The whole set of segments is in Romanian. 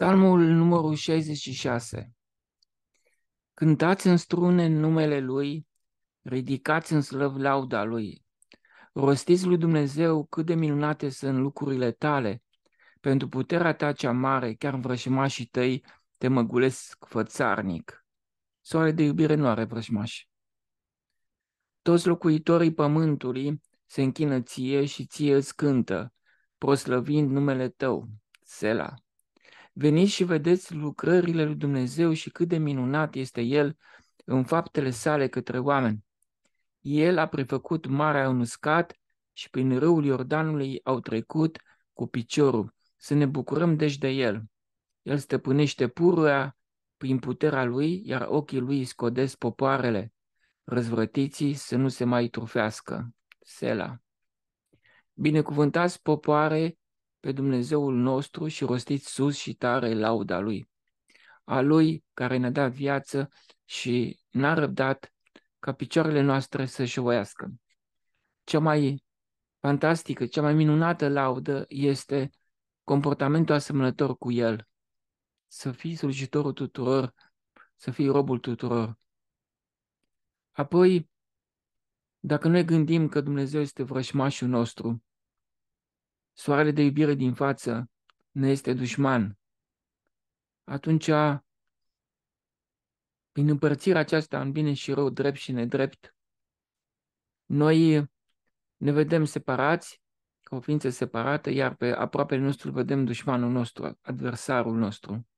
Psalmul numărul 66 Cântați în strune numele Lui, ridicați în slăv lauda Lui. Rostiți lui Dumnezeu cât de minunate sunt lucrurile tale. Pentru puterea ta cea mare, chiar vrășmașii tăi te măgulesc fățarnic. Soare de iubire nu are vrășmași. Toți locuitorii pământului se închină ție și ție îți cântă, proslăvind numele tău, Sela. Veniți și vedeți lucrările lui Dumnezeu și cât de minunat este El în faptele sale către oameni. El a prefăcut marea în uscat și prin râul Iordanului au trecut cu piciorul. Să ne bucurăm deci de El. El stăpânește pururea prin puterea Lui, iar ochii Lui scodesc popoarele. Răzvrătiții să nu se mai trufească. Sela. Binecuvântați popoare pe Dumnezeul nostru și rostiți sus și tare lauda Lui. A Lui care ne-a dat viață și n-a răbdat ca picioarele noastre să șoiască. Cea mai fantastică, cea mai minunată laudă este comportamentul asemănător cu El. Să fii slujitorul tuturor, să fii robul tuturor. Apoi, dacă noi gândim că Dumnezeu este vrășmașul nostru, soarele de iubire din față ne este dușman, atunci prin împărțirea aceasta în bine și rău, drept și nedrept, noi ne vedem separați, ca o ființă separată, iar pe aproape nostru vedem dușmanul nostru, adversarul nostru,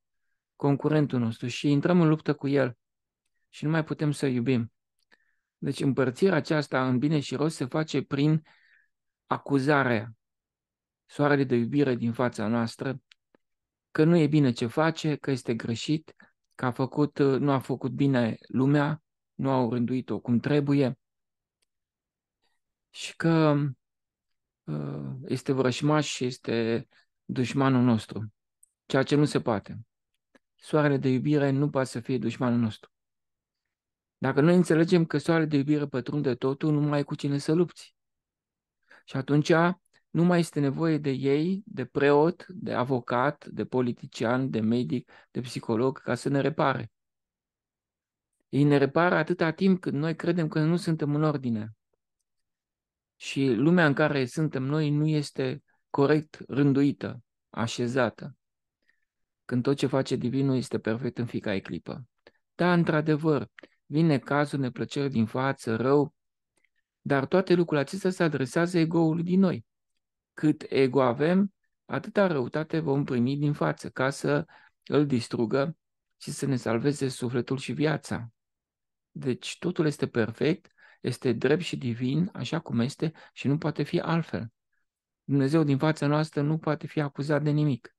concurentul nostru și intrăm în luptă cu el și nu mai putem să iubim. Deci împărțirea aceasta în bine și rău se face prin acuzarea, soarele de iubire din fața noastră, că nu e bine ce face, că este greșit, că a făcut, nu a făcut bine lumea, nu au rânduit-o cum trebuie și că ă, este vrășmaș și este dușmanul nostru, ceea ce nu se poate. Soarele de iubire nu poate să fie dușmanul nostru. Dacă noi înțelegem că soarele de iubire pătrunde totul, nu mai ai cu cine să lupți. Și atunci nu mai este nevoie de ei, de preot, de avocat, de politician, de medic, de psiholog ca să ne repare. Ei ne repară atâta timp cât noi credem că nu suntem în ordine. Și lumea în care suntem noi nu este corect rânduită, așezată. Când tot ce face Divinul este perfect în fiecare clipă. Da, într-adevăr, vine cazul, neplăcerii din față, rău, dar toate lucrurile acestea se adresează egoului din noi cât ego avem, atâta răutate vom primi din față ca să îl distrugă și să ne salveze sufletul și viața. Deci totul este perfect, este drept și divin, așa cum este și nu poate fi altfel. Dumnezeu din fața noastră nu poate fi acuzat de nimic.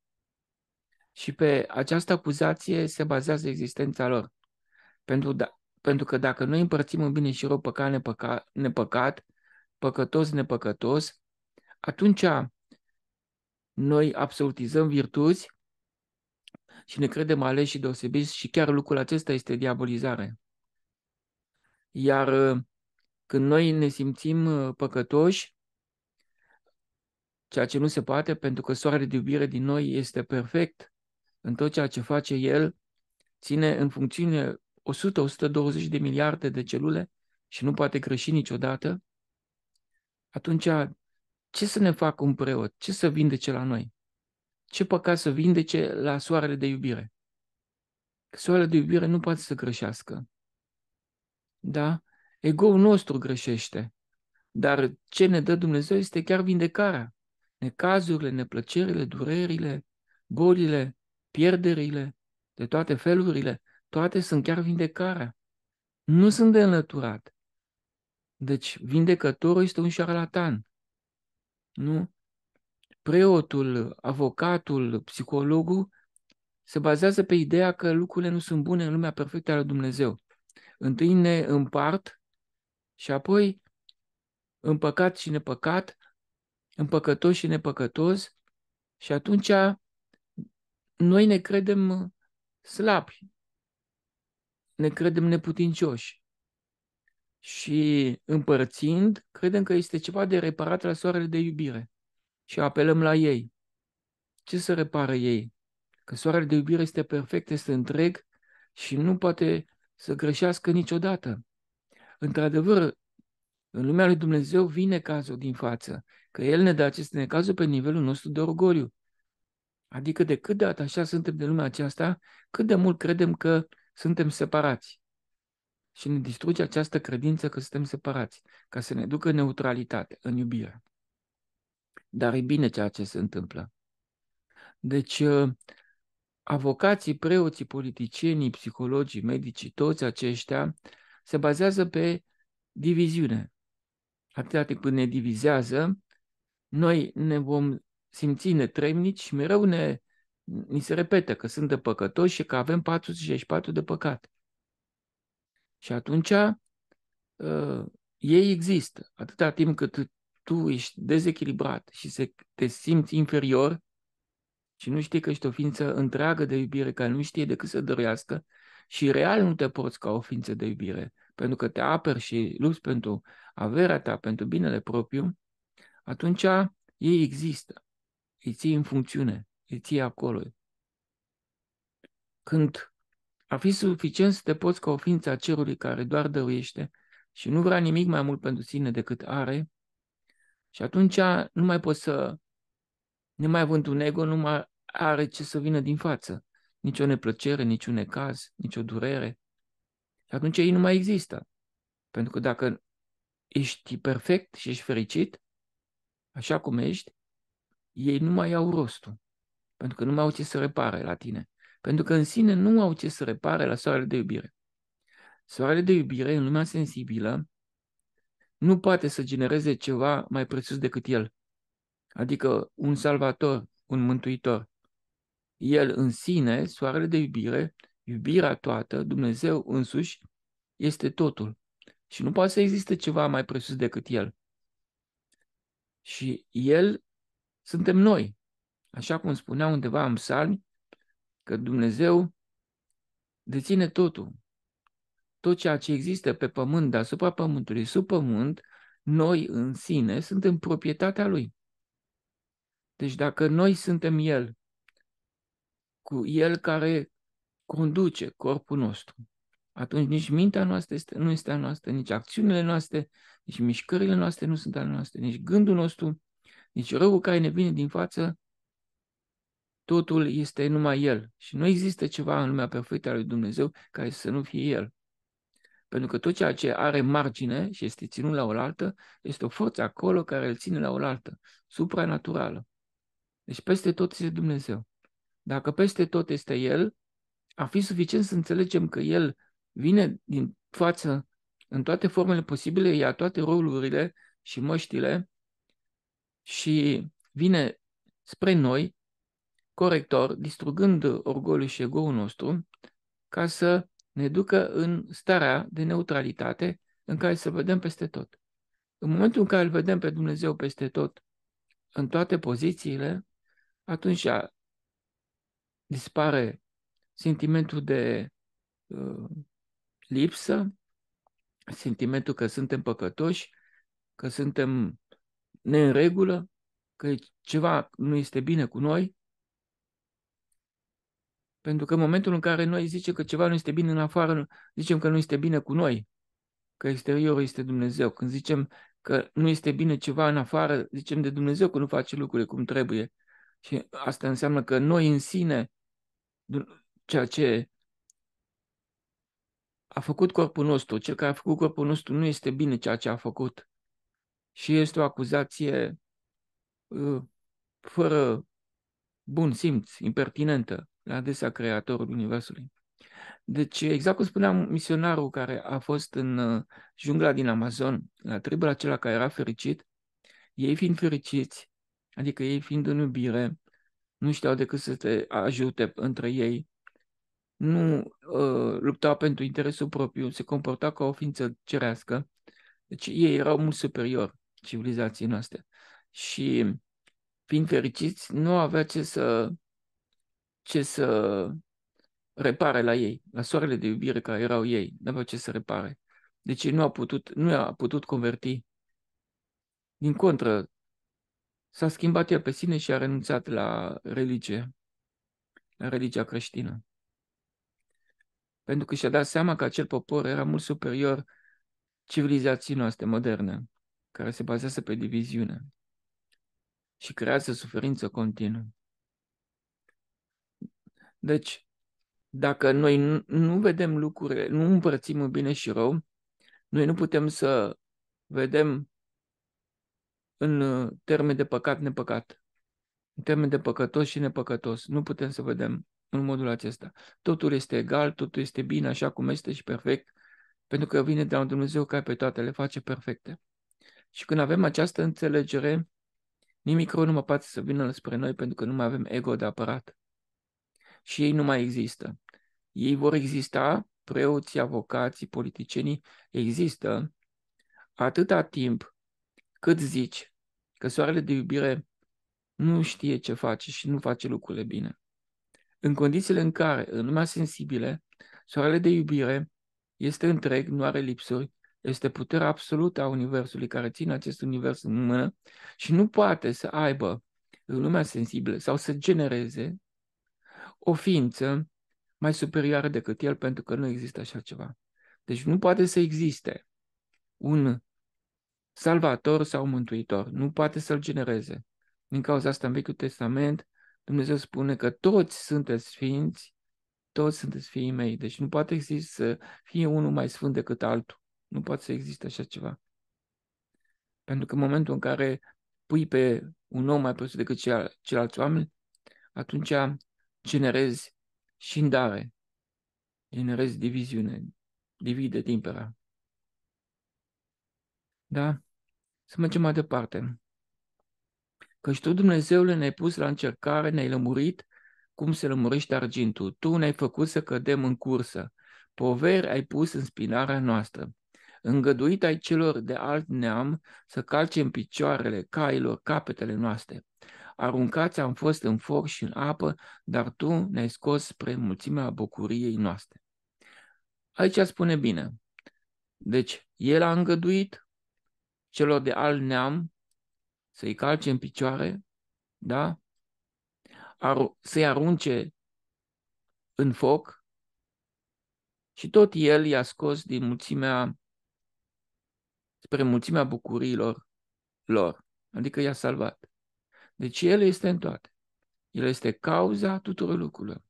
Și pe această acuzație se bazează existența lor. Pentru, da, pentru că dacă noi împărțim în bine și rău păcat nepăca, nepăcat, păcătos nepăcătos, atunci noi absolutizăm virtuți și ne credem aleși și deosebiți și chiar lucrul acesta este diabolizare. Iar uh, când noi ne simțim uh, păcătoși, ceea ce nu se poate, pentru că soarele de iubire din noi este perfect în tot ceea ce face el, ține în funcțiune 100-120 de miliarde de celule și nu poate greși niciodată, atunci ce să ne facă un preot? Ce să vindece la noi? Ce păcat să vindece la soarele de iubire? Că soarele de iubire nu poate să greșească. Da? Ego-ul nostru greșește. Dar ce ne dă Dumnezeu este chiar vindecarea. Necazurile, neplăcerile, durerile, bolile, pierderile, de toate felurile, toate sunt chiar vindecarea. Nu sunt de înlăturat. Deci, vindecătorul este un șarlatan nu? Preotul, avocatul, psihologul se bazează pe ideea că lucrurile nu sunt bune în lumea perfectă a lui Dumnezeu. Întâi ne împart și apoi împăcat și nepăcat, împăcătos și nepăcătos și atunci noi ne credem slabi, ne credem neputincioși și împărțind, credem că este ceva de reparat la soarele de iubire și apelăm la ei. Ce să repară ei? Că soarele de iubire este perfect, este întreg și nu poate să greșească niciodată. Într-adevăr, în lumea lui Dumnezeu vine cazul din față, că El ne dă aceste necazuri pe nivelul nostru de orgoliu. Adică de cât de atașa suntem de lumea aceasta, cât de mult credem că suntem separați și ne distruge această credință că suntem separați, ca să ne ducă în neutralitate, în iubire. Dar e bine ceea ce se întâmplă. Deci, ă, avocații, preoții, politicienii, psihologii, medicii, toți aceștia se bazează pe diviziune. Atâta timp când ne divizează, noi ne vom simți netremnici și mereu ne, ni se repetă că suntem păcătoși și că avem 464 de păcate. Și atunci ă, ei există. Atâta timp cât tu ești dezechilibrat și se, te simți inferior și nu știi că ești o ființă întreagă de iubire care nu știe decât să dorească și real nu te porți ca o ființă de iubire, pentru că te aperi și lupți pentru averea ta, pentru binele propriu, atunci ei există. Îi ții în funcțiune, îi ții acolo. Când a fi suficient să te poți ca o ființă a cerului care doar dăruiește și nu vrea nimic mai mult pentru sine decât are, și atunci nu mai poți să, mai având un ego, nu mai are ce să vină din față. Nici o neplăcere, nici un necaz, nici o durere. Și atunci ei nu mai există. Pentru că dacă ești perfect și ești fericit, așa cum ești, ei nu mai au rostul. Pentru că nu mai au ce să repare la tine pentru că în sine nu au ce să repare la soarele de iubire. Soarele de iubire, în lumea sensibilă, nu poate să genereze ceva mai prețios decât el, adică un salvator, un mântuitor. El în sine, soarele de iubire, iubirea toată, Dumnezeu însuși, este totul. Și nu poate să existe ceva mai prețios decât el. Și el suntem noi. Așa cum spunea undeva în psalmi, că Dumnezeu deține totul. Tot ceea ce există pe pământ, deasupra pământului, sub pământ, noi în sine suntem proprietatea Lui. Deci dacă noi suntem El, cu El care conduce corpul nostru, atunci nici mintea noastră este, nu este a noastră, nici acțiunile noastre, nici mișcările noastre nu sunt ale noastre, nici gândul nostru, nici răul care ne vine din față Totul este numai El și nu există ceva în lumea perfectă a lui Dumnezeu care să nu fie El. Pentru că tot ceea ce are margine și este ținut la oaltă, este o forță acolo care îl ține la oaltă, supranaturală. Deci peste tot este Dumnezeu. Dacă peste tot este El, ar fi suficient să înțelegem că El vine din față în toate formele posibile, ia toate rolurile și măștile și vine spre noi corector, distrugând orgoliul și egoul nostru, ca să ne ducă în starea de neutralitate în care să vedem peste tot. În momentul în care îl vedem pe Dumnezeu peste tot, în toate pozițiile, atunci dispare sentimentul de uh, lipsă, sentimentul că suntem păcătoși, că suntem neînregulă, că ceva nu este bine cu noi pentru că în momentul în care noi zicem că ceva nu este bine în afară, zicem că nu este bine cu noi, că exteriorul este Dumnezeu. Când zicem că nu este bine ceva în afară, zicem de Dumnezeu că nu face lucrurile cum trebuie. Și asta înseamnă că noi în sine, ceea ce a făcut corpul nostru, cel care a făcut corpul nostru nu este bine ceea ce a făcut. Și este o acuzație uh, fără bun simț, impertinentă la adesea creatorul Universului. Deci, exact cum spuneam, misionarul care a fost în uh, jungla din Amazon, la tribul acela care era fericit, ei fiind fericiți, adică ei fiind în iubire, nu știau decât să te ajute între ei, nu uh, luptau pentru interesul propriu, se comportau ca o ființă cerească, deci ei erau mult superior civilizației noastre. Și fiind fericiți, nu avea ce să ce să repare la ei, la soarele de iubire care erau ei, nu aveau ce să repare. Deci nu a putut, nu a putut converti. Din contră, s-a schimbat el pe sine și a renunțat la religie, la religia creștină. Pentru că și-a dat seama că acel popor era mult superior civilizației noastre moderne, care se bazează pe diviziune și creează suferință continuă. Deci, dacă noi nu vedem lucrurile, nu împărțim în bine și rău, noi nu putem să vedem în uh, termen de păcat nepăcat, în termen de păcătos și nepăcătos. Nu putem să vedem în modul acesta. Totul este egal, totul este bine așa cum este și perfect, pentru că vine de la Dumnezeu care pe toate le face perfecte. Și când avem această înțelegere, nimic rău nu mai poate să vină spre noi pentru că nu mai avem ego de apărat și ei nu mai există. Ei vor exista, preoții, avocații, politicienii există atâta timp cât zici că soarele de iubire nu știe ce face și nu face lucrurile bine. În condițiile în care, în lumea sensibile, soarele de iubire este întreg, nu are lipsuri, este puterea absolută a Universului care ține acest Univers în mână și nu poate să aibă în lumea sensibilă sau să genereze o ființă mai superioară decât el, pentru că nu există așa ceva. Deci nu poate să existe un salvator sau mântuitor. Nu poate să-l genereze. Din cauza asta, în Vechiul Testament, Dumnezeu spune că toți sunteți sfinți, toți sunteți fiii mei. Deci nu poate exista să fie unul mai sfânt decât altul. Nu poate să existe așa ceva. Pentru că în momentul în care pui pe un om mai presus decât ceilalți oameni, atunci generezi șindare, generezi diviziune, divide timpera. Da? Să mergem mai departe. Căci tu, Dumnezeule, ne-ai pus la încercare, ne-ai lămurit cum se lămurește argintul. Tu ne-ai făcut să cădem în cursă. Poveri ai pus în spinarea noastră. Îngăduit ai celor de alt neam să calce în picioarele cailor capetele noastre. Aruncați am fost în foc și în apă, dar tu ne-ai scos spre mulțimea bucuriei noastre. Aici spune bine. Deci, el a îngăduit celor de al neam să-i calce în picioare, da? Ar, să-i arunce în foc și tot el i-a scos din mulțimea, spre mulțimea bucuriilor lor, adică i-a salvat. Deci El este în toate. El este cauza tuturor lucrurilor.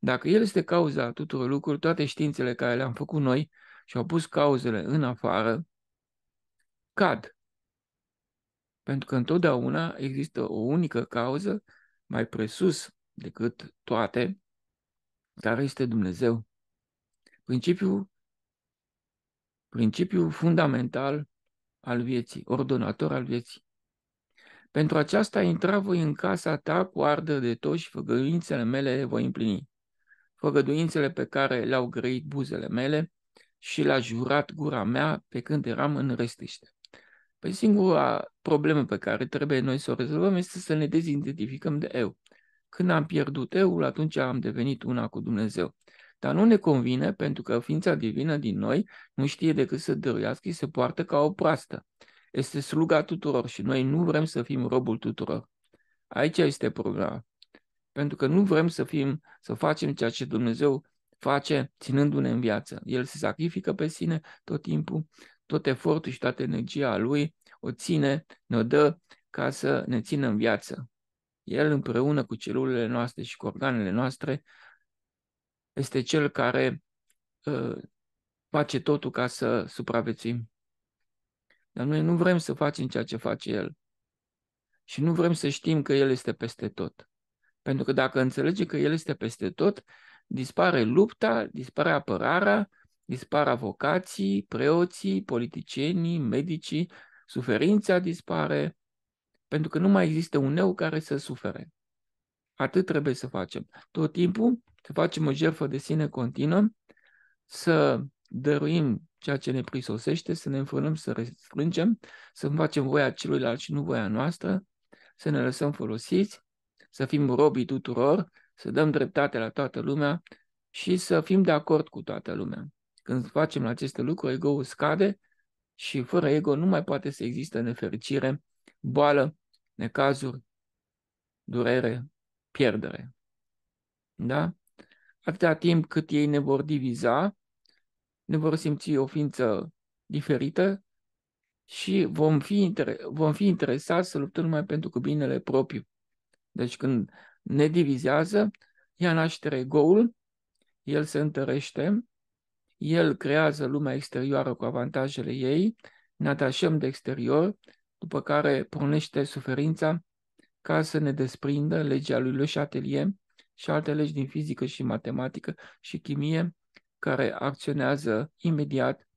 Dacă El este cauza tuturor lucrurilor, toate științele care le-am făcut noi și au pus cauzele în afară, cad. Pentru că întotdeauna există o unică cauză mai presus decât toate, care este Dumnezeu. Principiul, principiul fundamental al vieții, ordonator al vieții. Pentru aceasta intra voi în casa ta cu ardere de tot și făgăduințele mele le voi împlini. Făgăduințele pe care le-au grăit buzele mele și l-a jurat gura mea pe când eram în răstește. Păi singura problemă pe care trebuie noi să o rezolvăm este să ne dezidentificăm de eu. Când am pierdut eu, atunci am devenit una cu Dumnezeu. Dar nu ne convine pentru că ființa divină din noi nu știe decât să dăruiască și se poartă ca o proastă este sluga tuturor și noi nu vrem să fim robul tuturor. Aici este problema. Pentru că nu vrem să fim, să facem ceea ce Dumnezeu face ținându-ne în viață. El se sacrifică pe sine tot timpul, tot efortul și toată energia lui o ține, ne-o dă ca să ne țină în viață. El împreună cu celulele noastre și cu organele noastre este cel care uh, face totul ca să supraviețuim. Dar noi nu vrem să facem ceea ce face El. Și nu vrem să știm că El este peste tot. Pentru că dacă înțelege că El este peste tot, dispare lupta, dispare apărarea, dispar avocații, preoții, politicienii, medicii, suferința dispare, pentru că nu mai există un eu care să sufere. Atât trebuie să facem. Tot timpul să facem o jertfă de sine continuă, să dăruim ceea ce ne prisosește, să ne înfrânăm, să restrângem, să facem voia celuilalt și nu voia noastră, să ne lăsăm folosiți, să fim robii tuturor, să dăm dreptate la toată lumea și să fim de acord cu toată lumea. Când facem aceste lucruri, ego-ul scade și fără ego nu mai poate să existe nefericire, boală, necazuri, durere, pierdere. Da? Atâta timp cât ei ne vor diviza, ne vor simți o ființă diferită și vom fi, inter- vom fi interesați să luptăm numai pentru cu binele propriu. Deci când ne divizează, ia naștere egoul, el se întărește, el creează lumea exterioară cu avantajele ei, ne atașăm de exterior, după care pornește suferința ca să ne desprindă legea lui Le Chatelier și alte legi din fizică și matematică și chimie, care acționează imediat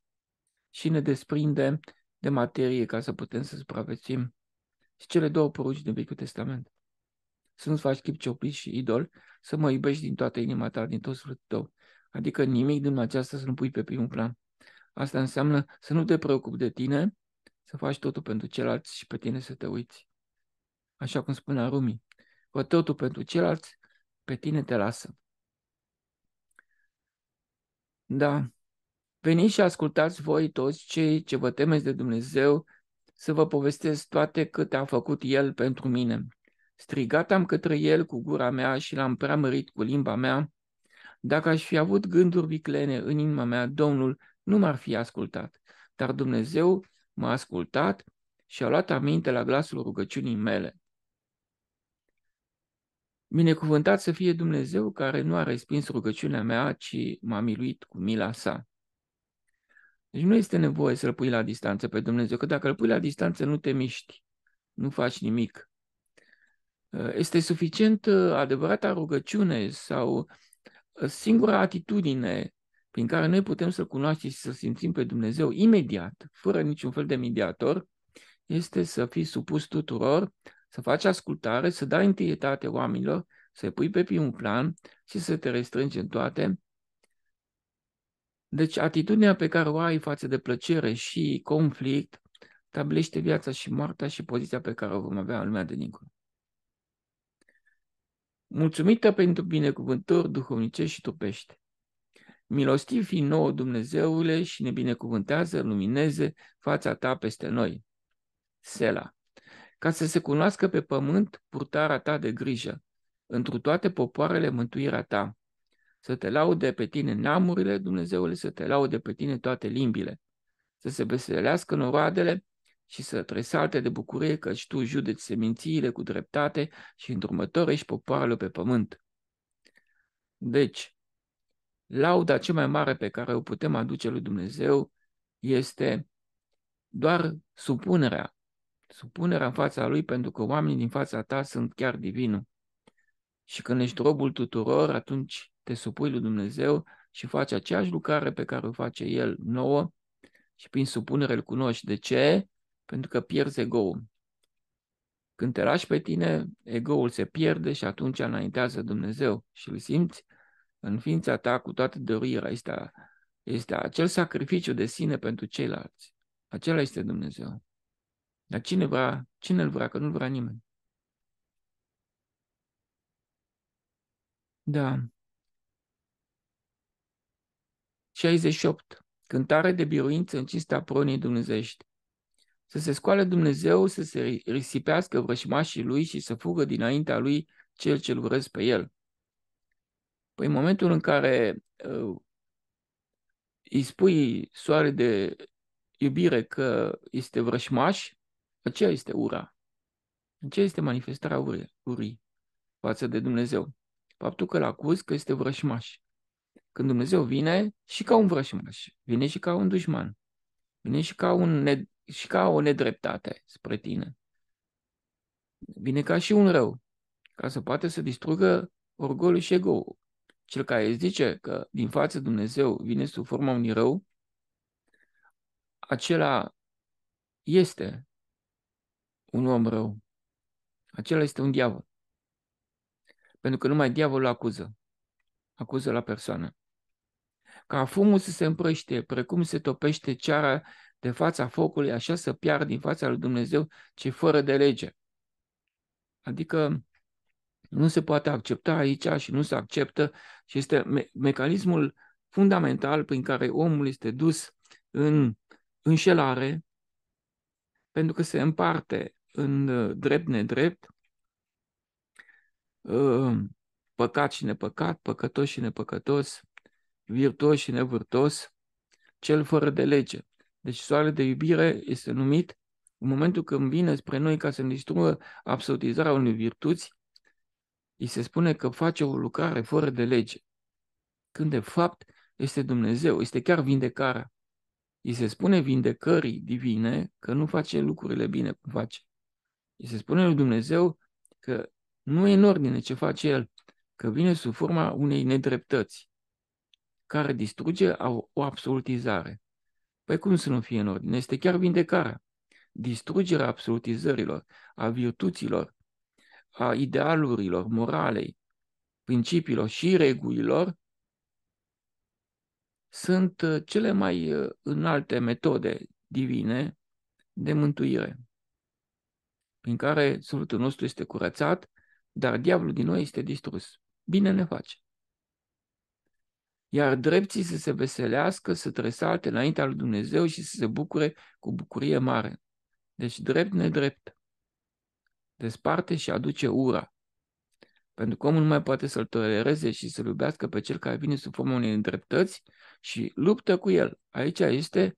și ne desprinde de materie ca să putem să supraviețuim. Și cele două porunci din Vechiul Testament. Să nu-ți faci chip cioplit și idol, să mă iubești din toată inima ta, din tot sufletul tău. Adică nimic din aceasta să nu pui pe primul plan. Asta înseamnă să nu te preocupi de tine, să faci totul pentru celalți și pe tine să te uiți. Așa cum spunea Rumi, fă totul pentru celalți, pe tine te lasă. Da. Veniți și ascultați voi toți cei ce vă temeți de Dumnezeu, să vă povestesc toate câte a făcut El pentru mine. Strigat am către El cu gura mea și l-am preamărit cu limba mea. Dacă aș fi avut gânduri viclene în inima mea, Domnul nu m-ar fi ascultat. Dar Dumnezeu m-a ascultat și a luat aminte la glasul rugăciunii mele. Binecuvântat să fie Dumnezeu care nu a respins rugăciunea mea, ci m-a miluit cu mila sa. Deci nu este nevoie să-L pui la distanță pe Dumnezeu, că dacă îl pui la distanță nu te miști, nu faci nimic. Este suficient uh, adevărata rugăciune sau uh, singura atitudine prin care noi putem să-L cunoaștem și să simțim pe Dumnezeu imediat, fără niciun fel de mediator, este să fii supus tuturor să faci ascultare, să dai întâietate oamenilor, să pui pe primul plan și să te restrângi în toate. Deci atitudinea pe care o ai față de plăcere și conflict stabilește viața și moartea și poziția pe care o vom avea în lumea de dincolo. Mulțumită pentru binecuvântări duhovnicești și trupești. Milostiv fi nouă Dumnezeule și ne binecuvântează, lumineze fața ta peste noi. Sela ca să se cunoască pe pământ purtarea ta de grijă, întru toate popoarele mântuirea ta. Să te laude pe tine neamurile, Dumnezeule, să te laude pe tine toate limbile, să se veselească noroadele și să tresalte de bucurie că și tu judeci semințiile cu dreptate și îndrumătorești popoarele pe pământ. Deci, lauda cea mai mare pe care o putem aduce lui Dumnezeu este doar supunerea Supunerea în fața lui, pentru că oamenii din fața ta sunt chiar divinul. Și când ești robul tuturor, atunci te supui lui Dumnezeu și faci aceeași lucrare pe care o face El nouă și prin supunere îl cunoști. De ce? Pentru că pierzi ego-ul. Când te lași pe tine, ego-ul se pierde și atunci înaintează Dumnezeu și îl simți în ființa ta cu toată dăruirea. Este, este acel sacrificiu de sine pentru ceilalți. Acela este Dumnezeu. Dar cine vrea, cine îl vrea, că nu-l vrea nimeni. Da. 68. Cântare de biruință în cinstea pronii dumnezești. Să se scoale Dumnezeu, să se risipească vrășmașii lui și să fugă dinaintea lui cel ce-l pe el. Păi în momentul în care uh, îi spui soare de iubire că este vrășmaș, aceea este ura. Aceea este manifestarea urii, urii față de Dumnezeu. Faptul că îl acuz că este vrășmaș. Când Dumnezeu vine și ca un vrășmaș, vine și ca un dușman, vine și ca, un ne- și ca o nedreptate spre tine. Vine ca și un rău, ca să poată să distrugă orgolul și ego Cel care zice că din față Dumnezeu vine sub forma unui rău, acela este un om rău. Acela este un diavol. Pentru că numai diavolul acuză. Acuză la persoană. Ca fumul să se împrăște, precum se topește ceara de fața focului, așa să piară din fața lui Dumnezeu ce fără de lege. Adică nu se poate accepta aici și nu se acceptă și este me- mecanismul fundamental prin care omul este dus în înșelare pentru că se împarte în uh, drept nedrept, uh, păcat și nepăcat, păcătos și nepăcătos, virtuos și nevârtos, cel fără de lege. Deci soarele de iubire este numit în momentul când vine spre noi ca să ne distrugă absolutizarea unui virtuți, îi se spune că face o lucrare fără de lege. Când de fapt este Dumnezeu, este chiar vindecarea. Îi se spune vindecării divine că nu face lucrurile bine cum face și se spune lui Dumnezeu că nu e în ordine ce face El, că vine sub forma unei nedreptăți, care distruge o absolutizare. Păi cum să nu fie în ordine? Este chiar vindecarea, distrugerea absolutizărilor, a virtuților, a idealurilor, moralei, principiilor și regulilor, sunt uh, cele mai uh, înalte metode divine de mântuire prin care sufletul nostru este curățat, dar diavolul din noi este distrus. Bine ne face. Iar drepții să se veselească, să tresalte înaintea lui Dumnezeu și să se bucure cu bucurie mare. Deci drept nedrept. Desparte și aduce ura. Pentru că omul nu mai poate să-l tolereze și să-l iubească pe cel care vine sub formă unei îndreptăți și luptă cu el. Aici este,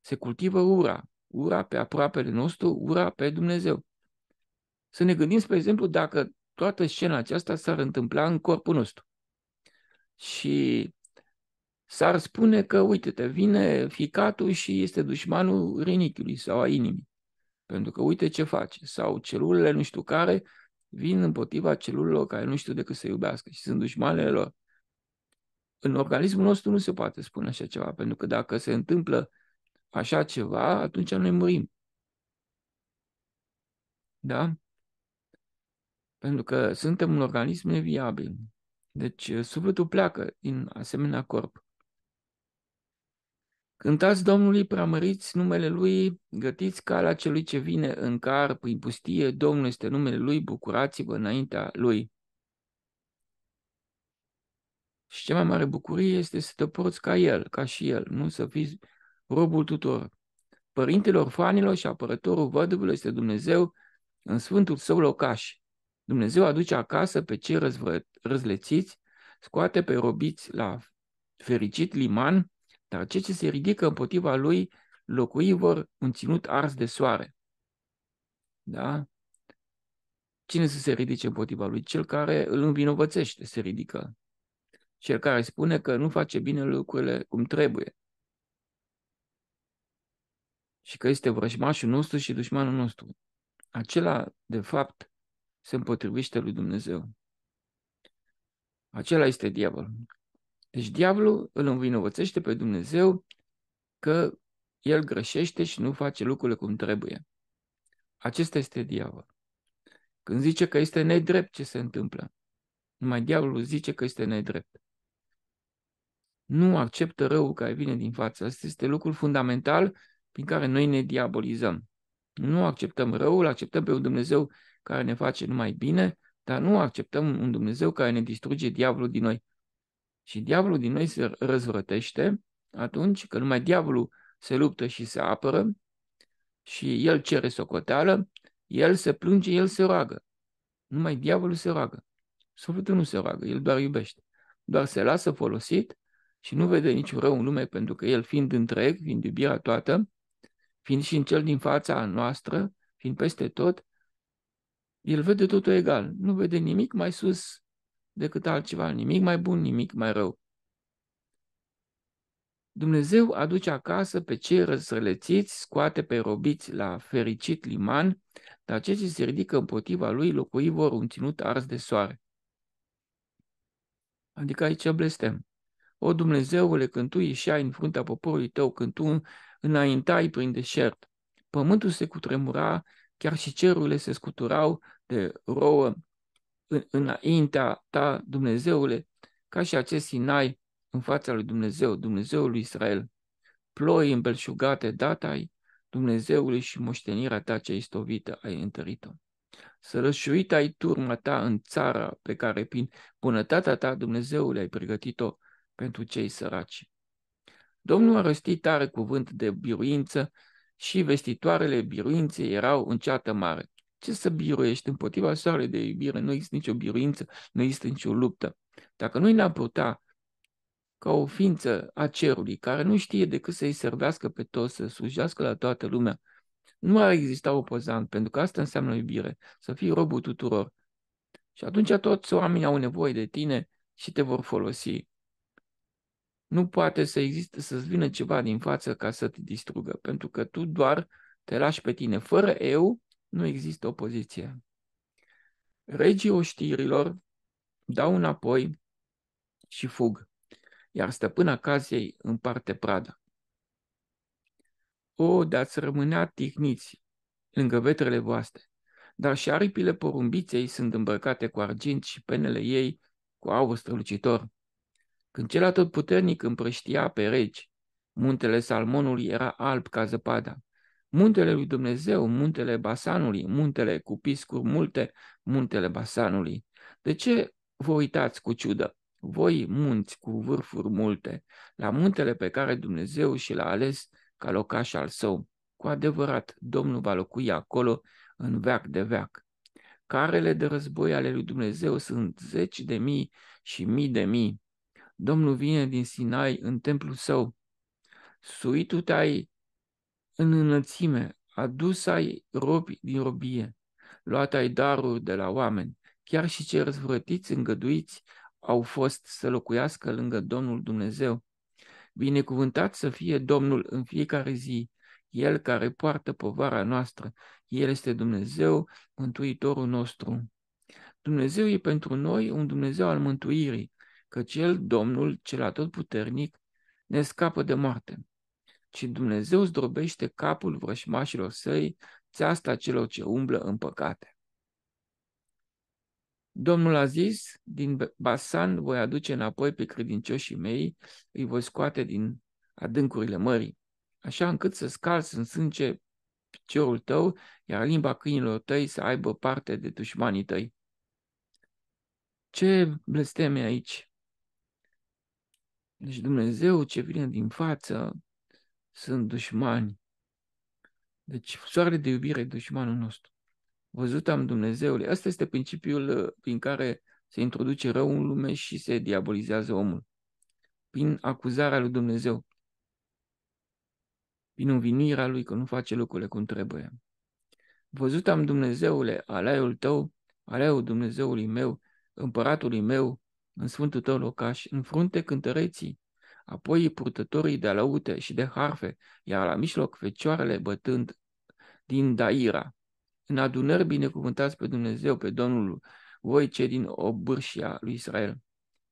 se cultivă ura, ura pe aproapele nostru, ura pe Dumnezeu. Să ne gândim, spre exemplu, dacă toată scena aceasta s-ar întâmpla în corpul nostru. Și s-ar spune că, uite-te, vine ficatul și este dușmanul rinichiului sau a inimii. Pentru că uite ce face. Sau celulele nu știu care vin împotriva celulelor care nu știu decât să iubească și sunt dușmanele lor. În organismul nostru nu se poate spune așa ceva, pentru că dacă se întâmplă așa ceva, atunci noi murim. Da? Pentru că suntem un organism neviabil. Deci uh, sufletul pleacă din asemenea corp. Cântați Domnului, preamăriți numele Lui, gătiți calea celui ce vine în car, prin pustie, Domnul este numele Lui, bucurați-vă înaintea Lui. Și cea mai mare bucurie este să te porți ca El, ca și El, nu să fiți robul tuturor. Părintele orfanilor și apărătorul văduvului este Dumnezeu în sfântul său locaș. Dumnezeu aduce acasă pe cei răzlețiți, scoate pe robiți la fericit liman, dar cei ce se ridică împotriva lui locui vor un ținut ars de soare. Da? Cine să se ridice împotriva lui? Cel care îl învinovățește se ridică. Cel care spune că nu face bine lucrurile cum trebuie și că este vrăjmașul nostru și dușmanul nostru. Acela, de fapt, se împotrivește lui Dumnezeu. Acela este diavol. Deci diavolul îl învinovățește pe Dumnezeu că el greșește și nu face lucrurile cum trebuie. Acesta este diavol. Când zice că este nedrept ce se întâmplă, numai diavolul zice că este nedrept. Nu acceptă răul care vine din față. Asta este lucrul fundamental prin care noi ne diabolizăm. Nu acceptăm răul, acceptăm pe un Dumnezeu care ne face numai bine, dar nu acceptăm un Dumnezeu care ne distruge diavolul din noi. Și diavolul din noi se răzvrătește atunci când numai diavolul se luptă și se apără și el cere socoteală, el se plânge, el se roagă. Numai diavolul se roagă. Sufletul nu se roagă, el doar iubește. Doar se lasă folosit și nu vede niciun rău în lume, pentru că el fiind întreg, fiind iubirea toată, fiind și în cel din fața noastră, fiind peste tot, el vede totul egal. Nu vede nimic mai sus decât altceva, nimic mai bun, nimic mai rău. Dumnezeu aduce acasă pe cei răsrălețiți, scoate pe robiți la fericit liman, dar ce se ridică împotriva lui, locui vor un ținut ars de soare. Adică aici blestem. O Dumnezeule, când tu ieșai în fruntea poporului tău, când tu înaintai prin deșert. Pământul se cutremura, chiar și cerurile se scuturau de rouă în, înaintea ta, Dumnezeule, ca și acest Sinai în fața lui Dumnezeu, Dumnezeul lui Israel. Ploi îmbelșugate datai Dumnezeului și moștenirea ta cea istovită ai întărit-o. Sărășuit ai turma ta în țara pe care prin bunătatea ta, Dumnezeule, ai pregătit-o pentru cei săraci. Domnul a răstit tare cuvânt de biruință și vestitoarele biruinței erau în ceată mare. Ce să biruiești împotriva soarelui de iubire? Nu există nicio biruință, nu există nicio luptă. Dacă noi ne-am putea ca o ființă a cerului, care nu știe decât să-i servească pe toți, să slujească la toată lumea, nu ar exista opozant, pentru că asta înseamnă iubire, să fii robul tuturor. Și atunci toți oamenii au nevoie de tine și te vor folosi nu poate să existe, să-ți vină ceva din față ca să te distrugă, pentru că tu doar te lași pe tine. Fără eu, nu există opoziție. Regii oștirilor dau înapoi și fug, iar stăpâna casei împarte prada. O, dați rămânea tihniți lângă vetrele voastre, dar și aripile porumbiței sunt îmbrăcate cu argint și penele ei cu aur strălucitor. Când cel puternic împrăștia pe regi, muntele Salmonului era alb ca zăpada. Muntele lui Dumnezeu, muntele Basanului, muntele cu piscuri multe, muntele Basanului. De ce vă uitați cu ciudă? Voi munți cu vârfuri multe, la muntele pe care Dumnezeu și l-a ales ca locaș al său. Cu adevărat, Domnul va locui acolo în veac de veac. Carele de război ale lui Dumnezeu sunt zeci de mii și mii de mii, Domnul vine din Sinai în templul său. Suitul ai în înălțime, adus ai robi din robie, luat ai daruri de la oameni, chiar și cei răzvrătiți îngăduiți au fost să locuiască lângă Domnul Dumnezeu. Binecuvântat să fie Domnul în fiecare zi, El care poartă povara noastră, El este Dumnezeu, Mântuitorul nostru. Dumnezeu e pentru noi un Dumnezeu al mântuirii, căci El, Domnul, cel atotputernic, ne scapă de moarte. Ci Dumnezeu zdrobește capul vrășmașilor săi, țeasta celor ce umblă în păcate. Domnul a zis, din Basan voi aduce înapoi pe credincioșii mei, îi voi scoate din adâncurile mării, așa încât să scalzi în sânge piciorul tău, iar limba câinilor tăi să aibă parte de dușmanii tăi. Ce blesteme aici! Deci Dumnezeu ce vine din față sunt dușmani. Deci soarele de iubire e dușmanul nostru. Văzut am Dumnezeule. Asta este principiul uh, prin care se introduce rău în lume și se diabolizează omul. Prin acuzarea lui Dumnezeu. Prin învinuirea lui că nu face lucrurile cum trebuie. Văzut am Dumnezeule, alaiul tău, alaiul Dumnezeului meu, împăratului meu, în sfântul tău locaș, în frunte cântăreții, apoi purtătorii de alăute și de harfe, iar la mijloc fecioarele bătând din Daira. În adunări binecuvântați pe Dumnezeu, pe Domnul, voi ce din obârșia lui Israel.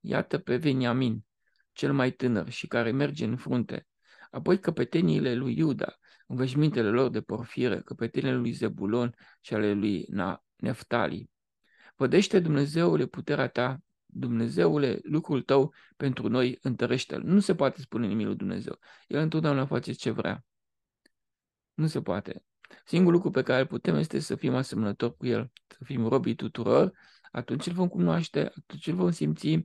Iată pe Veniamin, cel mai tânăr și care merge în frunte, apoi căpeteniile lui Iuda, înveșmintele lor de porfire, căpeteniile lui Zebulon și ale lui Neftali. Vădește Dumnezeule puterea ta Dumnezeule, lucrul tău pentru noi întărește-l. Nu se poate spune nimic lui Dumnezeu. El întotdeauna face ce vrea. Nu se poate. Singurul lucru pe care îl putem este să fim asemănători cu el, să fim robii tuturor, atunci îl vom cunoaște, atunci îl vom simți,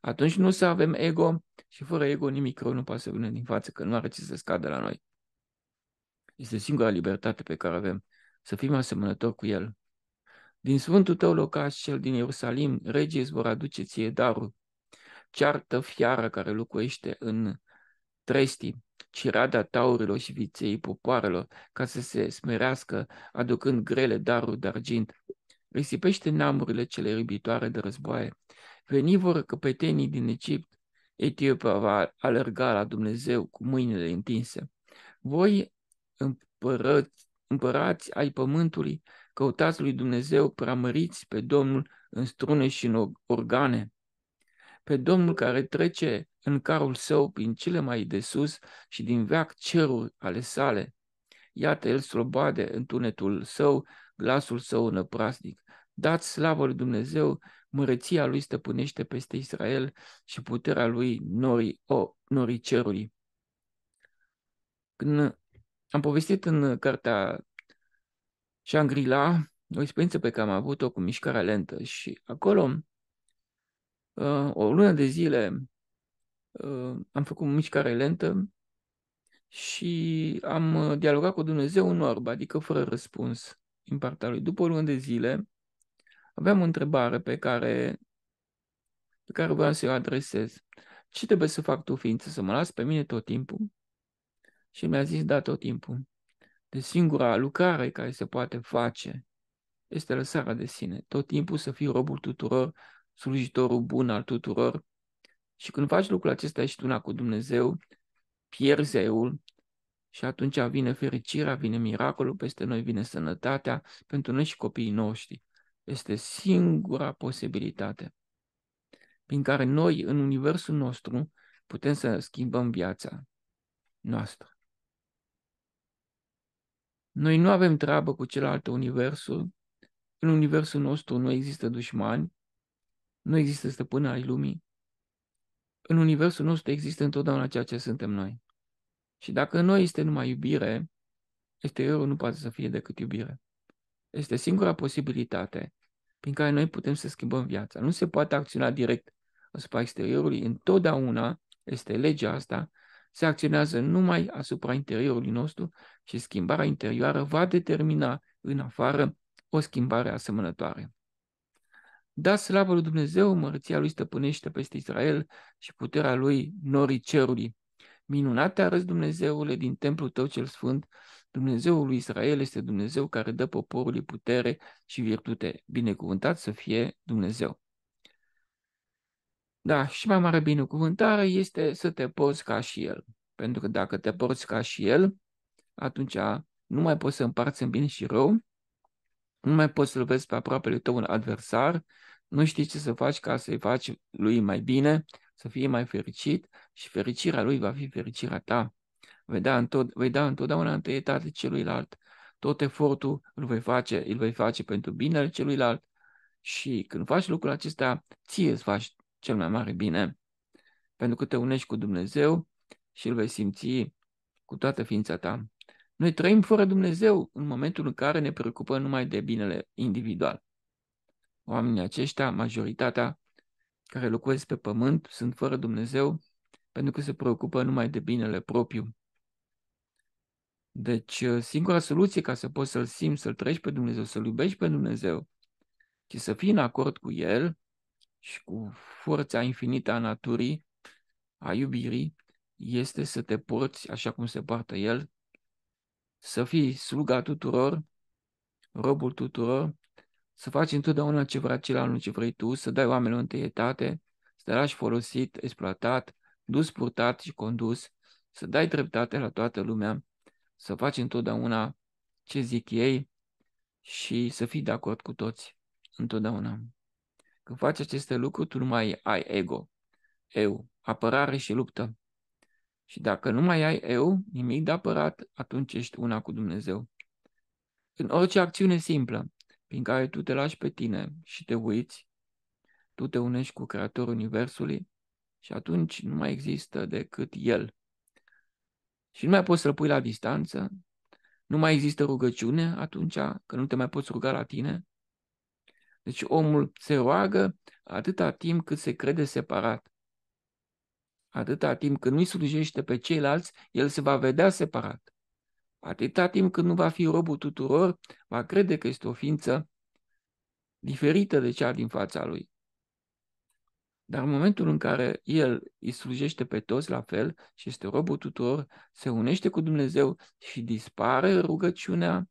atunci nu să avem ego și fără ego nimic rău nu poate să vină din față, că nu are ce să scadă la noi. Este singura libertate pe care avem, să fim asemănători cu el, din sfântul tău locaș cel din Ierusalim, regii îți vor aduce ție darul. Ceartă fiară care locuiește în trestii, cirada taurilor și viței popoarelor, ca să se smerească, aducând grele daruri de argint. Risipește namurile cele iubitoare de războaie. Veni vor căpetenii din Egipt, Etiopia va alerga la Dumnezeu cu mâinile întinse. Voi împărăți, împărați ai pământului, Căutați lui Dumnezeu, preamăriți pe Domnul în strune și în organe, pe Domnul care trece în carul său prin cele mai de sus și din veac cerul ale sale. Iată, el slobade în tunetul său, glasul său năprasnic. Dați slavă lui Dumnezeu, mărăția lui stăpânește peste Israel și puterea lui norii, o, norii cerului. Când am povestit în cartea Shangri-La, o experiență pe care am avut-o cu mișcarea lentă și acolo uh, o lună de zile uh, am făcut mișcare lentă și am uh, dialogat cu Dumnezeu în orbă, adică fără răspuns din partea lui. După o lună de zile aveam o întrebare pe care, pe care vreau să o adresez. Ce trebuie să fac tu, ființă, să mă las pe mine tot timpul? Și mi-a zis, da, tot timpul de singura lucrare care se poate face este lăsarea de sine. Tot timpul să fii robul tuturor, slujitorul bun al tuturor. Și când faci lucrul acesta, ești una cu Dumnezeu, pierzi eul și atunci vine fericirea, vine miracolul, peste noi vine sănătatea, pentru noi și copiii noștri. Este singura posibilitate prin care noi, în universul nostru, putem să schimbăm viața noastră. Noi nu avem treabă cu celelalte universuri. În universul nostru nu există dușmani, nu există stăpâni ai lumii. În universul nostru există întotdeauna ceea ce suntem noi. Și dacă în noi este numai iubire, exteriorul nu poate să fie decât iubire. Este singura posibilitate prin care noi putem să schimbăm viața. Nu se poate acționa direct asupra exteriorului. Întotdeauna este legea asta se acționează numai asupra interiorului nostru și schimbarea interioară va determina în afară o schimbare asemănătoare. Da slavă lui Dumnezeu, mărăția lui stăpânește peste Israel și puterea lui norii cerului. Minunate arăți Dumnezeule din templul tău cel sfânt, Dumnezeul lui Israel este Dumnezeu care dă poporului putere și virtute. Binecuvântat să fie Dumnezeu! Da, și mai mare binecuvântare este să te porți ca și el. Pentru că dacă te porți ca și el, atunci nu mai poți să împarți în bine și rău, nu mai poți să-l vezi pe aproapele tău un adversar, nu știi ce să faci ca să-i faci lui mai bine, să fie mai fericit și fericirea lui va fi fericirea ta. Vei da, întot- vei da întotdeauna întâietate celuilalt. Tot efortul îl vei face, îl vei face pentru binele celuilalt și când faci lucrul acesta, ție îți faci cel mai mare bine, pentru că te unești cu Dumnezeu și îl vei simți cu toată ființa ta. Noi trăim fără Dumnezeu în momentul în care ne preocupăm numai de binele individual. Oamenii aceștia, majoritatea care locuiesc pe pământ, sunt fără Dumnezeu pentru că se preocupă numai de binele propriu. Deci, uh, singura soluție ca să poți să-L simți, să-L trăiești pe Dumnezeu, să-L iubești pe Dumnezeu și să fii în acord cu El, și cu forța infinită a naturii, a iubirii, este să te porți așa cum se poartă El, să fii sluga tuturor, robul tuturor, să faci întotdeauna ce vrea celălalt, ce vrei tu, să dai oamenilor întâietate, să te lași folosit, exploatat, dus, purtat și condus, să dai dreptate la toată lumea, să faci întotdeauna ce zic ei și să fii de acord cu toți întotdeauna. Când faci aceste lucruri, tu nu mai ai ego, eu, apărare și luptă. Și dacă nu mai ai eu, nimic de apărat, atunci ești una cu Dumnezeu. În orice acțiune simplă, prin care tu te lași pe tine și te uiți, tu te unești cu Creatorul Universului și atunci nu mai există decât El. Și nu mai poți să-L pui la distanță, nu mai există rugăciune atunci, că nu te mai poți ruga la tine, deci omul se roagă atâta timp cât se crede separat. Atâta timp cât nu-i slujește pe ceilalți, el se va vedea separat. Atâta timp cât nu va fi robul tuturor, va crede că este o ființă diferită de cea din fața lui. Dar în momentul în care el îi slujește pe toți la fel și este robul tuturor, se unește cu Dumnezeu și dispare rugăciunea,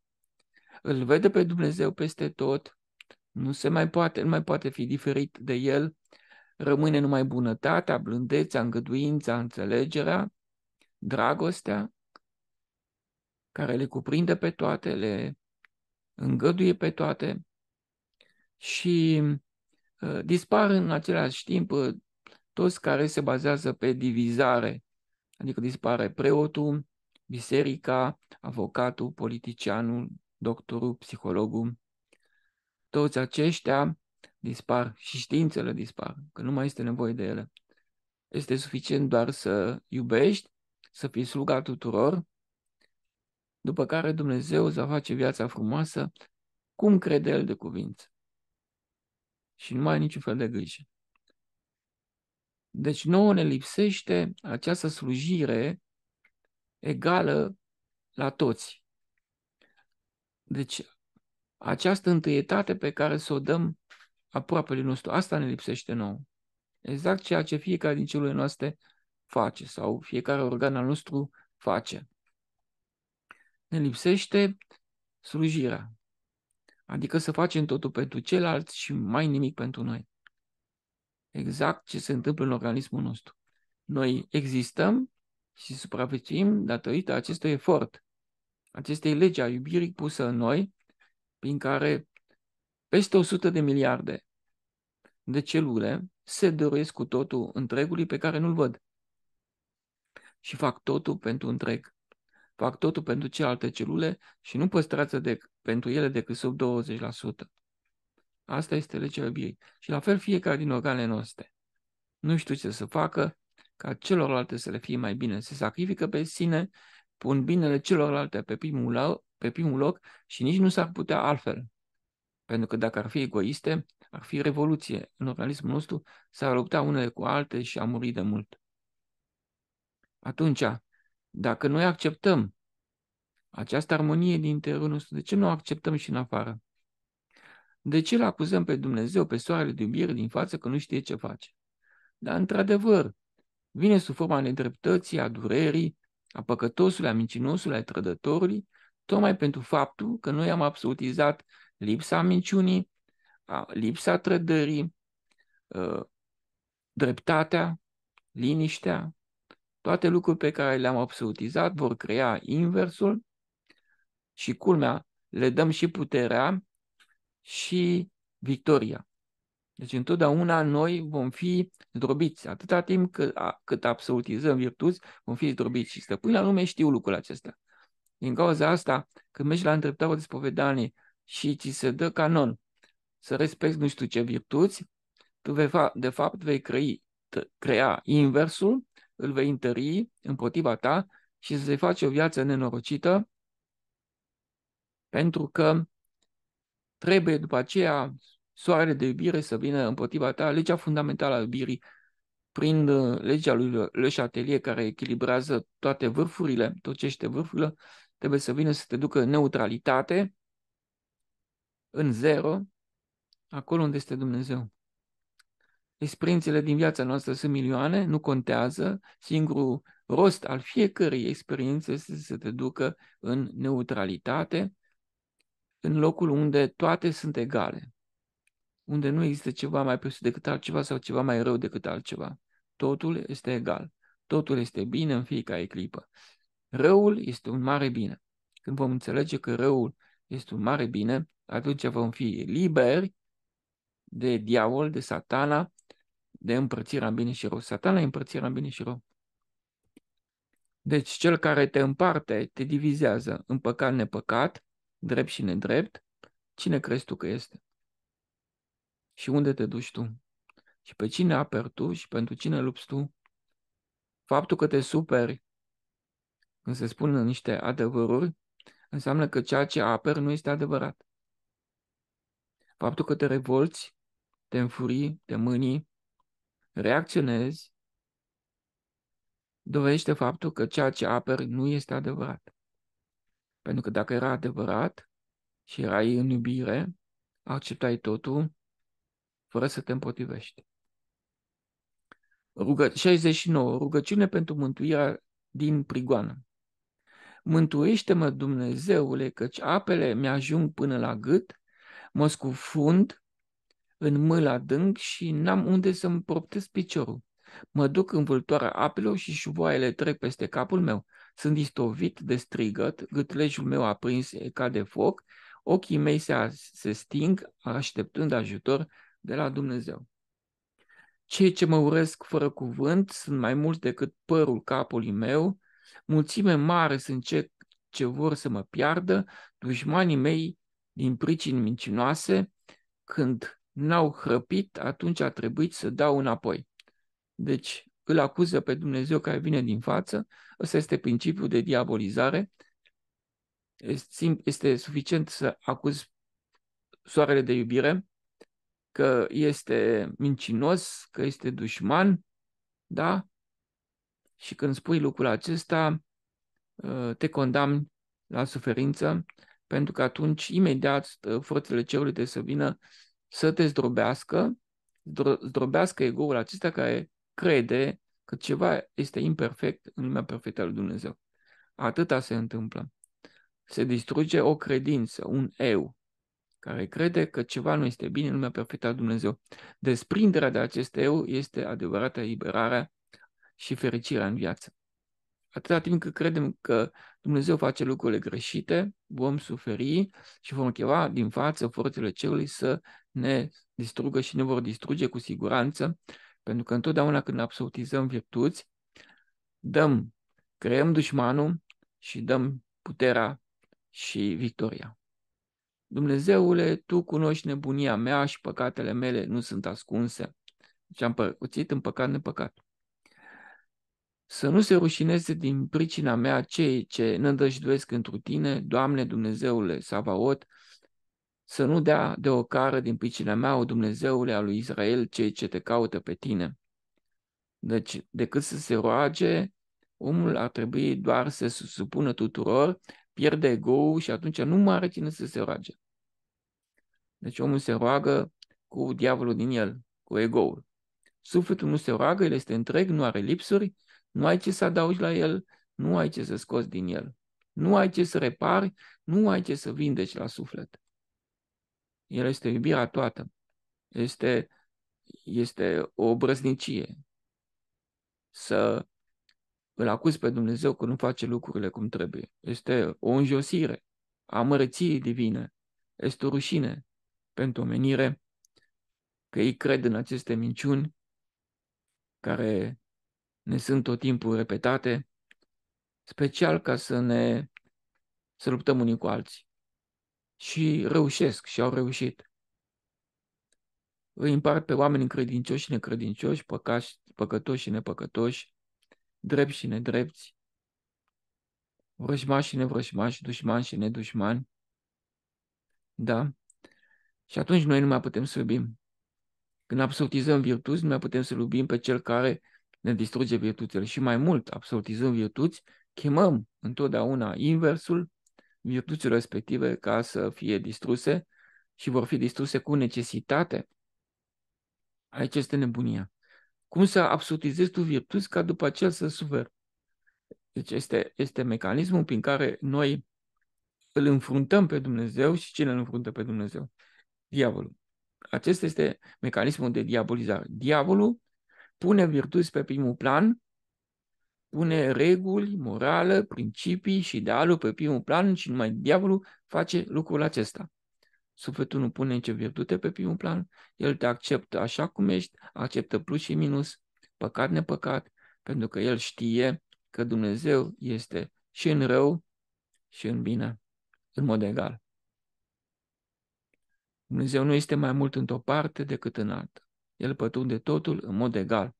îl vede pe Dumnezeu peste tot, nu se mai poate, nu mai poate fi diferit de el. Rămâne numai bunătatea, blândețea, îngăduința, înțelegerea, dragostea, care le cuprinde pe toate, le îngăduie pe toate și uh, dispar în același timp uh, toți care se bazează pe divizare, adică dispare preotul, biserica, avocatul, politicianul, doctorul, psihologul, toți aceștia dispar și științele dispar, că nu mai este nevoie de ele. Este suficient doar să iubești, să fii sluga tuturor, după care Dumnezeu îți va face viața frumoasă cum crede El de cuvință. Și nu mai ai niciun fel de grijă. Deci nouă ne lipsește această slujire egală la toți. Deci această întâietate pe care să o dăm aproapele nostru. Asta ne lipsește nouă. Exact ceea ce fiecare din celule noastre face sau fiecare organ al nostru face. Ne lipsește slujirea. Adică să facem totul pentru celălalt și mai nimic pentru noi. Exact ce se întâmplă în organismul nostru. Noi existăm și supraviețuim datorită acestui efort, acestei legi a iubirii pusă în noi, prin care peste 100 de miliarde de celule se dăruiesc cu totul întregului pe care nu-l văd. Și fac totul pentru întreg. Fac totul pentru celelalte celule și nu păstrează de, pentru ele decât sub 20%. Asta este legea iubirii. Și la fel fiecare din organele noastre. Nu știu ce să facă ca celorlalte să le fie mai bine. Se sacrifică pe sine, pun binele celorlalte pe primul pe primul loc și nici nu s-ar putea altfel. Pentru că dacă ar fi egoiste, ar fi revoluție. În organismul nostru s-ar lupta unele cu alte și a murit de mult. Atunci, dacă noi acceptăm această armonie din interiorul nostru, de ce nu o acceptăm și în afară? De ce îl acuzăm pe Dumnezeu, pe soarele de iubire din față, că nu știe ce face? Dar, într-adevăr, vine sub forma nedreptății, a durerii, a păcătosului, a mincinosului, a trădătorului tocmai pentru faptul că noi am absolutizat lipsa minciunii, lipsa trădării, ă, dreptatea, liniștea, toate lucrurile pe care le-am absolutizat vor crea inversul și culmea, le dăm și puterea și victoria. Deci întotdeauna noi vom fi zdrobiți, atâta timp cât, absolutizăm virtuți, vom fi zdrobiți și stăpâni la lume știu lucrul acesta. Din cauza asta, când mergi la îndreptare de spovedanie și ți se dă canon să respecti nu știu ce virtuți, tu vei fa- de fapt vei crei, crea inversul, îl vei întări împotriva ta și să se face o viață nenorocită, pentru că trebuie după aceea soarele de iubire să vină împotriva ta, legea fundamentală a iubirii, prin uh, legea lui Le Chatelier, care echilibrează toate vârfurile, tocește vârfurile trebuie să vină să te ducă în neutralitate, în zero, acolo unde este Dumnezeu. Experiențele din viața noastră sunt milioane, nu contează. Singurul rost al fiecărei experiențe este să te ducă în neutralitate, în locul unde toate sunt egale, unde nu există ceva mai presus decât altceva sau ceva mai rău decât altceva. Totul este egal. Totul este bine în fiecare clipă. Răul este un mare bine. Când vom înțelege că răul este un mare bine, atunci vom fi liberi de diavol, de satana, de împărțirea în bine și rău. Satana e împărțirea în bine și rău. Deci cel care te împarte, te divizează în păcat, nepăcat, drept și nedrept, cine crezi tu că este? Și unde te duci tu? Și pe cine aperi tu și pentru cine lupți tu? Faptul că te superi când se spun niște adevăruri, înseamnă că ceea ce aper nu este adevărat. Faptul că te revolți, te înfurii, te mânii, reacționezi, dovedește faptul că ceea ce aperi nu este adevărat. Pentru că dacă era adevărat și erai în iubire, acceptai totul fără să te împotrivești. Rugă... 69. Rugăciune pentru mântuirea din prigoană. Mântuiește-mă, Dumnezeule, căci apele mi-ajung până la gât, mă scufund în mâla adânc și n-am unde să-mi proptez piciorul. Mă duc în vâltoarea apelor și șuvoaiele trec peste capul meu. Sunt istovit de strigăt, gâtlejul meu aprins ca de foc, ochii mei se, se sting așteptând ajutor de la Dumnezeu. Cei ce mă urăsc fără cuvânt sunt mai mulți decât părul capului meu, Mulțime mare sunt ce, ce vor să mă piardă, dușmanii mei din pricini mincinoase, când n-au hrăpit, atunci a trebuit să dau înapoi. Deci îl acuză pe Dumnezeu care vine din față, ăsta este principiul de diabolizare, este suficient să acuz soarele de iubire, că este mincinos, că este dușman, da? Și când spui lucrul acesta, uh, te condamni la suferință, pentru că atunci, imediat, forțele cerului trebuie să vină să te zdrobească, zdrobească egoul acesta care crede că ceva este imperfect în lumea perfectă a lui Dumnezeu. Atâta se întâmplă. Se distruge o credință, un eu, care crede că ceva nu este bine în lumea perfectă a Dumnezeu. Desprinderea de acest eu este adevărata eliberarea și fericirea în viață. Atâta timp cât credem că Dumnezeu face lucrurile greșite, vom suferi și vom chema din față forțele cerului să ne distrugă și ne vor distruge cu siguranță, pentru că întotdeauna când absolutizăm virtuți, dăm, creăm dușmanul și dăm puterea și victoria. Dumnezeule, Tu cunoști nebunia mea și păcatele mele nu sunt ascunse. Deci am părățit în păcat nepăcat să nu se rușineze din pricina mea cei ce nădăjduiesc întru tine, Doamne Dumnezeule Savaot, să nu dea de o cară din pricina mea, o Dumnezeule a lui Israel, cei ce te caută pe tine. Deci, decât să se roage, omul ar trebui doar să se supună tuturor, pierde ego și atunci nu mai are cine să se roage. Deci omul se roagă cu diavolul din el, cu ego-ul. Sufletul nu se roagă, el este întreg, nu are lipsuri, nu ai ce să adaugi la el, nu ai ce să scoți din el. Nu ai ce să repari, nu ai ce să vindeci la suflet. El este iubirea toată. Este, este o brăznicie să îl acuzi pe Dumnezeu că nu face lucrurile cum trebuie. Este o înjosire a mărăției divine. Este o rușine pentru omenire că ei cred în aceste minciuni care ne sunt tot timpul repetate, special ca să ne să luptăm unii cu alții. Și reușesc și au reușit. Îi împart pe oameni credincioși și necredincioși, păcași, păcătoși și nepăcătoși, drepți și nedrepți, vrăjmași și nevrăjmași, dușmani și nedușmani. Da? Și atunci noi nu mai putem să iubim. Când absolutizăm virtuți, nu mai putem să iubim pe cel care ne distruge virtuțile. Și mai mult, absolutizând virtuți, chemăm întotdeauna inversul virtuților respective ca să fie distruse și vor fi distruse cu necesitate. Aici este nebunia. Cum să absolutizezi tu virtuți ca după aceea să suferi? Deci este, este mecanismul prin care noi îl înfruntăm pe Dumnezeu și cine îl înfruntă pe Dumnezeu? Diavolul. Acesta este mecanismul de diabolizare. Diavolul pune virtuți pe primul plan, pune reguli, morală, principii și idealul pe primul plan și numai diavolul face lucrul acesta. Sufletul nu pune nicio virtute pe primul plan, el te acceptă așa cum ești, acceptă plus și minus, păcat nepăcat, pentru că el știe că Dumnezeu este și în rău și în bine, în mod egal. Dumnezeu nu este mai mult într-o parte decât în alta. El pătrunde totul în mod egal.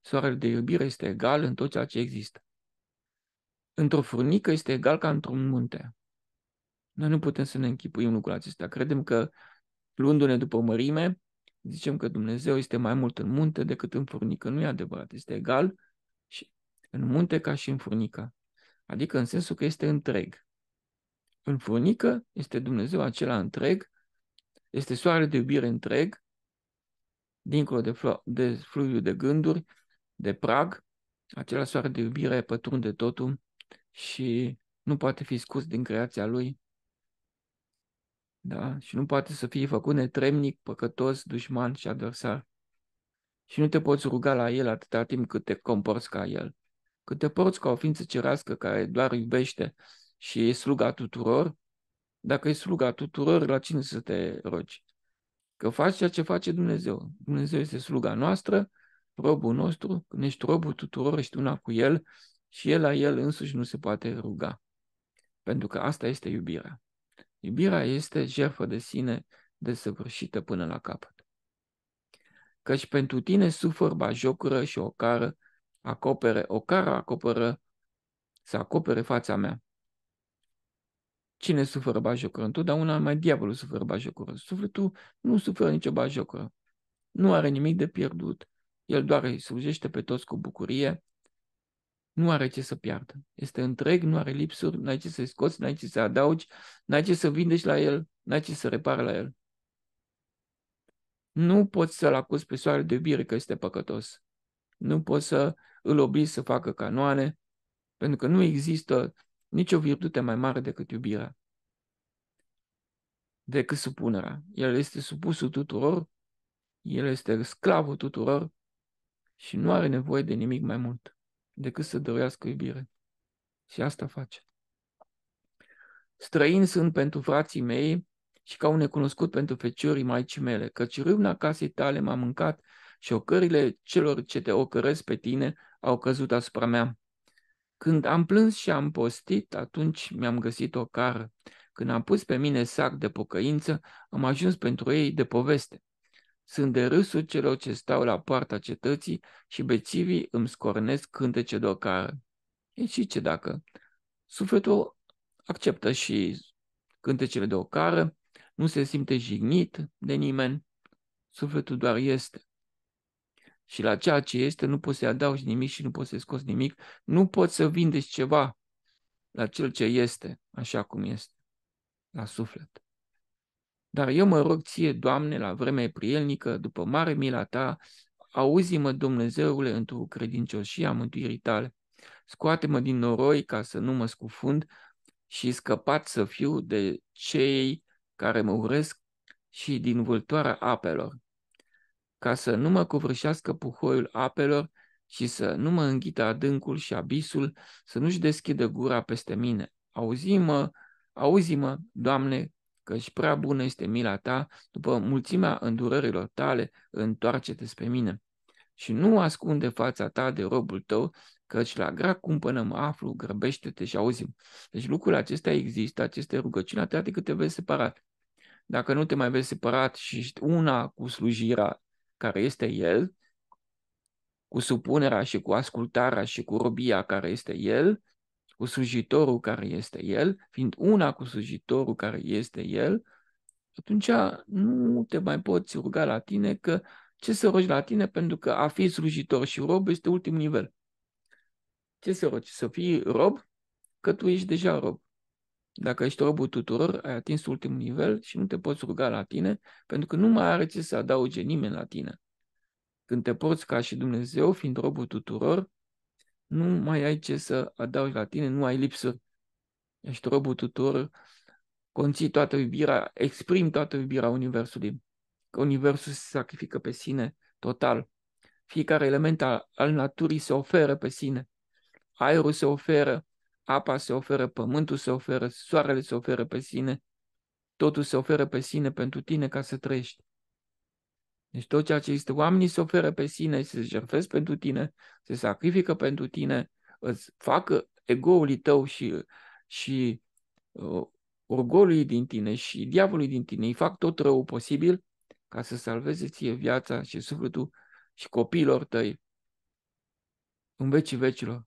Soarele de iubire este egal în tot ceea ce există. Într-o furnică este egal ca într-un munte. Noi nu putem să ne închipuim lucrul acesta. Credem că, luându-ne după mărime, zicem că Dumnezeu este mai mult în munte decât în furnică. Nu e adevărat. Este egal și în munte ca și în furnică. Adică în sensul că este întreg. În furnică este Dumnezeu acela întreg, este soarele de iubire întreg, dincolo de, flu- de fluviu de gânduri, de prag, acela soare de iubire pătrunde totul și nu poate fi scos din creația lui. Da? Și nu poate să fie făcut netremnic, păcătos, dușman și adversar. Și nu te poți ruga la el atâta timp cât te comporți ca el. Cât te porți ca o ființă cerească care doar iubește și e sluga tuturor, dacă e sluga tuturor, la cine să te rogi? Că faci ceea ce face Dumnezeu. Dumnezeu este sluga noastră, robul nostru, când ești robul tuturor, ești una cu El și El la El însuși nu se poate ruga. Pentru că asta este iubirea. Iubirea este jertfă de sine desăvârșită până la capăt. Căci pentru tine sufăr jocură și ocară, acopere, cară acoperă, să acopere fața mea. Cine suferă bajocoră? Întotdeauna mai diavolul suferă bajocoră. Sufletul nu suferă nicio bajocoră. Nu are nimic de pierdut. El doar îi slujește pe toți cu bucurie. Nu are ce să piardă. Este întreg, nu are lipsuri, n-ai ce să-i scoți, n-ai ce să adaugi, n-ai ce să vindeci la el, n-ai ce să repare la el. Nu poți să-l acuzi pe soare de iubire că este păcătos. Nu poți să îl obligi să facă canoane, pentru că nu există nici o virtute mai mare decât iubirea, decât supunerea. El este supusul tuturor, el este sclavul tuturor și nu are nevoie de nimic mai mult decât să dorească iubire. Și asta face. Străin sunt pentru frații mei și ca un necunoscut pentru feciorii maicii mele, căci râvna casei tale m-a mâncat și ocările celor ce te ocăresc pe tine au căzut asupra mea. Când am plâns și am postit, atunci mi-am găsit o cară. Când am pus pe mine sac de pocăință, am ajuns pentru ei de poveste. Sunt de râsul celor ce stau la poarta cetății și bețivii îmi scornesc cântece de o cară. E și ce dacă? Sufletul acceptă și cântecele de o cară, nu se simte jignit de nimeni, sufletul doar este și la ceea ce este nu poți să-i adaugi nimic și nu poți să-i scoți nimic. Nu poți să vindeci ceva la cel ce este, așa cum este, la suflet. Dar eu mă rog ție, Doamne, la vremea prielnică, după mare mila ta, auzi-mă, Dumnezeule, într-o credincioșie a mântuirii tale. Scoate-mă din noroi ca să nu mă scufund și scăpat să fiu de cei care mă urăsc și din vâltoarea apelor ca să nu mă covrășească puhoiul apelor și să nu mă înghită adâncul și abisul, să nu-și deschidă gura peste mine. Auzi-mă, auzi-mă, Doamne, căci prea bună este mila ta, după mulțimea îndurărilor tale, întoarce-te spre mine. Și nu ascunde fața ta de robul tău, căci la grea cumpănă mă aflu, grăbește-te și auzim. Deci lucrurile acestea există, aceste rugăciuni, atât cât te vezi separat. Dacă nu te mai vezi separat și una cu slujirea care este El, cu supunerea și cu ascultarea și cu robia care este El, cu slujitorul care este El, fiind una cu slujitorul care este El, atunci nu te mai poți ruga la tine că ce să rogi la tine pentru că a fi slujitor și rob este ultimul nivel. Ce să rogi? Să fii rob? Că tu ești deja rob. Dacă ești robul tuturor, ai atins ultimul nivel și nu te poți ruga la tine, pentru că nu mai are ce să adauge nimeni la tine. Când te porți ca și Dumnezeu, fiind robul tuturor, nu mai ai ce să adaugi la tine, nu ai lipsuri. Ești robul tuturor, conții toată iubirea, exprimi toată iubirea Universului. Că Universul se sacrifică pe sine total. Fiecare element al, al naturii se oferă pe sine. Aerul se oferă, apa se oferă, pământul se oferă, soarele se oferă pe sine, totul se oferă pe sine pentru tine ca să trăiești. Deci tot ceea ce este oamenii se oferă pe sine, se jertfesc pentru tine, se sacrifică pentru tine, îți facă egoului tău și, și uh, orgolului din tine și diavolului din tine, îi fac tot rău posibil ca să salveze ție viața și sufletul și copiilor tăi în vecii vecilor.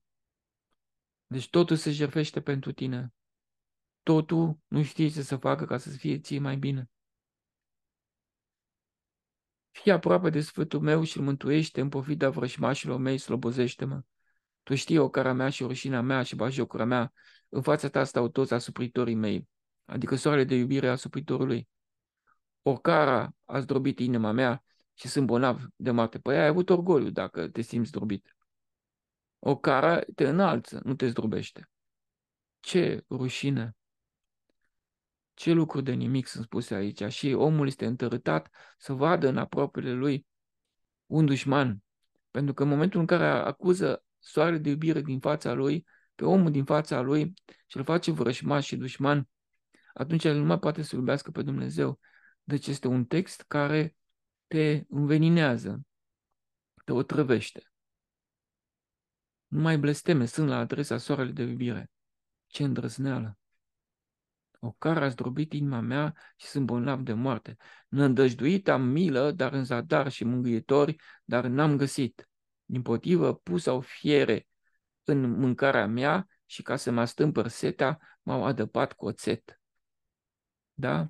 Deci totul se jertfește pentru tine. Totul nu știi ce să facă ca să fie ție mai bine. Fii aproape de sfântul meu și îl mântuiește în pofida vrășmașilor mei, slobozește-mă. Tu știi ocarea mea și rușina mea și bajocura mea, în fața ta stau toți asupritorii mei, adică soarele de iubire a asupritorului. Ocara a zdrobit inima mea și sunt bolnav de moarte. Păi ai avut orgoliu dacă te simți zdrobit o cara te înalță, nu te zdrobește. Ce rușine! Ce lucruri de nimic sunt spuse aici și omul este întărâtat să vadă în aproapele lui un dușman. Pentru că în momentul în care acuză soare de iubire din fața lui, pe omul din fața lui și îl face vrășmaș și dușman, atunci el nu mai poate să iubească pe Dumnezeu. Deci este un text care te înveninează, te otrăvește. Nu mai blesteme sunt la adresa soarelui de iubire. Ce îndrăzneală! O cară a zdrobit inima mea și sunt bolnav de moarte. Nădăjduit am milă, dar în zadar și mângâietori, dar n-am găsit. Din potrivă, pus au fiere în mâncarea mea și ca să mă stâmpăr seta, m-au adăpat cu oțet. Da?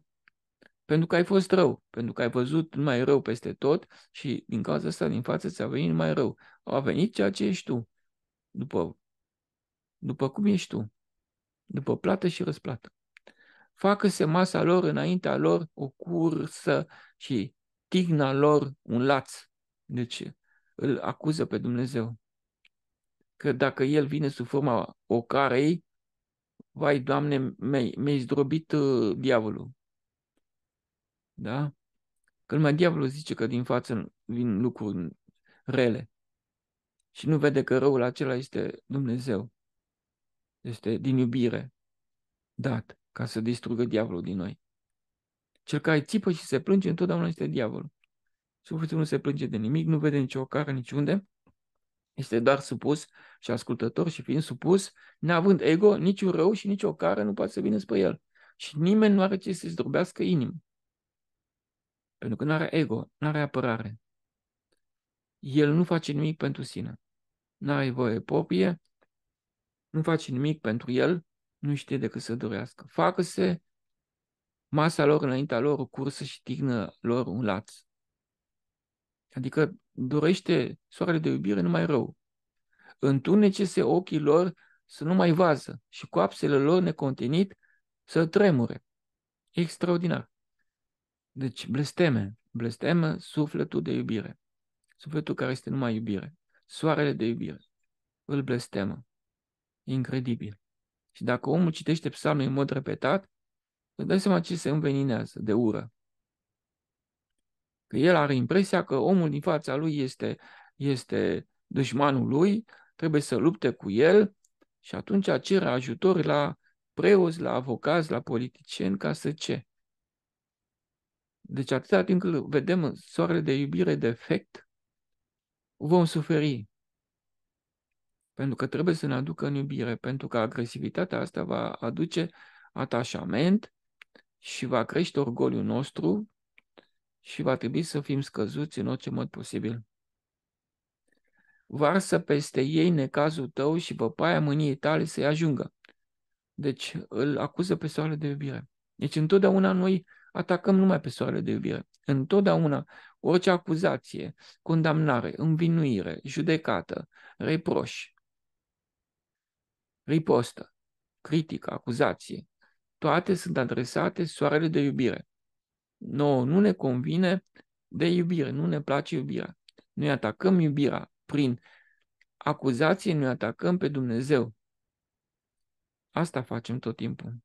Pentru că ai fost rău, pentru că ai văzut numai rău peste tot și din cauza asta din față ți-a venit numai rău. A venit ceea ce ești tu după, după cum ești tu, după plată și răsplată. Facă-se masa lor înaintea lor o cursă și tigna lor un laț. Deci îl acuză pe Dumnezeu. Că dacă el vine sub forma ocarei, vai, Doamne, mi-ai, zdrobit uh, diavolul. Da? Când mai diavolul zice că din față vin lucruri rele și nu vede că răul acela este Dumnezeu. Este din iubire dat ca să distrugă diavolul din noi. Cel care țipă și se plânge întotdeauna este diavolul. Sufletul nu se plânge de nimic, nu vede nicio ocară niciunde, este doar supus și ascultător și fiind supus, neavând ego, niciun rău și nicio cară nu poate să vină spre el. Și nimeni nu are ce să-i zdrobească inimă. Pentru că nu are ego, nu are apărare el nu face nimic pentru sine. N-are voie proprie, nu face nimic pentru el, nu știe decât să dorească. Facă-se masa lor înaintea lor, o cursă și tignă lor un laț. Adică dorește soarele de iubire numai rău. Întunece-se ochii lor să nu mai vază și coapsele lor necontenit să tremure. Extraordinar. Deci blesteme, blesteme sufletul de iubire. Sufletul care este numai iubire. Soarele de iubire. Îl blestemă. E incredibil. Și dacă omul citește psalmul în mod repetat, îți dă seama ce se înveninează de ură. Că el are impresia că omul din fața lui este, este dușmanul lui, trebuie să lupte cu el și atunci cere ajutor la preoți, la avocați, la politicieni ca să ce? Deci atâta timp când vedem soarele de iubire defect, vom suferi. Pentru că trebuie să ne aducă în iubire, pentru că agresivitatea asta va aduce atașament și va crește orgoliul nostru și va trebui să fim scăzuți în orice mod posibil. Varsă peste ei necazul tău și văpaia mâniei tale să-i ajungă. Deci îl acuză pe soarele de iubire. Deci întotdeauna noi atacăm numai pe soarele de iubire. Întotdeauna Orice acuzație, condamnare, învinuire, judecată, reproș, ripostă, critică, acuzație, toate sunt adresate soarele de iubire. No, nu ne convine de iubire, nu ne place iubirea. Noi atacăm iubirea prin acuzație, noi atacăm pe Dumnezeu. Asta facem tot timpul.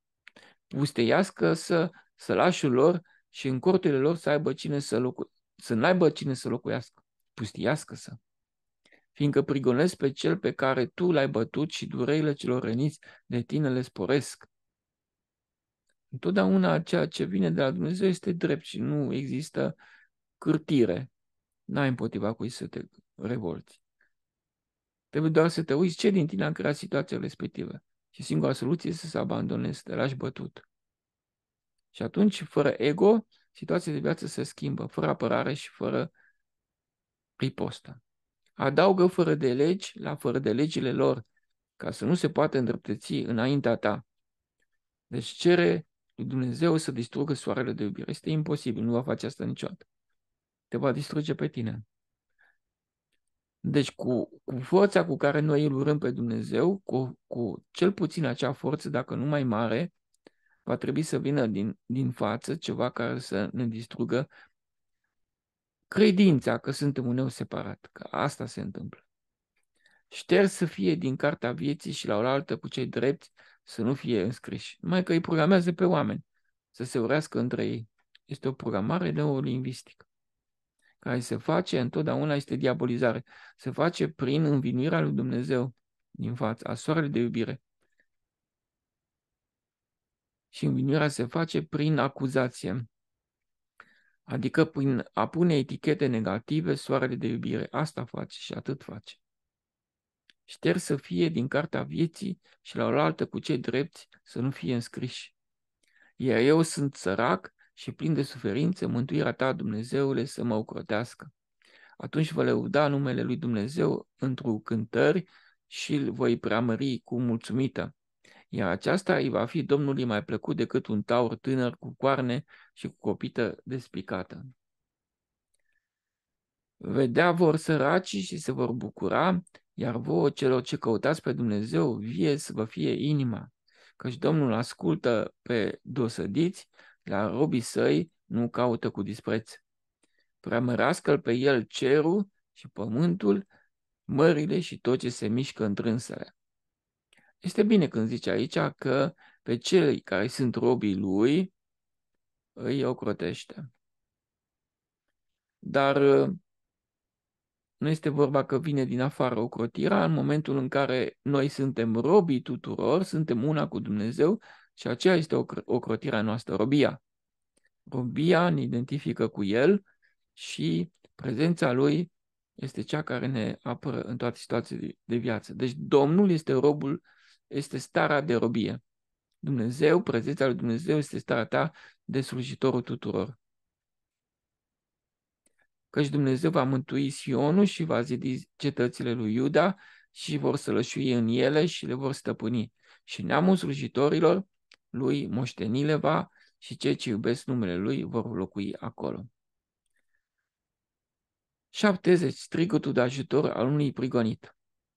Pusteiască să, să lașul lor și în corturile lor să aibă cine să, locu- să n-aibă cine să locuiască, pustiască-să, fiindcă prigonesc pe cel pe care tu l-ai bătut și durerile celor răniți de tine le sporesc. Întotdeauna ceea ce vine de la Dumnezeu este drept și nu există cârtire. N-ai împotriva cui să te revolți. Trebuie doar să te uiți ce din tine a creat situația respectivă. Și singura soluție este să se abandonezi, să te lași bătut. Și atunci, fără ego, situația de viață se schimbă fără apărare și fără ripostă. Adaugă fără de legi la fără de legile lor, ca să nu se poată îndreptăți înaintea ta. Deci cere lui Dumnezeu să distrugă soarele de iubire. Este imposibil, nu va face asta niciodată. Te va distruge pe tine. Deci cu, cu forța cu care noi îl urăm pe Dumnezeu, cu, cu cel puțin acea forță, dacă nu mai mare, va trebui să vină din, din față ceva care să ne distrugă credința că suntem un eu separat, că asta se întâmplă. Șters să fie din cartea vieții și la oaltă cu cei drepți să nu fie înscriși. Mai că îi programează pe oameni să se urească între ei. Este o programare neolingvistică care se face întotdeauna este diabolizare. Se face prin învinuirea lui Dumnezeu din față, a soarelui de iubire și învinuirea se face prin acuzație, adică prin a pune etichete negative soarele de iubire. Asta face și atât face. Șter să fie din cartea vieții și la oaltă cu cei drepți să nu fie înscriși. Iar eu sunt sărac și plin de suferințe, mântuirea ta, Dumnezeule, să mă ocrotească. Atunci vă lăuda numele lui Dumnezeu într-o cântări și îl voi preamări cu mulțumită iar aceasta îi va fi Domnului mai plăcut decât un taur tânăr cu coarne și cu copită despicată. Vedea vor săracii și se vor bucura, iar voi celor ce căutați pe Dumnezeu, vie să vă fie inima, căci Domnul ascultă pe dosădiți, la robii săi nu caută cu dispreț. Preamărească-l pe el cerul și pământul, mările și tot ce se mișcă întrânsele. Este bine când zice aici că pe cei care sunt robii lui îi ocrotește. Dar uh, nu este vorba că vine din afară ocrotirea în momentul în care noi suntem robii tuturor, suntem una cu Dumnezeu și aceea este ocrotirea noastră, robia. Robia ne identifică cu El și prezența Lui este cea care ne apără în toate situațiile de viață. Deci Domnul este robul este starea de robie. Dumnezeu, prezența lui Dumnezeu este starea ta de slujitorul tuturor. Căci Dumnezeu va mântui Sionul și va zidi cetățile lui Iuda și vor sălășui în ele și le vor stăpâni. Și neamul slujitorilor lui moștenile va și cei ce iubesc numele lui vor locui acolo. 70. Strigătul de ajutor al unui prigonit.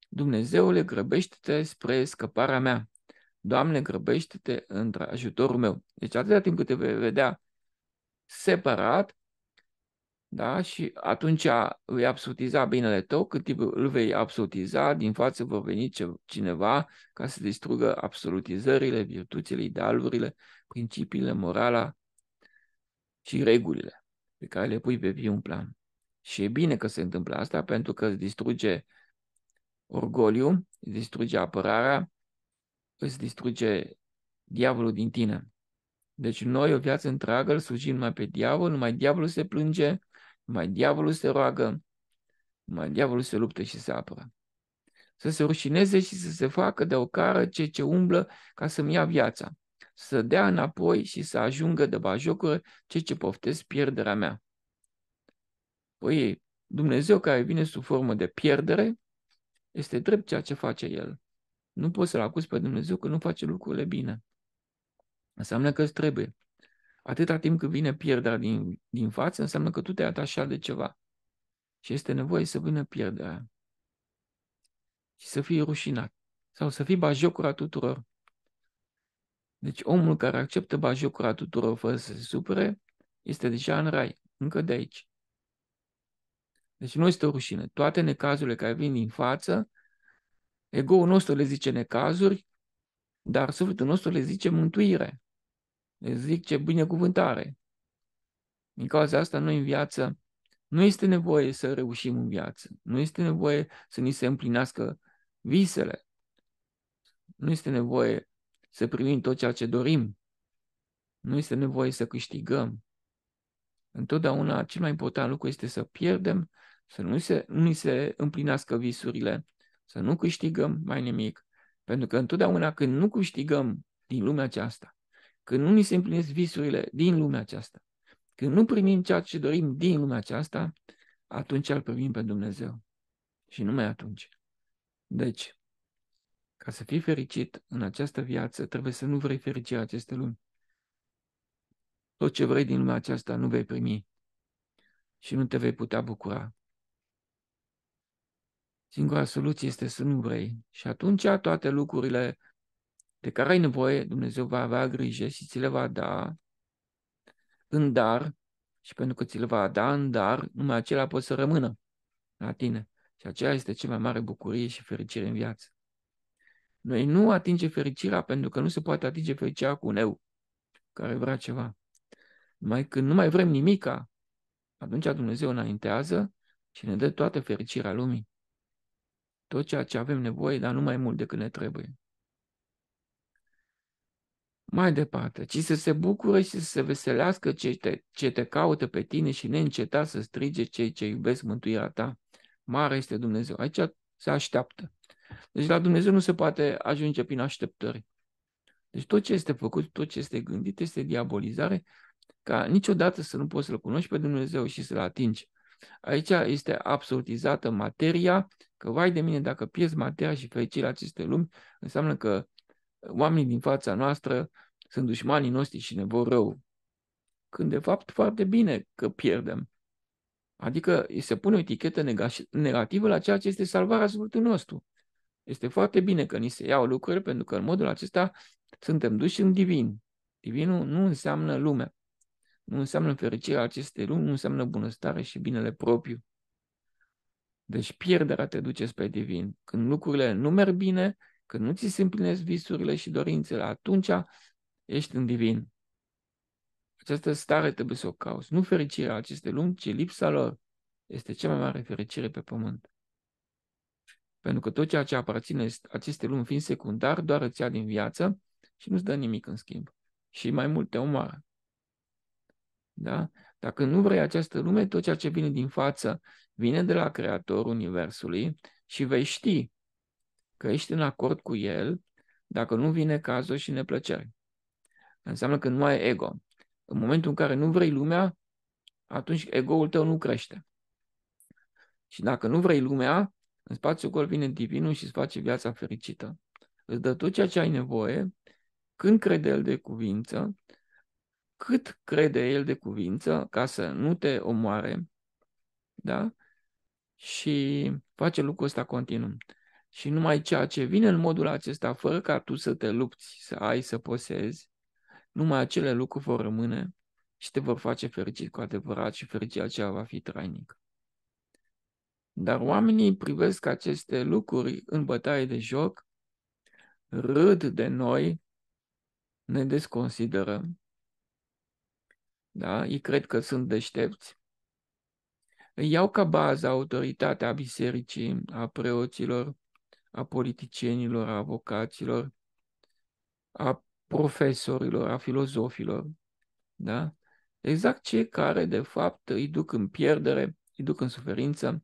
Dumnezeule, grăbește-te spre scăparea mea. Doamne, grăbește-te între ajutorul meu. Deci atâta timp cât te vei vedea separat, da? și atunci vei absolutiza binele tău, cât timp îl vei absolutiza, din față vor veni cineva ca să distrugă absolutizările, virtuțile, idealurile, principiile, morala și regulile pe care le pui pe viu în plan. Și e bine că se întâmplă asta pentru că îți distruge orgoliu, îți distruge apărarea, îți distruge diavolul din tine. Deci noi o viață întreagă îl slujim numai pe diavol, numai diavolul se plânge, numai diavolul se roagă, numai diavolul se luptă și se apără. Să se rușineze și să se facă de o cară ce ce umblă ca să-mi ia viața, să dea înapoi și să ajungă de bajocură ce ce poftesc pierderea mea. Păi Dumnezeu care vine sub formă de pierdere, este drept ceea ce face el. Nu poți să-L acuzi pe Dumnezeu că nu face lucrurile bine. Înseamnă că îți trebuie. Atâta timp cât vine pierderea din, din față, înseamnă că tu te-ai atașat de ceva. Și este nevoie să vină pierderea. Și să fii rușinat. Sau să fii bajocura tuturor. Deci omul care acceptă bajocura tuturor fără să se supere, este deja în rai, încă de aici. Deci nu este o rușine. Toate necazurile care vin din față, ego-ul nostru le zice necazuri, dar sufletul nostru le zice mântuire, le zice binecuvântare. Din cauza asta, noi în viață nu este nevoie să reușim în viață, nu este nevoie să ni se împlinească visele, nu este nevoie să primim tot ceea ce dorim, nu este nevoie să câștigăm, Întotdeauna cel mai important lucru este să pierdem, să nu, se, nu se împlinească visurile, să nu câștigăm mai nimic. Pentru că întotdeauna când nu câștigăm din lumea aceasta, când nu ni se împlinesc visurile din lumea aceasta, când nu primim ceea ce dorim din lumea aceasta, atunci îl primim pe Dumnezeu. Și numai atunci. Deci, ca să fii fericit în această viață, trebuie să nu vrei fericirea aceste lumi. Tot ce vrei din lumea aceasta nu vei primi și nu te vei putea bucura. Singura soluție este să nu vrei. Și atunci toate lucrurile de care ai nevoie, Dumnezeu va avea grijă și ți le va da în dar și pentru că ți le va da în dar, numai acela poate să rămână la tine. Și aceea este cea mai mare bucurie și fericire în viață. Noi nu atingem fericirea pentru că nu se poate atinge fericirea cu un eu care vrea ceva. Numai când nu mai vrem nimica, atunci Dumnezeu înaintează și ne dă toată fericirea lumii. Tot ceea ce avem nevoie, dar nu mai mult decât ne trebuie. Mai departe, ci să se bucure și să se veselească ce te, ce te caută pe tine și neînceta să strige cei ce iubesc mântuirea ta. Mare este Dumnezeu. Aici se așteaptă. Deci la Dumnezeu nu se poate ajunge prin așteptări. Deci tot ce este făcut, tot ce este gândit este diabolizare ca niciodată să nu poți să-L cunoști pe Dumnezeu și să-L atingi. Aici este absolutizată materia, că vai de mine dacă pierzi materia și fericirea acestei lumi, înseamnă că oamenii din fața noastră sunt dușmanii noștri și ne vor rău. Când de fapt foarte bine că pierdem. Adică se pune o etichetă negativă la ceea ce este salvarea sufletului nostru. Este foarte bine că ni se iau lucruri pentru că în modul acesta suntem duși în divin. Divinul nu înseamnă lumea nu înseamnă fericirea acestei lumi, nu înseamnă bunăstare și binele propriu. Deci pierderea te duce spre divin. Când lucrurile nu merg bine, când nu ți se împlinesc visurile și dorințele, atunci ești în divin. Această stare trebuie să o cauți. Nu fericirea acestei lumi, ci lipsa lor este cea mai mare fericire pe pământ. Pentru că tot ceea ce aparține aceste lumi fiind secundar, doar îți ia din viață și nu-ți dă nimic în schimb. Și mai mult te omoară. Da? Dacă nu vrei această lume, tot ceea ce vine din față vine de la Creatorul Universului și vei ști că ești în acord cu El dacă nu vine cazuri și neplăceri. Înseamnă că nu ai ego. În momentul în care nu vrei lumea, atunci ego-ul tău nu crește. Și dacă nu vrei lumea, în spațiul gol vine divinul și îți face viața fericită. Îți dă tot ceea ce ai nevoie, când crede el de cuvință cât crede el de cuvință ca să nu te omoare, da? Și face lucrul ăsta continuu. Și numai ceea ce vine în modul acesta, fără ca tu să te lupți, să ai, să posezi, numai acele lucruri vor rămâne și te vor face fericit cu adevărat și fericirea aceea va fi trainică. Dar oamenii privesc aceste lucruri în bătaie de joc, râd de noi, ne desconsideră da? ei cred că sunt deștepți, iau ca bază autoritatea bisericii, a preoților, a politicienilor, a avocaților, a profesorilor, a filozofilor. Da? Exact cei care, de fapt, îi duc în pierdere, îi duc în suferință,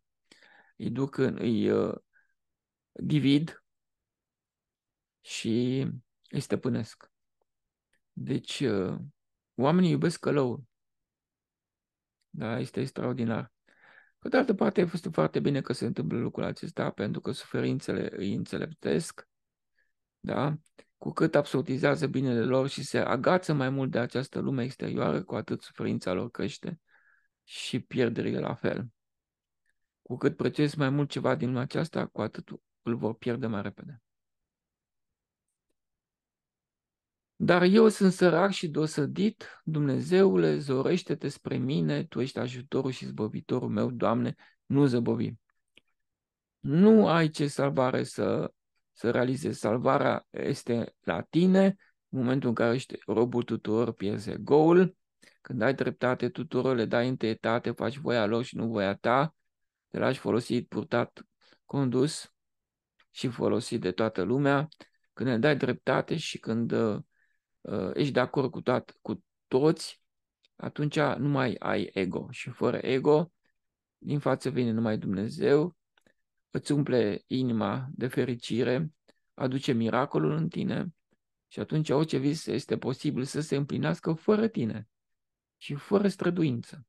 îi duc în, îi uh, divid și îi stăpânesc. Deci, uh, Oamenii iubesc călăul. Da, este extraordinar. Pe de altă parte, a fost foarte bine că se întâmplă lucrul acesta, pentru că suferințele îi înțeleptesc, da? cu cât absortizează binele lor și se agață mai mult de această lume exterioară, cu atât suferința lor crește și pierderile la fel. Cu cât prețuiesc mai mult ceva din lumea aceasta, cu atât îl vor pierde mai repede. Dar eu sunt sărac și dosădit, Dumnezeule, zorește-te spre mine, Tu ești ajutorul și zbăvitorul meu, Doamne, nu zăbovi. Nu ai ce salvare să, să realizezi. Salvarea este la tine, în momentul în care ești robul tuturor, pierzi goul. Când ai dreptate tuturor, le dai întâietate, faci voia lor și nu voia ta, te lași folosit, purtat, condus și folosit de toată lumea. Când le dai dreptate și când uh, Uh, ești de acord cu, toat, cu toți, atunci nu mai ai ego. Și fără ego, din față vine numai Dumnezeu, îți umple inima de fericire, aduce miracolul în tine și atunci orice vis este posibil să se împlinească fără tine și fără străduință.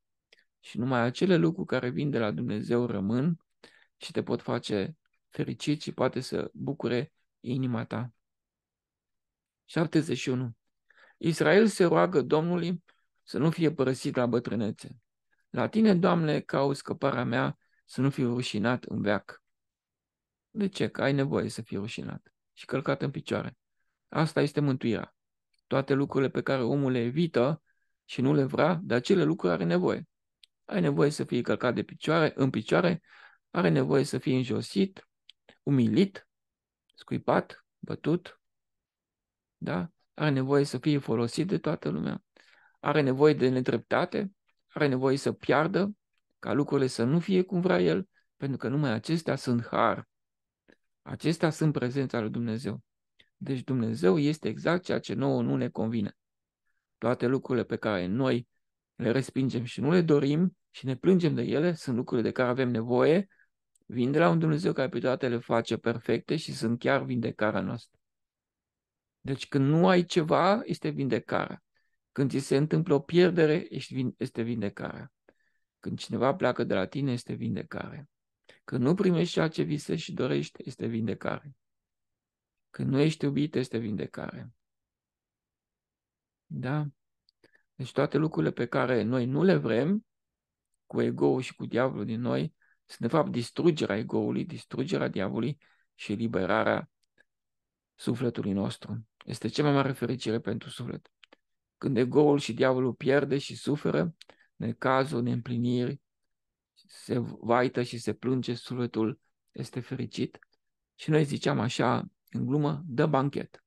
Și numai acele lucruri care vin de la Dumnezeu rămân și te pot face fericit și poate să bucure inima ta. 71. Israel se roagă Domnului să nu fie părăsit la bătrânețe. La tine, Doamne, cauți scăparea mea să nu fiu rușinat în veac. De ce? Că ai nevoie să fii rușinat și călcat în picioare. Asta este mântuirea. Toate lucrurile pe care omul le evită și nu le vrea, de acele lucruri are nevoie. Ai nevoie să fii călcat de picioare, în picioare, are nevoie să fii înjosit, umilit, scuipat, bătut, da? are nevoie să fie folosit de toată lumea, are nevoie de nedreptate, are nevoie să piardă, ca lucrurile să nu fie cum vrea el, pentru că numai acestea sunt har. Acestea sunt prezența lui Dumnezeu. Deci Dumnezeu este exact ceea ce nouă nu ne convine. Toate lucrurile pe care noi le respingem și nu le dorim și ne plângem de ele sunt lucruri de care avem nevoie, vin de la un Dumnezeu care pe toate le face perfecte și sunt chiar vindecarea noastră. Deci când nu ai ceva, este vindecarea. Când ți se întâmplă o pierdere, este vindecarea. Când cineva pleacă de la tine, este vindecare. Când nu primești ceea ce visezi și dorești, este vindecare. Când nu ești iubit, este vindecare. Da? Deci toate lucrurile pe care noi nu le vrem, cu ego și cu diavolul din noi, sunt de fapt distrugerea egoului, distrugerea diavolului și eliberarea sufletului nostru este cea mai mare fericire pentru suflet. Când egoul și diavolul pierde și suferă, necazul, neîmpliniri, se vaită și se plânge, sufletul este fericit. Și noi ziceam așa, în glumă, dă banchet,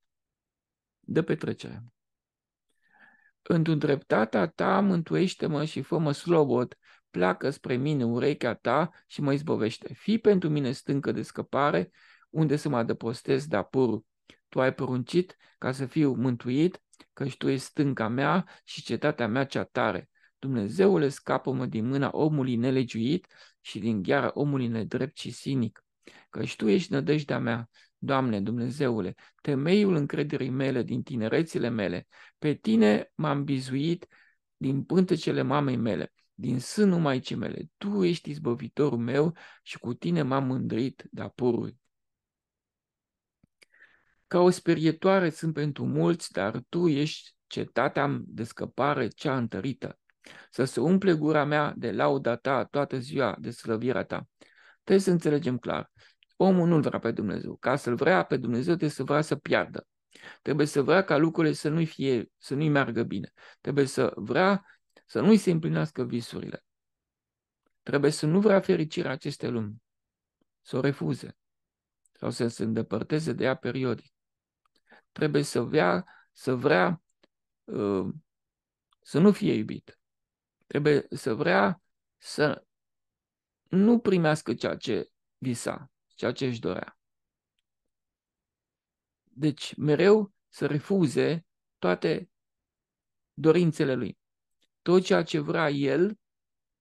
dă petrecere. Într-un dreptatea ta, mântuiește-mă și fă-mă slobot, pleacă spre mine urechea ta și mă izbovește. Fii pentru mine stâncă de scăpare, unde să mă adăpostez de apurul tu ai poruncit ca să fiu mântuit, căci tu ești stânca mea și cetatea mea cea tare. Dumnezeule, scapă-mă din mâna omului nelegiuit și din gheara omului nedrept și sinic, căci tu ești nădejdea mea, Doamne Dumnezeule, temeiul încrederii mele din tinerețile mele, pe tine m-am bizuit din pântecele mamei mele, din sânul maicii mele, tu ești izbăvitorul meu și cu tine m-am mândrit de-a ca o sperietoare sunt pentru mulți, dar tu ești cetatea de scăpare cea întărită. Să se umple gura mea de lauda ta toată ziua, de slăvirea ta. Trebuie să înțelegem clar. Omul nu-L vrea pe Dumnezeu. Ca să-L vrea pe Dumnezeu, trebuie să vrea să piardă. Trebuie să vrea ca lucrurile să nu-i, fie, să nu-i meargă bine. Trebuie să vrea să nu-i se împlinească visurile. Trebuie să nu vrea fericirea acestei lumi. Să o refuze sau să se îndepărteze de ea periodic trebuie să vrea, să vrea uh, să nu fie iubit. Trebuie să vrea să nu primească ceea ce visa, ceea ce își dorea. Deci mereu să refuze toate dorințele lui. Tot ceea ce vrea el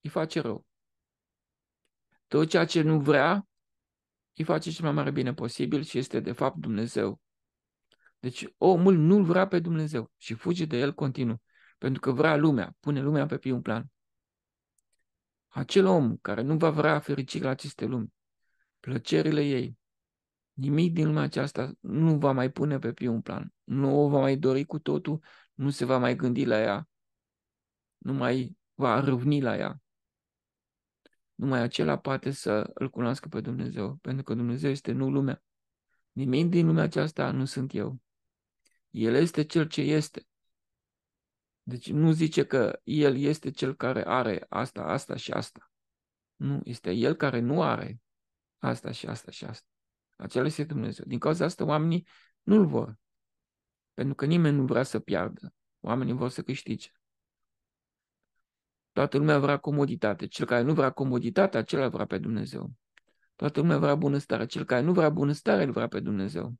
îi face rău. Tot ceea ce nu vrea îi face cel mai mare bine posibil și este de fapt Dumnezeu deci omul nu-L vrea pe Dumnezeu și fuge de El continuu, pentru că vrea lumea, pune lumea pe primul plan. Acel om care nu va vrea fericirea acestei lumi, plăcerile ei, nimic din lumea aceasta nu va mai pune pe primul plan. Nu o va mai dori cu totul, nu se va mai gândi la ea, nu mai va râvni la ea. Numai acela poate să îl cunoască pe Dumnezeu, pentru că Dumnezeu este nu lumea. Nimic din lumea aceasta nu sunt eu. El este cel ce este. Deci nu zice că el este cel care are asta, asta și asta. Nu, este el care nu are asta și asta și asta. Acela este Dumnezeu. Din cauza asta oamenii nu-l vor. Pentru că nimeni nu vrea să piardă. Oamenii vor să câștige. Toată lumea vrea comoditate. Cel care nu vrea comoditate, acela vrea pe Dumnezeu. Toată lumea vrea bunăstare. Cel care nu vrea bunăstare, îl vrea pe Dumnezeu.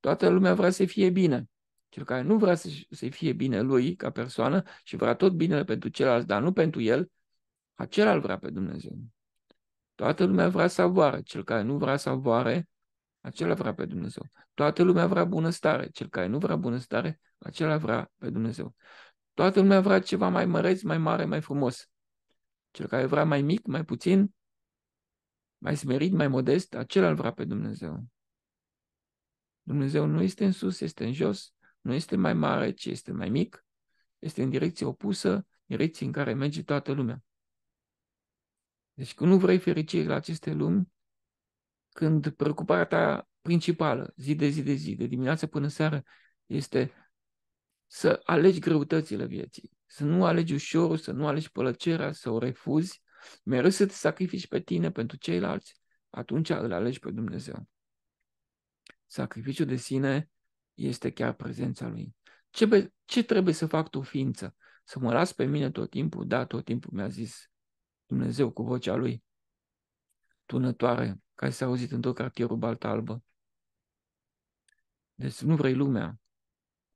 Toată lumea vrea să fie bine. Cel care nu vrea să, să fie bine lui ca persoană și vrea tot binele pentru celălalt, dar nu pentru el, acela îl vrea pe Dumnezeu. Toată lumea vrea savoare. Cel care nu vrea savoare, acela vrea pe Dumnezeu. Toată lumea vrea bunăstare. Cel care nu vrea bunăstare, acela vrea pe Dumnezeu. Toată lumea vrea ceva mai măreț, mai mare, mai frumos. Cel care vrea mai mic, mai puțin, mai smerit, mai modest, acela îl vrea pe Dumnezeu. Dumnezeu nu este în sus, este în jos, nu este mai mare, ci este mai mic, este în direcție opusă, direcție în care merge toată lumea. Deci când nu vrei fericire la aceste lumi, când preocuparea ta principală, zi de zi de zi, de dimineață până seară, este să alegi greutățile vieții, să nu alegi ușorul, să nu alegi plăcerea, să o refuzi, mereu să te sacrifici pe tine pentru ceilalți, atunci îl alegi pe Dumnezeu. Sacrificiul de sine este chiar prezența lui. Ce, ce trebuie să fac tu ființă? Să mă las pe mine tot timpul? Da, tot timpul mi-a zis Dumnezeu cu vocea lui tunătoare care s-a auzit în tot cartierul Balta Albă. Deci nu vrei lumea,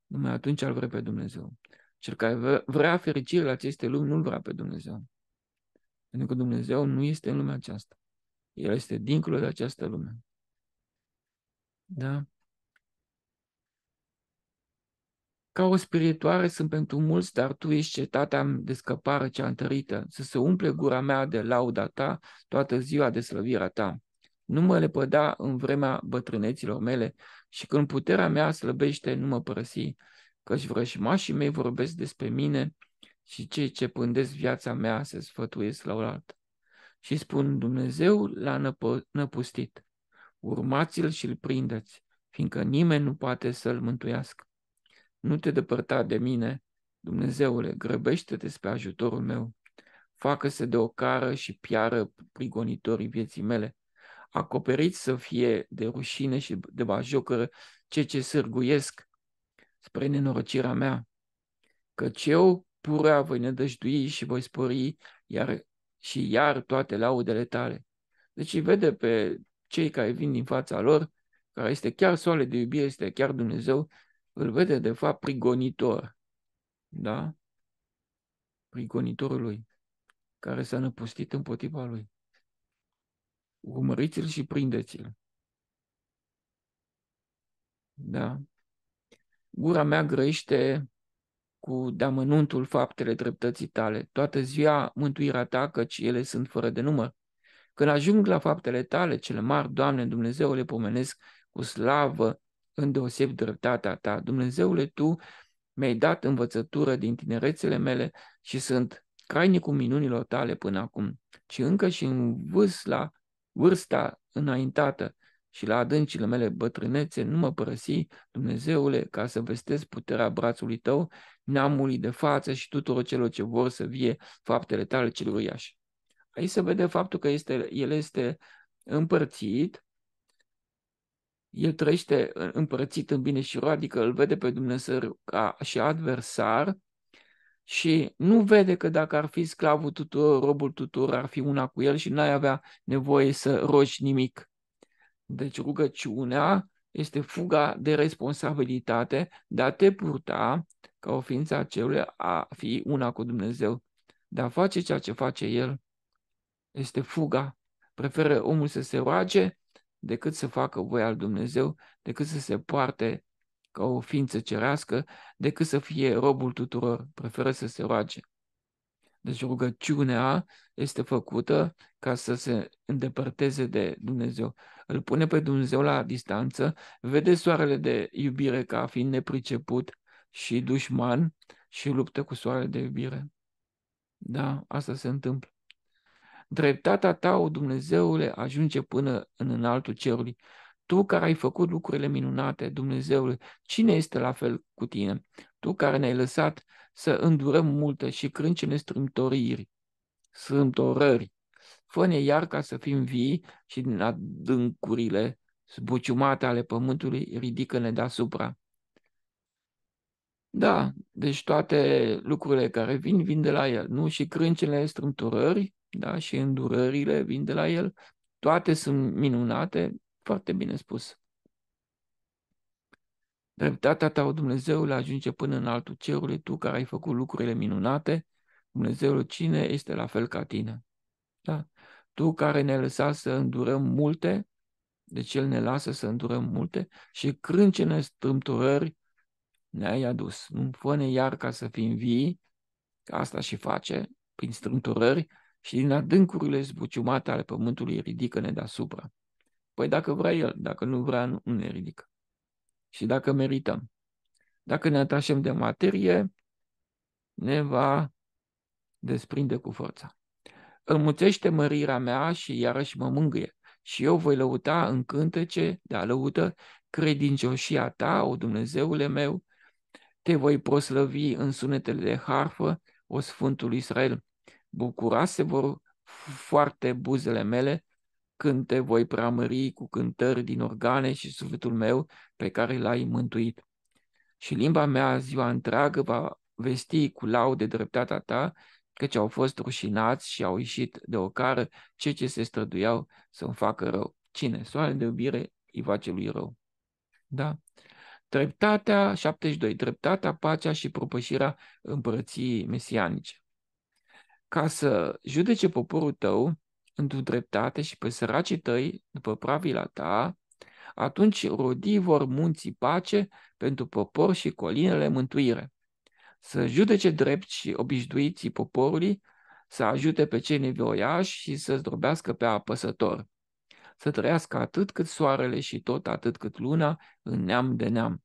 numai atunci îl vrei pe Dumnezeu. Cel care vrea fericirea aceste lumi nu-l vrea pe Dumnezeu. Pentru că Dumnezeu nu este în lumea aceasta. El este dincolo de această lume. Da? Ca o spiritoare sunt pentru mulți, dar tu ești cetatea de scăpare cea întărită. Să se umple gura mea de lauda ta, toată ziua de slăvirea ta. Nu mă lepăda în vremea bătrâneților mele și când puterea mea slăbește, nu mă părăsi, căci vrășmașii mei vorbesc despre mine și cei ce pândesc viața mea se sfătuiesc la oaltă. Și spun Dumnezeu l-a năpustit urmați-l și îl prindeți, fiindcă nimeni nu poate să-l mântuiască. Nu te depărta de mine, Dumnezeule, grăbește-te spre ajutorul meu. Facă-se de o cară și piară prigonitorii vieții mele. Acoperiți să fie de rușine și de bajocără ce ce sârguiesc spre nenorocirea mea. Căci eu purea voi nedăjdui și voi spori iar, și iar toate laudele tale. Deci vede pe cei care vin din fața lor, care este chiar soare de iubire, este chiar Dumnezeu, îl vede de fapt prigonitor. Da? Prigonitorul lui, care s-a năpustit împotriva lui. Urmăriți-l și prindeți-l. Da? Gura mea grăiește cu damănuntul faptele dreptății tale. Toată ziua mântuirea ta, căci ele sunt fără de număr. Când ajung la faptele tale cele mari, Doamne Dumnezeu, le pomenesc cu slavă îndeoseb dreptatea ta. Dumnezeule, tu mi-ai dat învățătură din tinerețele mele și sunt crainicul minunilor tale până acum, ci încă și în la vârsta înaintată și la adâncile mele bătrânețe, nu mă părăsi, Dumnezeule, ca să vestesc puterea brațului tău, neamului de față și tuturor celor ce vor să vie faptele tale celor iași. Aici se vede faptul că este, el este împărțit, el trăiește împărțit în bine și rău, adică îl vede pe Dumnezeu ca și adversar și nu vede că dacă ar fi sclavul tuturor, robul tuturor, ar fi una cu el și n-ai avea nevoie să rogi nimic. Deci rugăciunea este fuga de responsabilitate de a te purta ca o ființă a celui a fi una cu Dumnezeu, de a face ceea ce face El este fuga. Preferă omul să se roage decât să facă voia al Dumnezeu, decât să se poarte ca o ființă cerească, decât să fie robul tuturor. Preferă să se roage. Deci rugăciunea este făcută ca să se îndepărteze de Dumnezeu. Îl pune pe Dumnezeu la distanță, vede soarele de iubire ca fiind nepriceput și dușman și luptă cu soarele de iubire. Da, asta se întâmplă. Dreptatea ta, o Dumnezeule, ajunge până în înaltul cerului. Tu care ai făcut lucrurile minunate, Dumnezeule, cine este la fel cu tine? Tu care ne-ai lăsat să îndurăm multe și crâncene strâmtoriri, strâmtorări. Fă-ne iar ca să fim vii și din adâncurile zbuciumate ale pământului, ridică-ne deasupra. Da, deci toate lucrurile care vin, vin de la el, nu? Și crâncele strâmturări da? și îndurările vin de la el. Toate sunt minunate, foarte bine spus. Dreptatea ta, o Dumnezeule, ajunge până în altul cerului, tu care ai făcut lucrurile minunate, Dumnezeul cine este la fel ca tine. Da? Tu care ne lăsa să îndurăm multe, deci El ne lasă să îndurăm multe și crâncene strâmturări ne-ai adus. Nu fă iar ca să fim vii, că asta și face, prin strâmturări, și din adâncurile zbuciumate ale pământului ridică-ne deasupra. Păi dacă vrea El, dacă nu vrea, nu ne ridică. Și dacă merităm. Dacă ne atașăm de materie, ne va desprinde cu forța. Înmuțește mărirea mea și iarăși mă mângâie. Și eu voi lăuta în cântece de alăută credincioșia ta, o Dumnezeule meu, te voi proslăvi în sunetele de harfă, o Sfântul Israel bucurase vor foarte buzele mele când te voi preamări cu cântări din organe și sufletul meu pe care l-ai mântuit. Și limba mea ziua întreagă va vesti cu laude dreptatea ta, căci au fost rușinați și au ieșit de o cară cei ce se străduiau să-mi facă rău. Cine? Soarele de iubire îi face lui rău. Da? Dreptatea, 72, dreptatea, pacea și propășirea împărăției mesianice ca să judece poporul tău într-o dreptate și pe săracii tăi după pravila ta, atunci rodii vor munții pace pentru popor și colinele mântuire. Să judece drept și obișnuiții poporului, să ajute pe cei nevoiași și să zdrobească pe apăsător. Să trăiască atât cât soarele și tot atât cât luna în neam de neam.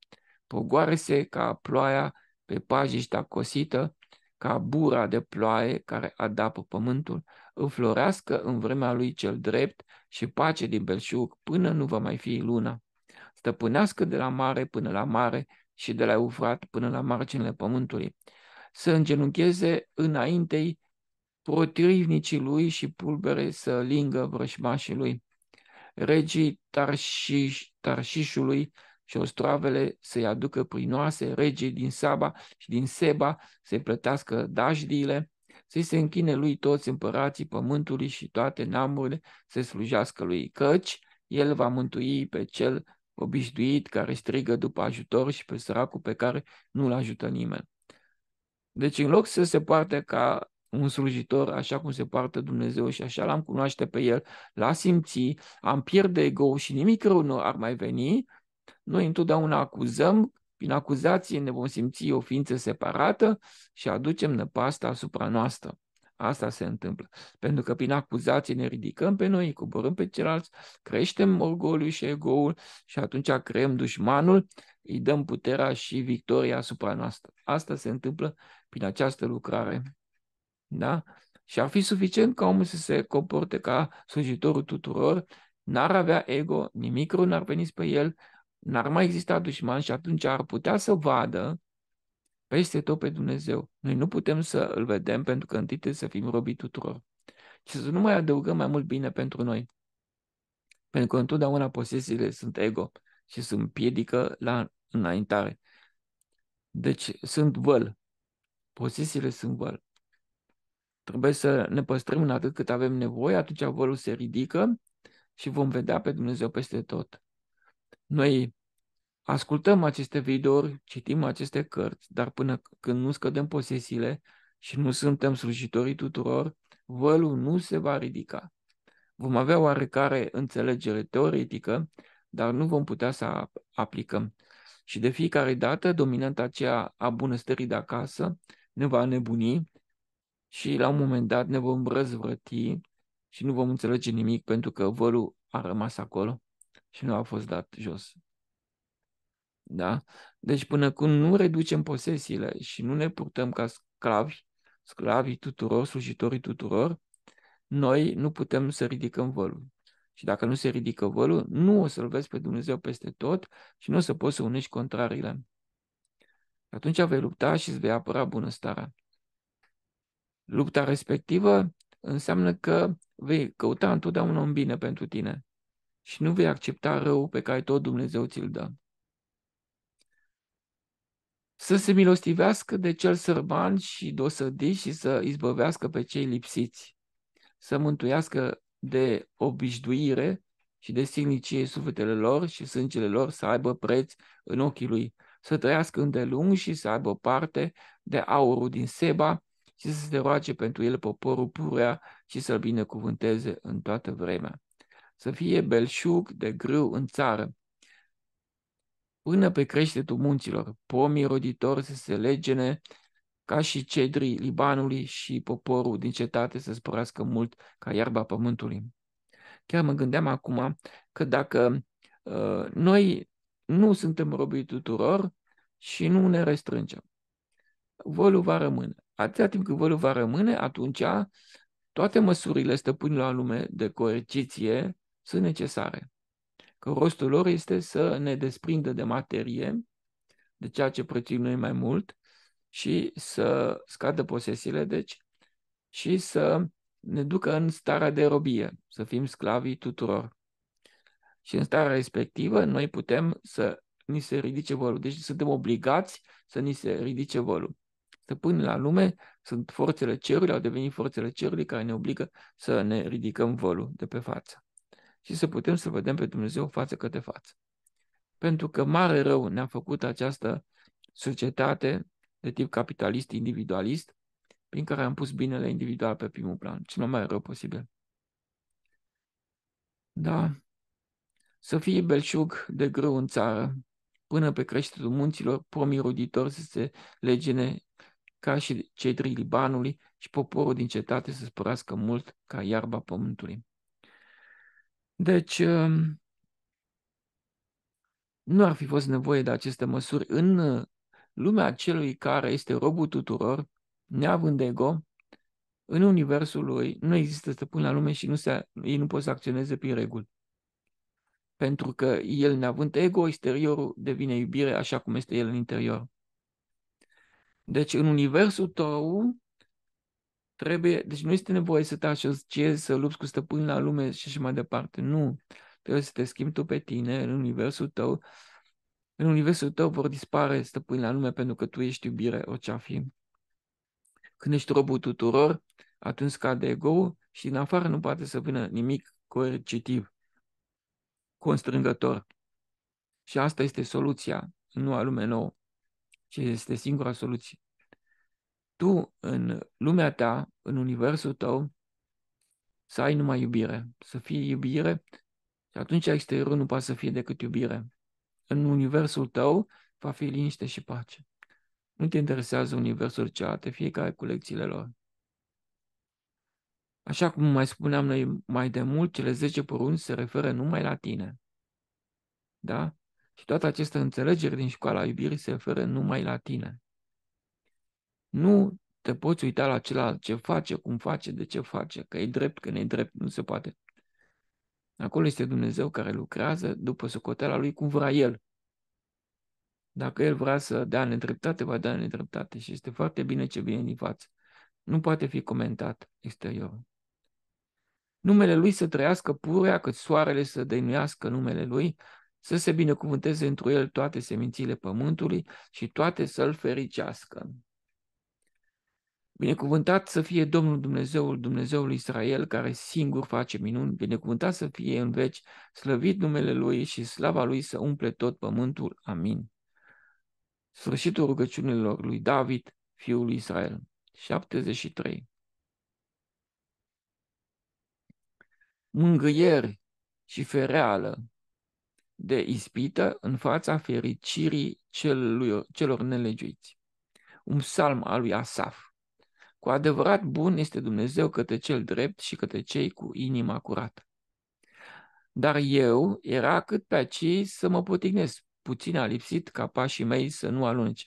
Pogoare-se ca ploaia pe pajiștea cosită, ca bura de ploaie care adapă pământul, înflorească în vremea lui cel drept și pace din belșug până nu va mai fi luna. Stăpânească de la mare până la mare și de la Eufrat până la marginile pământului. Să îngenuncheze înaintei protrivnicii lui și pulbere să lingă vrășmașii lui. Regii Tarșiș, Tarșișului și ostroavele să-i aducă prinoase regii din Saba și din Seba să-i plătească dajdiile, să-i se închine lui toți împărații pământului și toate namurile să slujească lui, căci el va mântui pe cel obișnuit care strigă după ajutor și pe săracul pe care nu-l ajută nimeni. Deci în loc să se poarte ca un slujitor așa cum se poartă Dumnezeu și așa l-am cunoaște pe el, l-a simți, am pierde ego și nimic rău nu ar mai veni, noi întotdeauna acuzăm, prin acuzație ne vom simți o ființă separată și aducem năpasta asupra noastră. Asta se întâmplă. Pentru că prin acuzație ne ridicăm pe noi, coborâm pe ceilalți, creștem orgoliul și egoul și atunci creăm dușmanul, îi dăm puterea și victoria asupra noastră. Asta se întâmplă prin această lucrare. Da? Și ar fi suficient ca omul să se comporte ca slujitorul tuturor, n-ar avea ego, nimic rău n-ar veni pe el, n-ar mai exista dușman și atunci ar putea să vadă peste tot pe Dumnezeu. Noi nu putem să îl vedem pentru că întâi să fim robi tuturor. Și să nu mai adăugăm mai mult bine pentru noi. Pentru că întotdeauna posesiile sunt ego și sunt piedică la înaintare. Deci sunt văl. Posesiile sunt văl. Trebuie să ne păstrăm în atât cât avem nevoie, atunci vălul se ridică și vom vedea pe Dumnezeu peste tot. Noi ascultăm aceste videouri, citim aceste cărți, dar până când nu scădem posesiile și nu suntem slujitorii tuturor, vălul nu se va ridica. Vom avea oarecare înțelegere teoretică, dar nu vom putea să aplicăm. Și de fiecare dată, dominanta aceea a bunăstării de acasă ne va nebuni și la un moment dat ne vom răzvrăti și nu vom înțelege nimic pentru că vălul a rămas acolo și nu a fost dat jos. Da? Deci până când nu reducem posesiile și nu ne purtăm ca sclavi, sclavii tuturor, slujitorii tuturor, noi nu putem să ridicăm vălul. Și dacă nu se ridică vălul, nu o să-L vezi pe Dumnezeu peste tot și nu o să poți să unești contrariile. Atunci vei lupta și îți vei apăra bunăstarea. Lupta respectivă înseamnă că vei căuta întotdeauna un bine pentru tine și nu vei accepta răul pe care tot Dumnezeu ți-l dă să se milostivească de cel sărman și dosădi și să izbăvească pe cei lipsiți, să mântuiască de obișduire și de silnicie sufletele lor și sângele lor să aibă preț în ochii lui, să trăiască îndelung și să aibă parte de aurul din Seba și să se roage pentru el poporul purea și să-l binecuvânteze în toată vremea. Să fie belșug de grâu în țară, până pe creștetul munților. Pomii roditori să se legene ca și cedrii Libanului și poporul din cetate să sporească mult ca iarba pământului. Chiar mă gândeam acum că dacă uh, noi nu suntem robii tuturor și nu ne restrângem, volul va rămâne. Atâta timp cât volul va rămâne, atunci toate măsurile stăpânilor la lume de coerciție sunt necesare că rostul lor este să ne desprindă de materie, de ceea ce prețuim noi mai mult și să scadă posesiile, deci, și să ne ducă în starea de robie, să fim sclavii tuturor. Și în starea respectivă noi putem să ni se ridice volul. Deci suntem obligați să ni se ridice volul. Stăpâni la lume sunt forțele cerului, au devenit forțele cerului care ne obligă să ne ridicăm volul de pe față și să putem să vedem pe Dumnezeu față către față. Pentru că mare rău ne-a făcut această societate de tip capitalist individualist, prin care am pus binele individual pe primul plan, cel mai rău posibil. Da, să fie belșug de grâu în țară, până pe creștetul munților, pomii roditori să se legene ca și cedrii Libanului și poporul din cetate să spărească mult ca iarba pământului. Deci, um, nu ar fi fost nevoie de aceste măsuri în uh, lumea celui care este robul tuturor, neavând ego, în universul lui nu există stăpân la lume și nu se, ei nu pot să acționeze prin reguli. Pentru că el neavând ego, exteriorul devine iubire așa cum este el în interior. Deci în universul tău Trebuie, deci nu este nevoie să te asociezi, să lupți cu stăpâni la lume și așa mai departe. Nu. Trebuie să te schimbi tu pe tine, în universul tău. În universul tău vor dispare stăpâni la lume pentru că tu ești iubire, orice a fi. Când ești robul tuturor, atunci scade ego și din afară nu poate să vină nimic coercitiv, constrângător. Și asta este soluția, nu a lume nouă, ci este singura soluție tu, în lumea ta, în universul tău, să ai numai iubire, să fie iubire și atunci exteriorul nu poate să fie decât iubire. În universul tău va fi liniște și pace. Nu te interesează universul cealaltă, fiecare cu lecțiile lor. Așa cum mai spuneam noi mai de mult, cele 10 porunci se referă numai la tine. Da? Și toată această înțelegere din școala iubirii se referă numai la tine. Nu te poți uita la celălalt, ce face, cum face, de ce face, că e drept, că nu e drept, nu se poate. Acolo este Dumnezeu care lucrează după socoteala lui cum vrea El. Dacă El vrea să dea nedreptate, va da nedreptate și este foarte bine ce vine din față. Nu poate fi comentat exterior. Numele Lui să trăiască purea, cât soarele să dăinuiască numele Lui, să se binecuvânteze întru El toate semințiile pământului și toate să-L fericească. Binecuvântat să fie Domnul Dumnezeul, Dumnezeul Israel, care singur face minuni, binecuvântat să fie în veci, slăvit numele Lui și slava Lui să umple tot pământul. Amin. Sfârșitul rugăciunilor lui David, fiul lui Israel. 73. Mângâieri și fereală de ispită în fața fericirii celor nelegiuiți. Un psalm al lui Asaf. Cu adevărat bun este Dumnezeu către cel drept și către cei cu inima curată. Dar eu era cât pe acei să mă potignesc, puțin a lipsit ca pașii mei să nu alunce.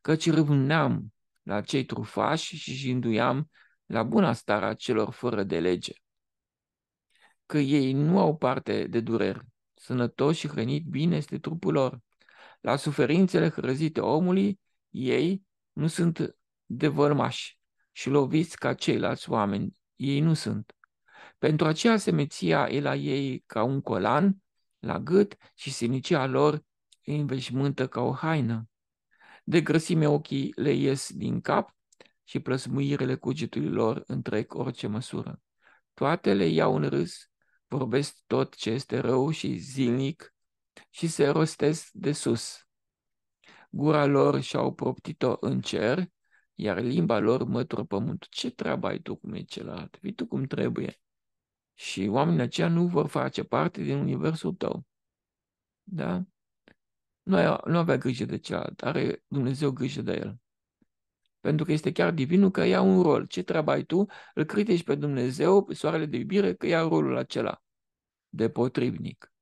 căci râvneam la cei trufași și jinduiam la buna starea celor fără de lege. Că ei nu au parte de dureri, sănătos și hrănit bine este trupul lor. La suferințele hrăzite omului, ei nu sunt de vărmași și loviți ca ceilalți oameni. Ei nu sunt. Pentru aceea se meția el la ei ca un colan la gât și sinicia lor îi înveșmântă ca o haină. De grăsime ochii le ies din cap și plăsmuirele cugetului lor întrec orice măsură. Toate le iau în râs, vorbesc tot ce este rău și zilnic și se rostesc de sus. Gura lor și-au proptit-o în cer iar limba lor mătură pământul. Ce treabă ai tu cu celălalt? Vii tu cum trebuie. Și oamenii aceia nu vor face parte din universul tău. Da? Nu, ai, nu avea grijă de celălalt, are Dumnezeu grijă de el. Pentru că este chiar divinul că ia un rol. Ce treabă ai tu? Îl critici pe Dumnezeu, pe soarele de iubire, că ia rolul acela de potrivnic.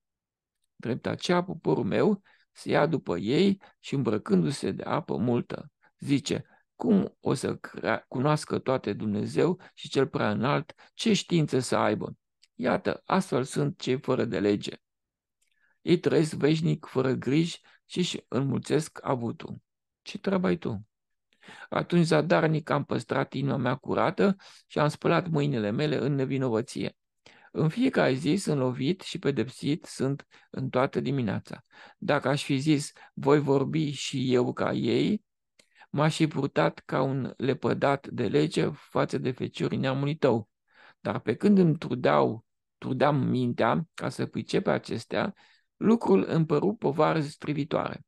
Drept aceea, poporul meu se ia după ei și îmbrăcându-se de apă multă, zice, cum o să cunoască toate Dumnezeu și cel prea înalt, ce știință să aibă. Iată, astfel sunt cei fără de lege. Ei trăiesc veșnic, fără griji și își înmulțesc avutul. Ce treabă ai tu? Atunci zadarnic am păstrat inima mea curată și am spălat mâinile mele în nevinovăție. În fiecare zi sunt lovit și pedepsit sunt în toată dimineața. Dacă aș fi zis, voi vorbi și eu ca ei, M-aș fi purtat ca un lepădat de lege față de feciorii neamului tău. Dar pe când îmi trudeau, trudeam mintea ca să pricepe acestea, lucrul îmi păru povară strivitoare.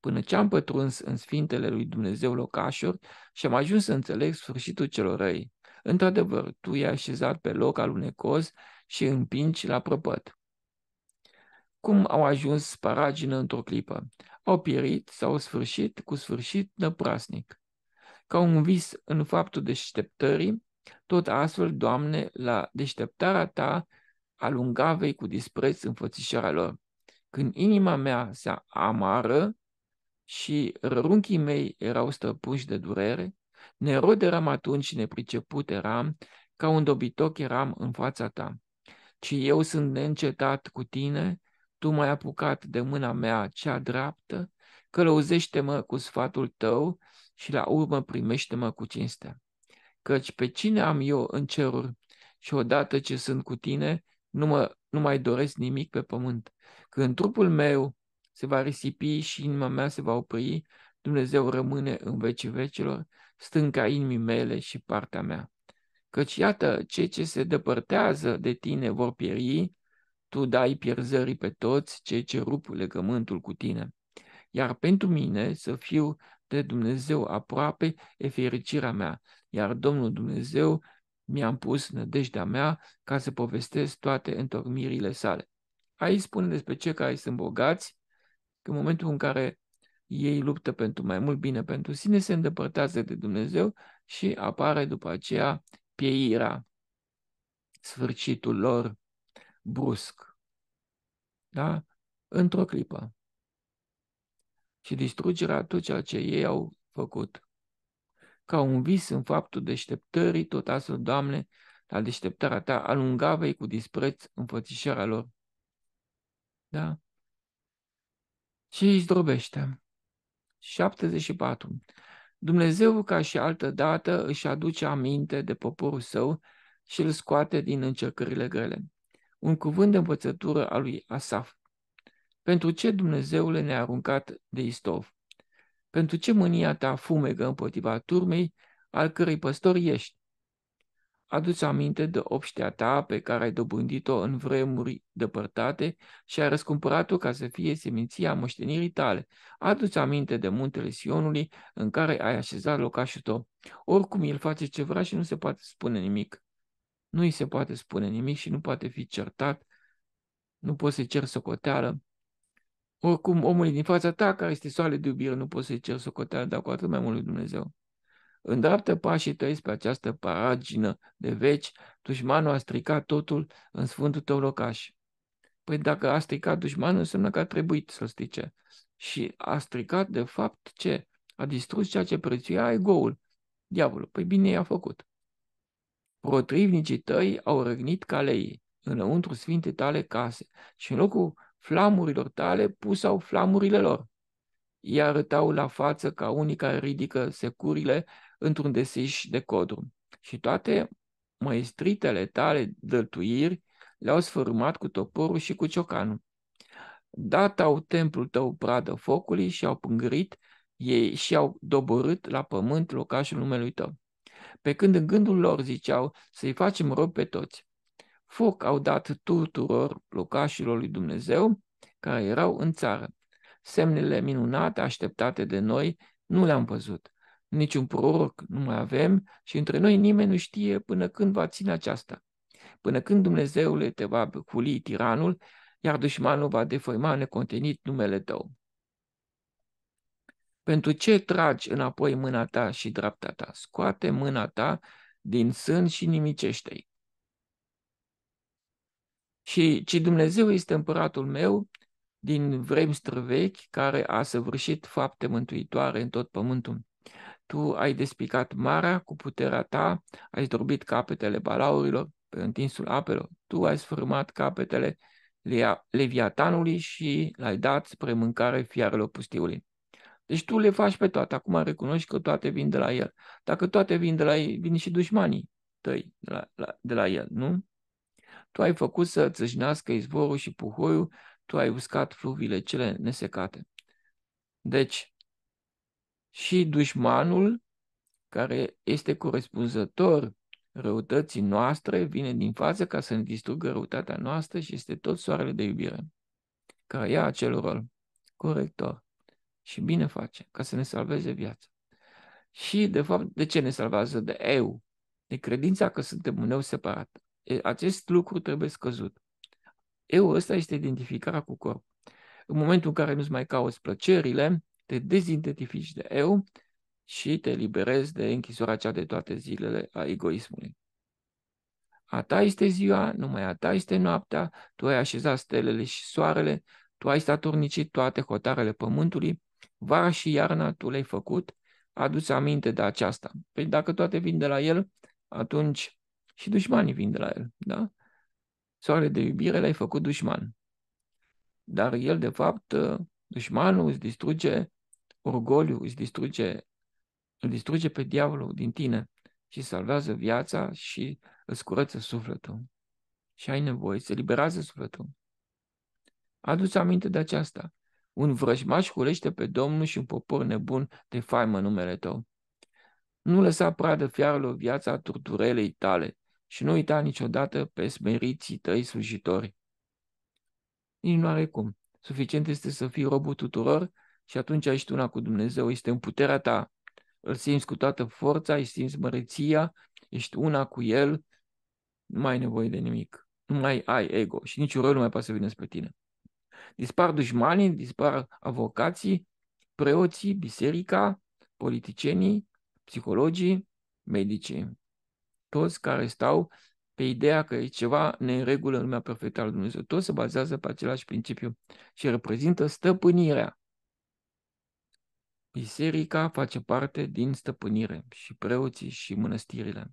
Până ce am pătruns în sfintele lui Dumnezeu locașuri și am ajuns să înțeleg sfârșitul celor răi. Într-adevăr, tu i-ai așezat pe loc al alunecos și împingi la prăpăt cum au ajuns paragină într-o clipă. Au pierit, s-au sfârșit cu sfârșit năprasnic. Ca un vis în faptul deșteptării, tot astfel, Doamne, la deșteptarea Ta, alunga vei cu dispreț înfățișarea lor. Când inima mea se amară și rărunchii mei erau stăpuși de durere, nerod eram atunci și nepriceput eram, ca un dobitoc eram în fața Ta. Ci eu sunt neîncetat cu Tine, tu m-ai apucat de mâna mea cea dreaptă, călăuzește-mă cu sfatul tău și la urmă primește-mă cu cinstea. Căci pe cine am eu în ceruri și odată ce sunt cu tine, nu, mă, nu mai doresc nimic pe pământ. Când trupul meu se va risipi și inima mea se va opri, Dumnezeu rămâne în vecii vecilor, stânca inimii mele și partea mea. Căci iată, cei ce se depărtează de tine vor pieri, tu dai pierzării pe toți cei ce rup legământul cu tine. Iar pentru mine să fiu de Dumnezeu aproape e fericirea mea, iar Domnul Dumnezeu mi-am pus nădejdea mea ca să povestesc toate întormirile sale. Aici spune despre cei care sunt bogați, că în momentul în care ei luptă pentru mai mult bine pentru sine, se îndepărtează de Dumnezeu și apare după aceea pieirea, sfârșitul lor brusc. Da? Într-o clipă. Și distrugerea tot ceea ce ei au făcut. Ca un vis în faptul deșteptării, tot astfel, Doamne, la deșteptarea ta, alungavei cu dispreț înfățișarea lor. Da? Și îi zdrobește. 74. Dumnezeu, ca și altă dată, își aduce aminte de poporul său și îl scoate din încercările grele un cuvânt de învățătură al lui Asaf. Pentru ce Dumnezeule ne-a aruncat de istov? Pentru ce mânia ta fumegă împotriva turmei al cărei păstor ești? Aduți aminte de obștea ta pe care ai dobândit-o în vremuri depărtate și ai răscumpărat-o ca să fie seminția moștenirii tale. Aduți aminte de muntele Sionului în care ai așezat locașul tău. Oricum el face ce vrea și nu se poate spune nimic nu îi se poate spune nimic și nu poate fi certat, nu poți să-i ceri socoteală. Oricum, omul din fața ta, care este soare de iubire, nu poți să-i ceri socoteală, dar cu atât mai mult lui Dumnezeu. Îndreaptă pașii tăi spre această paragină de veci, dușmanul a stricat totul în sfântul tău locaș. Păi dacă a stricat dușmanul, înseamnă că a trebuit să-l strice. Și a stricat, de fapt, ce? A distrus ceea ce prețuia egoul, diavolul. Păi bine i-a făcut. Protrivnicii tăi au răgnit calei înăuntru sfinte tale case, și în locul flamurilor tale pusau flamurile lor. Ei arătau la față ca unii care ridică securile într-un desiș de codru. Și toate maestritele tale dăltuiri le-au sfârmat cu toporul și cu ciocanul. Dat au templul tău pradă focului și au pângărit ei și au doborât la pământ locașul numelui tău pe când în gândul lor ziceau să-i facem rob pe toți. Foc au dat tuturor locașilor lui Dumnezeu care erau în țară. Semnele minunate așteptate de noi nu le-am văzut. Niciun proroc nu mai avem și între noi nimeni nu știe până când va ține aceasta. Până când Dumnezeule te va huli tiranul, iar dușmanul va defăima necontenit numele tău. Pentru ce tragi înapoi mâna ta și dreapta ta? Scoate mâna ta din sân și nimicește-i. Și ci Dumnezeu este împăratul meu din vremi străvechi care a săvârșit fapte mântuitoare în tot pământul. Tu ai despicat marea cu puterea ta, ai zdrobit capetele balaurilor pe întinsul apelor, tu ai sfârmat capetele leviatanului și l-ai dat spre mâncare fiarelor pustiului. Deci tu le faci pe toate. Acum recunoști că toate vin de la el. Dacă toate vin de la el, vin și dușmanii tăi de la, la, de la el, nu? Tu ai făcut să țâșnească izvorul și puhoiul, tu ai uscat fluviile cele nesecate. Deci, și dușmanul, care este corespunzător răutății noastre, vine din față ca să ne distrugă răutatea noastră și este tot soarele de iubire, care ia acel rol corector. Și bine face, ca să ne salveze viața. Și, de fapt, de ce ne salvează? De eu, de credința că suntem un eu separat. Acest lucru trebuie scăzut. Eu ăsta este identificarea cu corp. În momentul în care nu-ți mai cauți plăcerile, te dezidentifici de eu și te liberezi de închisoarea cea de toate zilele a egoismului. A ta este ziua, numai a ta este noaptea, tu ai așezat stelele și soarele, tu ai statornicit toate hotarele pământului, vara și iarna tu le-ai făcut, adu-ți aminte de aceasta. Păi dacă toate vin de la el, atunci și dușmanii vin de la el, da? Soarele de iubire l-ai făcut dușman. Dar el, de fapt, ă, dușmanul îți distruge orgoliu, îți distruge, îl distruge pe diavolul din tine și salvează viața și îți curăță sufletul. Și ai nevoie, se liberează sufletul. Aduți aminte de aceasta. Un vrăjmaș hulește pe Domnul și un popor nebun de faimă numele tău. Nu lăsa pradă fiarelor viața turturelei tale și nu uita niciodată pe smeriții tăi slujitori. Nici nu are cum. Suficient este să fii robul tuturor și atunci ești una cu Dumnezeu, este în puterea ta. Îl simți cu toată forța, îi simți măreția, ești una cu El, nu mai ai nevoie de nimic. Nu mai ai ego și niciun rău nu mai poate să vină spre tine. Dispar dușmanii, dispar avocații, preoții, biserica, politicienii, psihologii, medicii. Toți care stau pe ideea că e ceva neregulă în lumea perfectă al Dumnezeu. Toți se bazează pe același principiu și reprezintă stăpânirea. Biserica face parte din stăpânire și preoții și mănăstirile.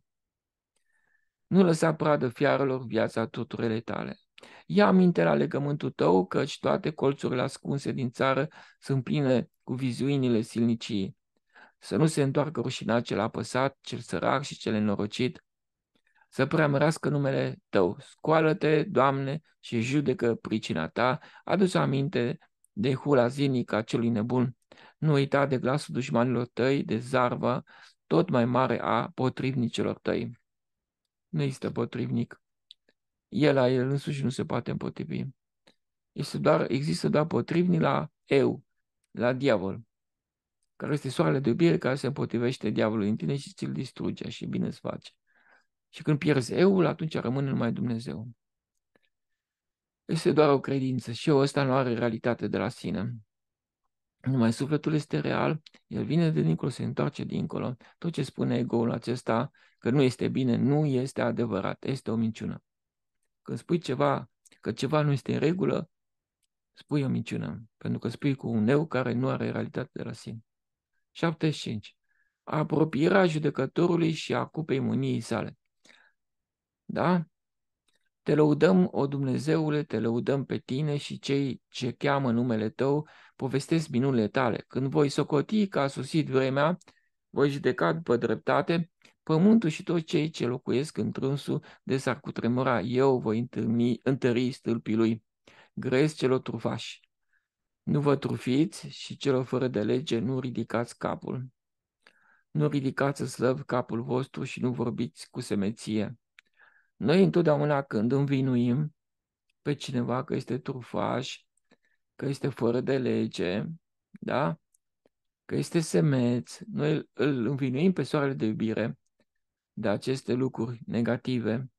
Nu lăsa pradă fiarelor viața tuturor tale. Ia aminte la legământul tău, căci toate colțurile ascunse din țară sunt pline cu vizuinile silnicii. Să nu se întoarcă rușinat cel apăsat, cel sărac și cel norocit, să preamărească numele tău. Scoală-te, Doamne, și judecă pricina ta, adu aminte de hula zilnică a celui nebun. Nu uita de glasul dușmanilor tăi, de zarva tot mai mare a potrivnicilor tăi. Nu există potrivnic el la el însuși nu se poate împotrivi. Este doar, există doar potrivni la eu, la diavol, care este soarele de iubire care se împotrivește diavolului în tine și ți-l distruge și bine îți face. Și când pierzi eu, atunci rămâne numai Dumnezeu. Este doar o credință și eu ăsta nu are realitate de la sine. Numai sufletul este real, el vine de dincolo, se întoarce dincolo. Tot ce spune egoul acesta, că nu este bine, nu este adevărat, este o minciună. Când spui ceva, că ceva nu este în regulă, spui o minciună, pentru că spui cu un eu care nu are realitate de la sine. 75. Apropierea judecătorului și a cupei mâniei sale. Da? Te lăudăm, o Dumnezeule, te lăudăm pe tine și cei ce cheamă numele tău povestesc minunile tale. Când voi socoti că a sosit vremea, voi judeca după dreptate Pământul și toți cei ce locuiesc într-unsul de s-ar cutremura. Eu voi întâlni, întări stâlpii lui. Grezi celor trufași. Nu vă trufiți și celor fără de lege nu ridicați capul. Nu ridicați slăv capul vostru și nu vorbiți cu semeție. Noi întotdeauna când învinuim pe cineva că este trufaș, că este fără de lege, da? că este semeț, noi îl învinuim pe soarele de iubire de aceste lucruri negative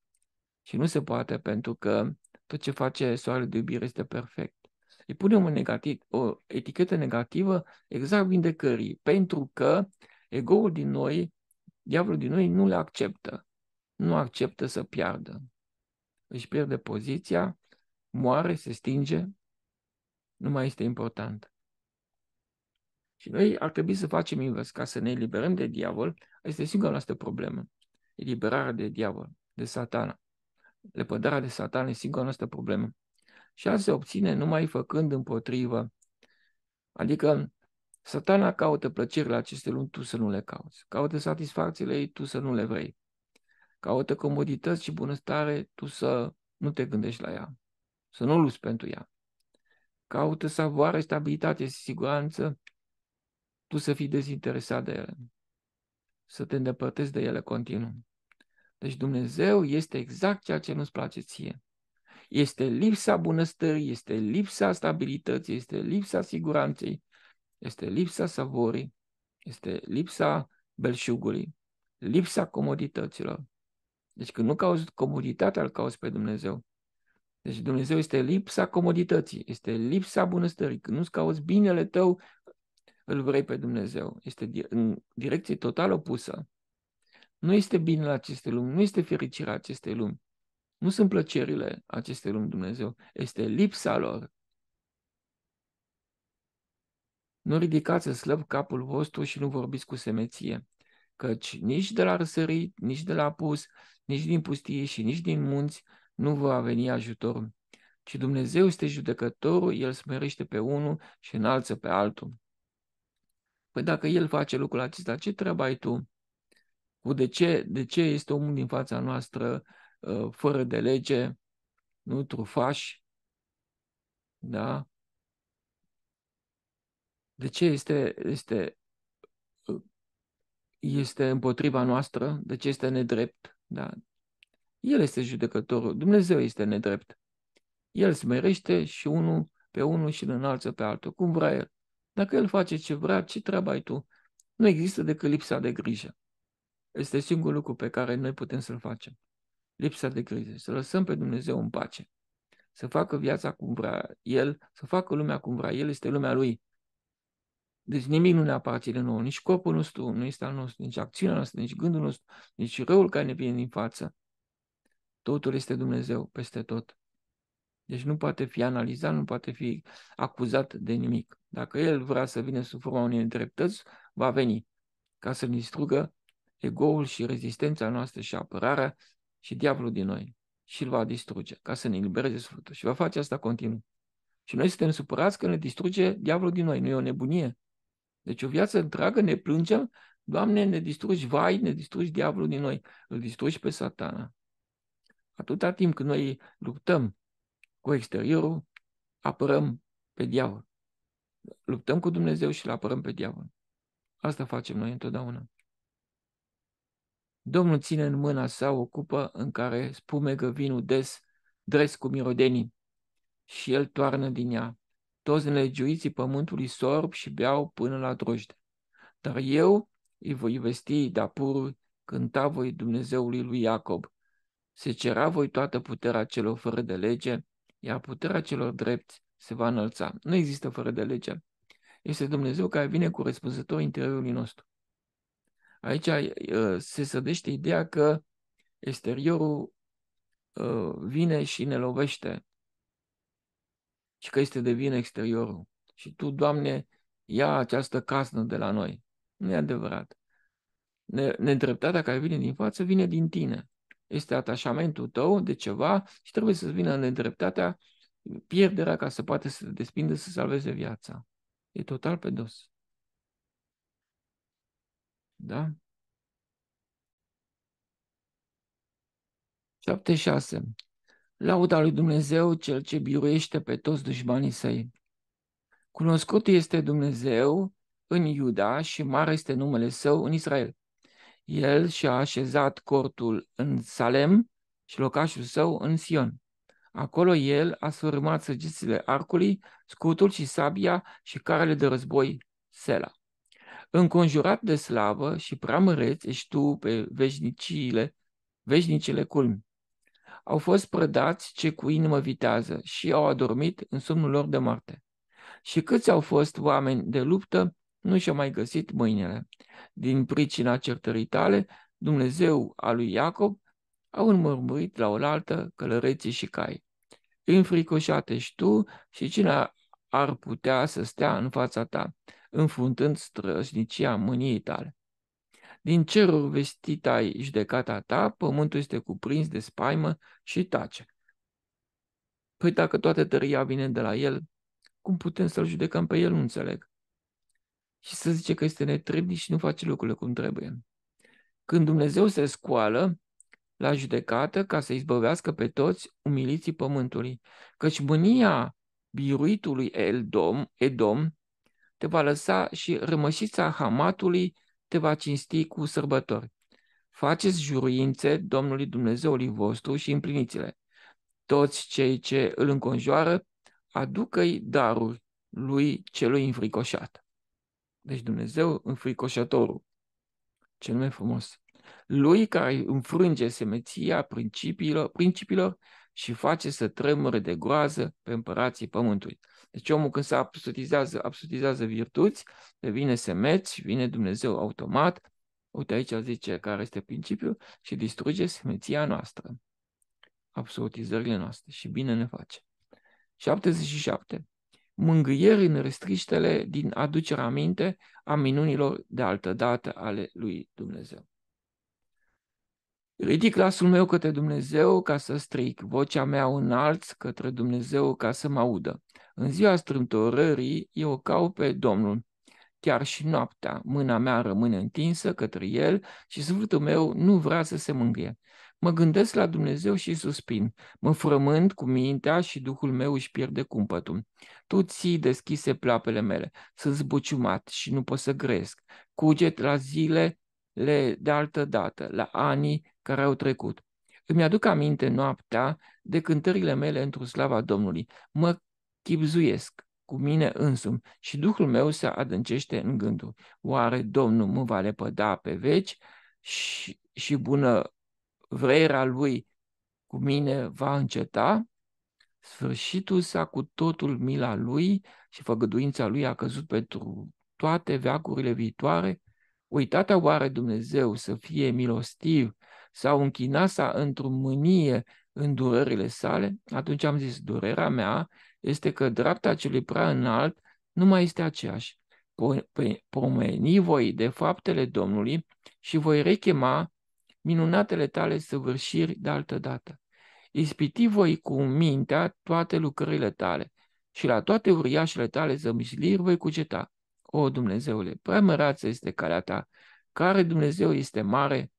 și nu se poate pentru că tot ce face soarele de iubire este perfect. Îi punem un negativ, o etichetă negativă exact vindecării, pentru că egoul din noi, diavolul din noi nu le acceptă. Nu acceptă să piardă. Își pierde poziția, moare, se stinge, nu mai este important. Și noi ar trebui să facem invers, ca să ne eliberăm de diavol, este singura noastră problemă eliberarea de diavol, de satana. Lepădarea de satan e singura noastră problemă. Și asta se obține numai făcând împotrivă. Adică satana caută plăcerile acestei luni, tu să nu le cauți. Caută satisfacțiile ei, tu să nu le vrei. Caută comodități și bunăstare, tu să nu te gândești la ea. Să nu luți pentru ea. Caută savoare, stabilitate și siguranță, tu să fii dezinteresat de ele să te îndepărtezi de ele continuu. Deci Dumnezeu este exact ceea ce nu-ți place ție. Este lipsa bunăstării, este lipsa stabilității, este lipsa siguranței, este lipsa savorii, este lipsa belșugului, lipsa comodităților. Deci când nu cauți comoditatea, îl cauți pe Dumnezeu. Deci Dumnezeu este lipsa comodității, este lipsa bunăstării. Când nu-ți cauți binele tău, îl vrei pe Dumnezeu. Este în direcție total opusă. Nu este bine la aceste lumi, nu este fericirea acestei lumi, nu sunt plăcerile acestei lumi Dumnezeu, este lipsa lor. Nu ridicați să slăb capul vostru și nu vorbiți cu semeție, căci nici de la răsărit, nici de la apus, nici din pustie și nici din munți nu va veni ajutor, ci Dumnezeu este judecătorul, El smerește pe unul și înalță pe altul. Păi dacă el face lucrul acesta, ce treabă ai tu? Cu de ce, de ce este omul din fața noastră uh, fără de lege, nu trufaș? Da? De ce este, este, uh, este împotriva noastră? De ce este nedrept? Da? El este judecătorul, Dumnezeu este nedrept. El smerește și unul pe unul și îl înalță pe altul, cum vrea el. Dacă el face ce vrea, ce treabă ai tu? Nu există decât lipsa de grijă. Este singurul lucru pe care noi putem să-l facem. Lipsa de grijă. Să lăsăm pe Dumnezeu în pace. Să facă viața cum vrea El, să facă lumea cum vrea El, este lumea Lui. Deci nimic nu ne aparține nouă, nici corpul nostru nu este al nostru, nici acțiunea noastră, nici gândul nostru, nici răul care ne vine din față. Totul este Dumnezeu peste tot. Deci nu poate fi analizat, nu poate fi acuzat de nimic. Dacă el vrea să vină sub forma unei dreptăți, va veni ca să-l distrugă egoul și rezistența noastră și apărarea și diavolul din noi și îl va distruge ca să ne elibereze sufletul și va face asta continuu. Și noi suntem supărați că ne distruge diavolul din noi, nu e o nebunie. Deci o viață întreagă ne plângem, Doamne, ne distrugi, vai, ne distrugi diavolul din noi, îl distrugi pe satana. Atâta timp când noi luptăm cu exteriorul apărăm pe diavol. Luptăm cu Dumnezeu și îl apărăm pe diavol. Asta facem noi întotdeauna. Domnul ține în mâna sa o cupă în care spumegă vinul des, dres cu mirodenii, și el toarnă din ea. Toți nelegiuiții pământului sorb și beau până la drojde. Dar eu îi voi vesti apurul cânta voi Dumnezeului lui Iacob. Se cera voi toată puterea celor fără de lege, iar puterea celor drepți se va înălța. Nu există fără de lege. Este Dumnezeu care vine cu răspunzător interiorului nostru. Aici uh, se sădește ideea că exteriorul uh, vine și ne lovește și că este de vină exteriorul. Și Tu, Doamne, ia această casnă de la noi. Nu e adevărat. Ne, nedreptatea care vine din față vine din Tine este atașamentul tău de ceva și trebuie să-ți vină în nedreptatea pierderea ca să poate să te să salveze viața. E total pe dos. Da? 76. Lauda lui Dumnezeu, cel ce biruiește pe toți dușmanii săi. Cunoscut este Dumnezeu în Iuda și mare este numele său în Israel. El și-a așezat cortul în Salem și locașul său în Sion. Acolo el a sfârmat săgețile arcului, scutul și sabia și carele de război, Sela. Înconjurat de slavă și prea măreț ești tu pe veșnicile, veșnicile culmi. Au fost prădați ce cu inimă vitează și au adormit în somnul lor de moarte. Și câți au fost oameni de luptă nu și-a mai găsit mâinile. Din pricina certării tale, Dumnezeu al lui Iacob au înmurmurit la oaltă călăreții și cai. Înfricoșate și tu și cine ar putea să stea în fața ta, înfruntând străsnicia mâniei tale. Din cerul vestit ai judecata ta, pământul este cuprins de spaimă și tace. Păi dacă toată tăria vine de la el, cum putem să-l judecăm pe el, nu înțeleg și să zice că este netrebnic și nu face lucrurile cum trebuie. Când Dumnezeu se scoală la judecată ca să izbăvească pe toți umiliții pământului, căci mânia biruitului Eldom, Edom te va lăsa și rămășița Hamatului te va cinsti cu sărbători. Faceți juruințe Domnului Dumnezeului vostru și împliniți-le. Toți cei ce îl înconjoară, aducă-i daruri lui celui înfricoșat. Deci Dumnezeu înfricoșătorul, cel mai frumos. Lui care înfrânge semeția principiilor, principiilor și face să tremure de groază pe împărații pământului. Deci omul când se absolutizează, absolutizează virtuți, devine semeț, vine Dumnezeu automat, uite aici zice care este principiul, și distruge semeția noastră, absolutizările noastre și bine ne face. 77 mângâierii năristriștele din aducerea minte a minunilor de altă dată ale lui Dumnezeu. Ridic glasul meu către Dumnezeu ca să stric, vocea mea înalț către Dumnezeu ca să mă audă. În ziua strâmtorării eu cau pe Domnul. Chiar și noaptea mâna mea rămâne întinsă către El și sufletul meu nu vrea să se mângâie. Mă gândesc la Dumnezeu și suspin. Mă frământ cu mintea și Duhul meu își pierde cumpătul. Tu ții deschise plapele mele, sunt zbuciumat și nu pot să gresc. Cuget la zile le de altă dată, la anii care au trecut. Îmi aduc aminte noaptea de cântările mele într-o slava Domnului. Mă chipzuiesc cu mine însumi și Duhul meu se adâncește în gândul. Oare Domnul mă va lepăda pe veci și, și bună vrerea lui cu mine va înceta, sfârșitul s-a cu totul mila lui și făgăduința lui a căzut pentru toate veacurile viitoare, uitata oare Dumnezeu să fie milostiv sau închina sa într-o mânie în durările sale, atunci am zis, durerea mea este că dreapta celui prea înalt nu mai este aceeași. Pomeni voi de faptele Domnului și voi rechema minunatele tale săvârșiri de altă dată. Ispiti voi cu mintea toate lucrările tale și la toate uriașele tale zămișliri voi cuceta. O, Dumnezeule, prea măreață este calea ta, care Dumnezeu este mare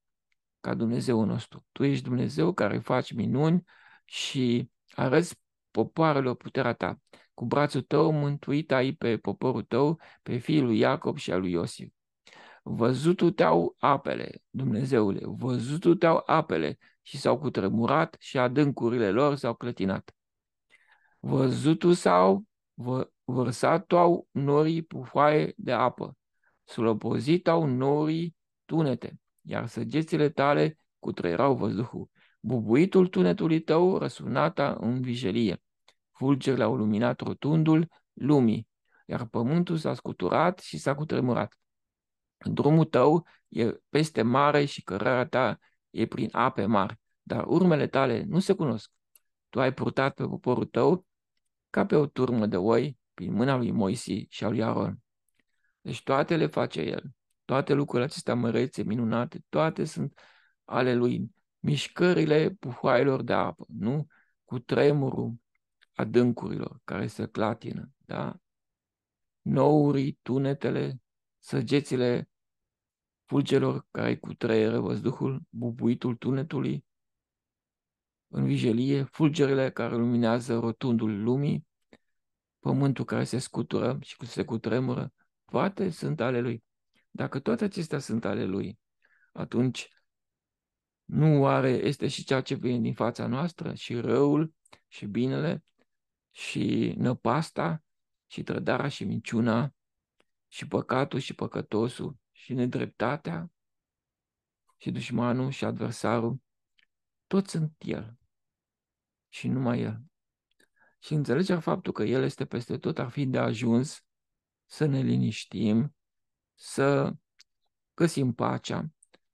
ca Dumnezeu nostru. Tu ești Dumnezeu care faci minuni și arăți popoarelor puterea ta. Cu brațul tău mântuit ai pe poporul tău, pe fiul lui Iacob și al lui Iosif. Văzutu te-au apele, Dumnezeule, văzutu te-au apele și s-au cutremurat și adâncurile lor s-au clătinat. Văzutu s-au vă, vărsat au norii pufoaie de apă, slăpozit au norii tunete, iar săgețile tale cutrerau văzduhul. Bubuitul tunetului tău răsunata în vijelie. Fulgerile au luminat rotundul lumii, iar pământul s-a scuturat și s-a cutremurat. Drumul tău e peste mare și cărarea ta e prin ape mari, dar urmele tale nu se cunosc. Tu ai purtat pe poporul tău ca pe o turmă de oi prin mâna lui Moisi și a lui Aron. Deci toate le face el. Toate lucrurile acestea mărețe, minunate, toate sunt ale lui. Mișcările puhoailor de apă, nu? Cu tremurul adâncurilor care se clatină, da? Nourii, tunetele, săgețile fulgelor care cu cutreieră văzduhul, bubuitul tunetului, în vijelie, fulgerele care luminează rotundul lumii, pământul care se scutură și se cutremură, toate sunt ale lui. Dacă toate acestea sunt ale lui, atunci nu are este și ceea ce vine din fața noastră, și răul, și binele, și năpasta, și trădarea, și minciuna, și păcatul, și păcătosul, și nedreptatea și dușmanul și adversarul, toți sunt El și numai El. Și înțelegea faptul că El este peste tot ar fi de ajuns să ne liniștim, să găsim pacea.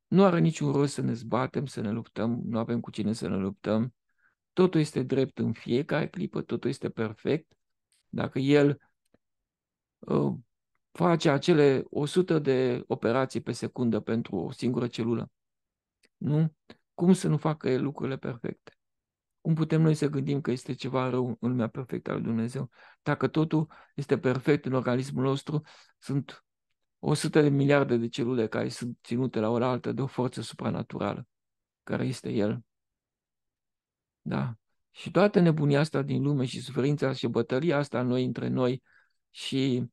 Nu are niciun rost să ne zbatem, să ne luptăm, nu avem cu cine să ne luptăm. Totul este drept în fiecare clipă, totul este perfect. Dacă El uh, face acele 100 de operații pe secundă pentru o singură celulă. Nu? Cum să nu facă el lucrurile perfecte? Cum putem noi să gândim că este ceva rău în lumea perfectă al Dumnezeu? Dacă totul este perfect în organismul nostru, sunt 100 de miliarde de celule care sunt ținute la oaltă de o forță supranaturală, care este El. Da. Și toată nebunia asta din lume și suferința și bătălia asta noi între noi și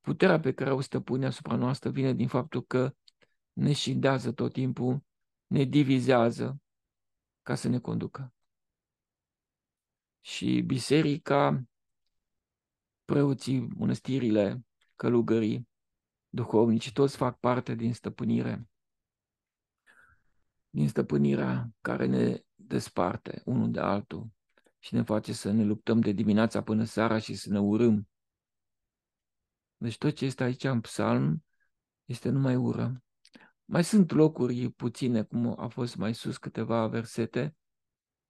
puterea pe care o stăpâne asupra noastră vine din faptul că ne șindează tot timpul, ne divizează ca să ne conducă. Și biserica, preoții, mănăstirile, călugării, duhovnici, toți fac parte din stăpânire, din stăpânirea care ne desparte unul de altul și ne face să ne luptăm de dimineața până seara și să ne urâm deci tot ce este aici în psalm este numai ură. Mai sunt locuri puține, cum a fost mai sus câteva versete,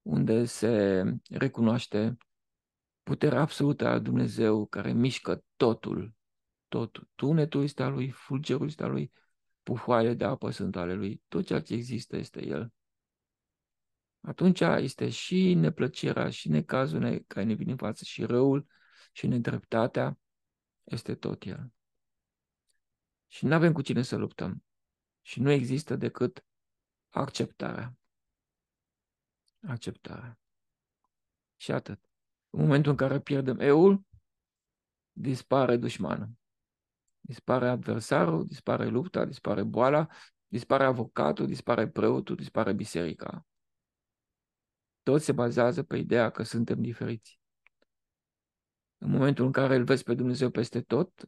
unde se recunoaște puterea absolută a Dumnezeu care mișcă totul. tot Tunetul este al lui, fulgerul este al lui, pufoaile de apă sunt ale lui. Tot ceea ce există este el. Atunci este și neplăcerea, și necazul care ne vine în față, și răul, și nedreptatea, este tot El. Și nu avem cu cine să luptăm. Și nu există decât acceptarea. Acceptarea. Și atât. În momentul în care pierdem eul, dispare dușmanul. Dispare adversarul, dispare lupta, dispare boala, dispare avocatul, dispare preotul, dispare biserica. Tot se bazează pe ideea că suntem diferiți. În momentul în care îl vezi pe Dumnezeu peste tot,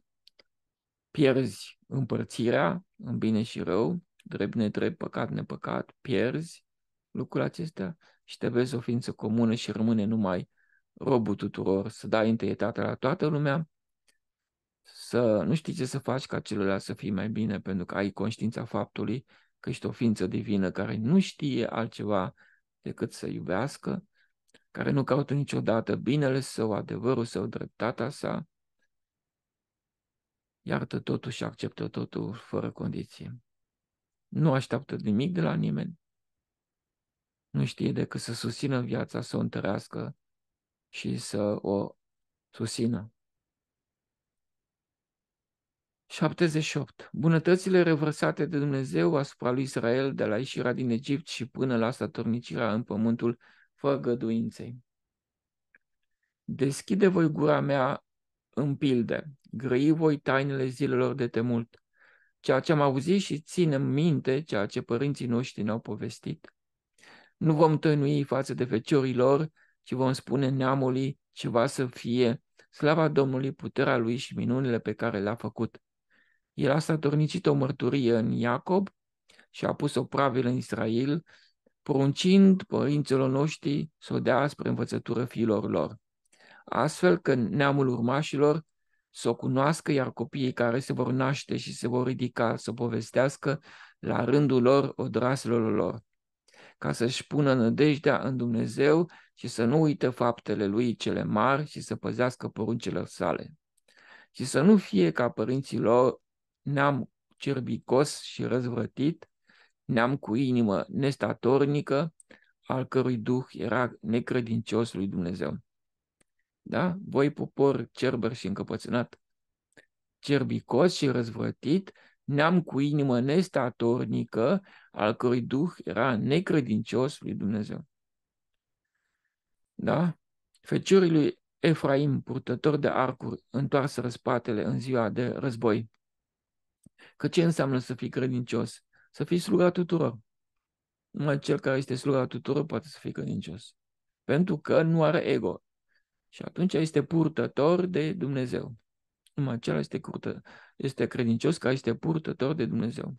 pierzi împărțirea în bine și rău, drept nedrept, păcat nepăcat, pierzi lucrul acesta și te vezi o ființă comună și rămâne numai robul tuturor, să dai întâietate la toată lumea, să nu știi ce să faci ca celălalt să fii mai bine, pentru că ai conștiința faptului că ești o ființă divină care nu știe altceva decât să iubească care nu caută niciodată binele său, adevărul său, dreptatea sa, iartă totul și acceptă totul fără condiții. Nu așteaptă nimic de la nimeni, nu știe decât să susțină viața, să o întărească și să o susțină. 78. Bunătățile revărsate de Dumnezeu asupra lui Israel de la ieșirea din Egipt și până la statornicirea în pământul făgăduinței. Deschide voi gura mea în pilde, grăi voi tainele zilelor de temult, ceea ce am auzit și ținem minte ceea ce părinții noștri ne-au povestit. Nu vom tăinui față de feciorii lor, ci vom spune neamului ce va să fie, slava Domnului, puterea lui și minunile pe care le-a făcut. El a statornicit o mărturie în Iacob și a pus o pravilă în Israel poruncind părinților noștri să o dea spre învățătură fiilor lor, astfel că neamul urmașilor să o cunoască, iar copiii care se vor naște și se vor ridica să povestească la rândul lor odraselor lor, ca să-și pună nădejdea în Dumnezeu și să nu uită faptele lui cele mari și să păzească poruncile sale. Și să nu fie ca părinții lor neam cerbicos și răzvrătit, neam cu inimă nestatornică, al cărui duh era necredincios lui Dumnezeu. Da? Voi, popor cerber și încăpățânat, cerbicos și răzvrătit, neam cu inimă nestatornică, al cărui duh era necredincios lui Dumnezeu. Da? Feciorii lui Efraim, purtător de arcuri, întoarse spatele în ziua de război. Că ce înseamnă să fii credincios? Să fii sluga tuturor. Numai cel care este sluga tuturor poate să fie credincios. Pentru că nu are ego. Și atunci este purtător de Dumnezeu. Numai acela este, curtă, este credincios care este purtător de Dumnezeu.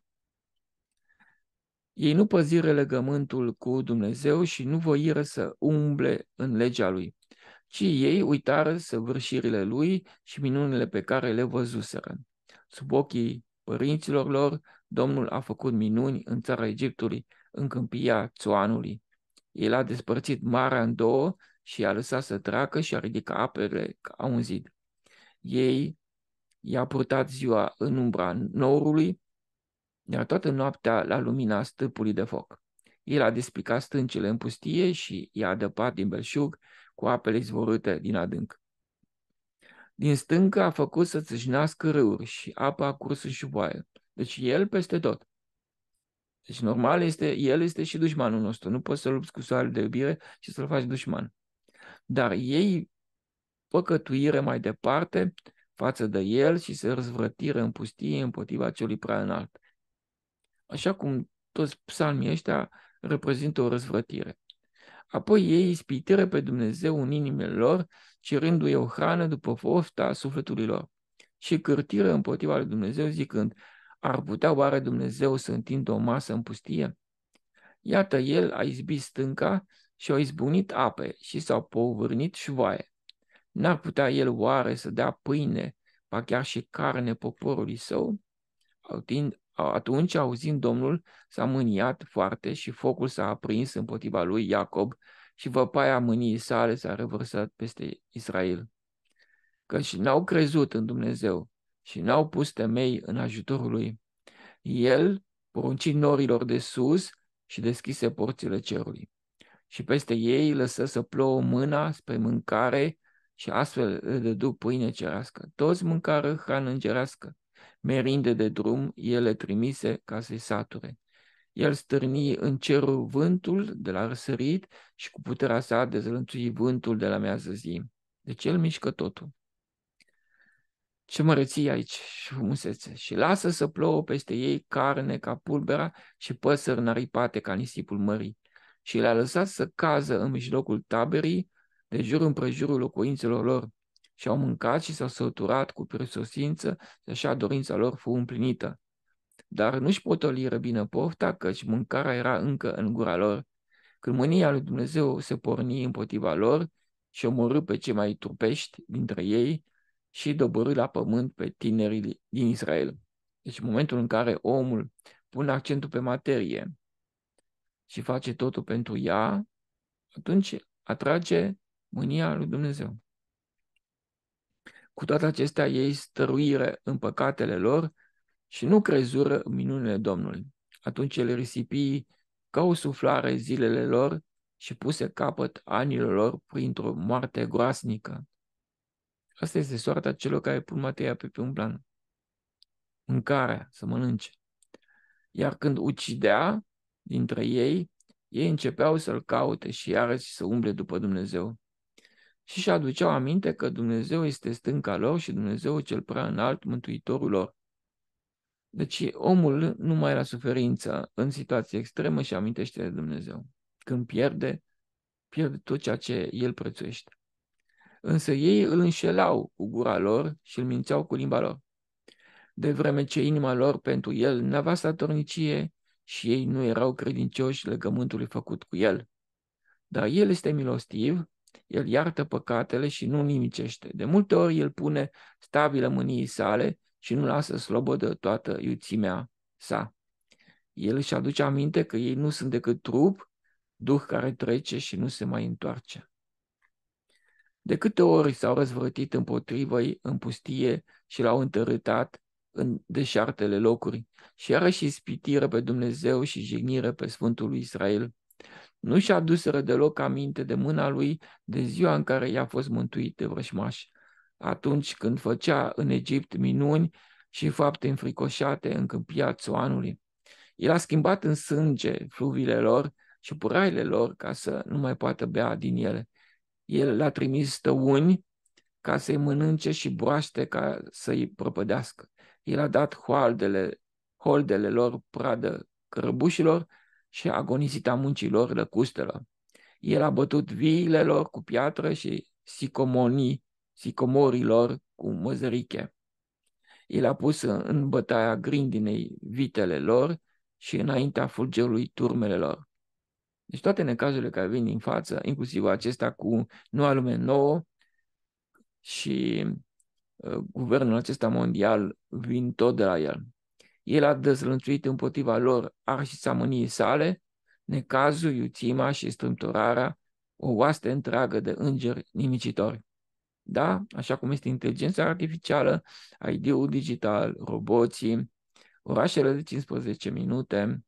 Ei nu păzire legământul cu Dumnezeu și nu voiră să umble în legea lui, ci ei uitară săvârșirile lui și minunile pe care le văzuseră sub ochii părinților lor Domnul a făcut minuni în țara Egiptului, în câmpia Țoanului. El a despărțit marea în două și a lăsat să treacă și a ridicat apele ca un zid. Ei i-a purtat ziua în umbra norului, iar toată noaptea la lumina stâpului de foc. El a despicat stâncile în pustie și i-a adăpat din belșug cu apele izvorâte din adânc. Din stâncă a făcut să țâșnească râuri și apa a curs în șuvoaie. Deci el peste tot. Deci normal este, el este și dușmanul nostru. Nu poți să lupți cu soare de iubire și să-l faci dușman. Dar ei păcătuire mai departe față de el și se răzvrătire în pustie împotriva celui prea înalt. Așa cum toți psalmii ăștia reprezintă o răzvrătire. Apoi ei ispitiră pe Dumnezeu în inimile lor, cerându-i o hrană după fofta sufletului lor. Și cârtire împotriva lui Dumnezeu zicând, ar putea oare Dumnezeu să întindă o masă în pustie? Iată, el a izbit stânca și au izbunit ape și s-au povârnit șoaie. N-ar putea el oare să dea pâine, pa chiar și carne poporului său? Atunci, auzind Domnul, s-a mâniat foarte și focul s-a aprins împotriva lui Iacob și văpaia mâniei sale s-a revărsat peste Israel. Căci n-au crezut în Dumnezeu, și n-au pus temei în ajutorul lui. El porunci norilor de sus și deschise porțile cerului. Și peste ei lăsă să plouă mâna spre mâncare și astfel le dădu pâine cerească. Toți mâncară hrană îngerească. Merinde de drum, ele trimise ca să-i sature. El stârni în cerul vântul de la răsărit și cu puterea sa dezlănțui vântul de la mează zi. Deci el mișcă totul ce măreție aici și frumusețe și lasă să plouă peste ei carne ca pulbera și păsări naripate ca nisipul mării. Și le-a lăsat să cază în mijlocul taberii, de jur împrejurul locuințelor lor. Și au mâncat și s-au săturat cu presosință și așa dorința lor fu împlinită. Dar nu-și potoliră bine pofta, căci mâncarea era încă în gura lor. Când mânia lui Dumnezeu se porni împotriva lor și omorâ pe cei mai trupești dintre ei, și dobori la pământ pe tinerii din Israel. Deci în momentul în care omul pune accentul pe materie și face totul pentru ea, atunci atrage mânia lui Dumnezeu. Cu toate acestea, ei stăruire în păcatele lor și nu crezură în minunile Domnului. Atunci el risipi ca o suflare zilele lor și puse capăt anilor lor printr-o moarte groasnică. Asta este soarta celor care pun materia pe, pe un plan. Mâncarea, să mănânce. Iar când ucidea dintre ei, ei începeau să-L caute și iarăși să umble după Dumnezeu. Și și aduceau aminte că Dumnezeu este stânca lor și Dumnezeu cel prea înalt, mântuitorul lor. Deci omul nu mai la suferință în situație extremă și amintește de Dumnezeu. Când pierde, pierde tot ceea ce el prețuiește însă ei îl înșelau cu gura lor și îl mințeau cu limba lor. De vreme ce inima lor pentru el n-avea statornicie și ei nu erau credincioși legământului făcut cu el. Dar el este milostiv, el iartă păcatele și nu nimicește. De multe ori el pune stabilă mâniei sale și nu lasă slobodă toată iuțimea sa. El își aduce aminte că ei nu sunt decât trup, duh care trece și nu se mai întoarce. De câte ori s-au răzvrătit împotriva ei în pustie și l-au întărâtat în deșartele locuri și iarăși ispitiră pe Dumnezeu și jignire pe Sfântul lui Israel. Nu și-a dus deloc aminte de mâna lui de ziua în care i-a fost mântuit de vrășmaș. Atunci când făcea în Egipt minuni și fapte înfricoșate în câmpia țoanului. El a schimbat în sânge fluviile lor și puraile lor ca să nu mai poată bea din ele el l-a trimis stăuni ca să-i mănânce și broaște ca să-i propădească. El a dat hoaldele, holdele lor pradă cărbușilor și a muncilor lăcustelor. El a bătut viile lor cu piatră și sicomonii, sicomorilor cu măzăriche. El a pus în bătaia grindinei vitele lor și înaintea fulgerului turmelelor. Deci toate necazurile care vin din față, inclusiv acesta cu noua lume nouă și uh, guvernul acesta mondial, vin tot de la el. El a dezlănțuit împotriva lor arhisamâniei sale, necazul, iuțima și strâmtorarea, o oaste întreagă de îngeri nimicitori. Da? Așa cum este inteligența artificială, ID-ul digital, roboții, orașele de 15 minute,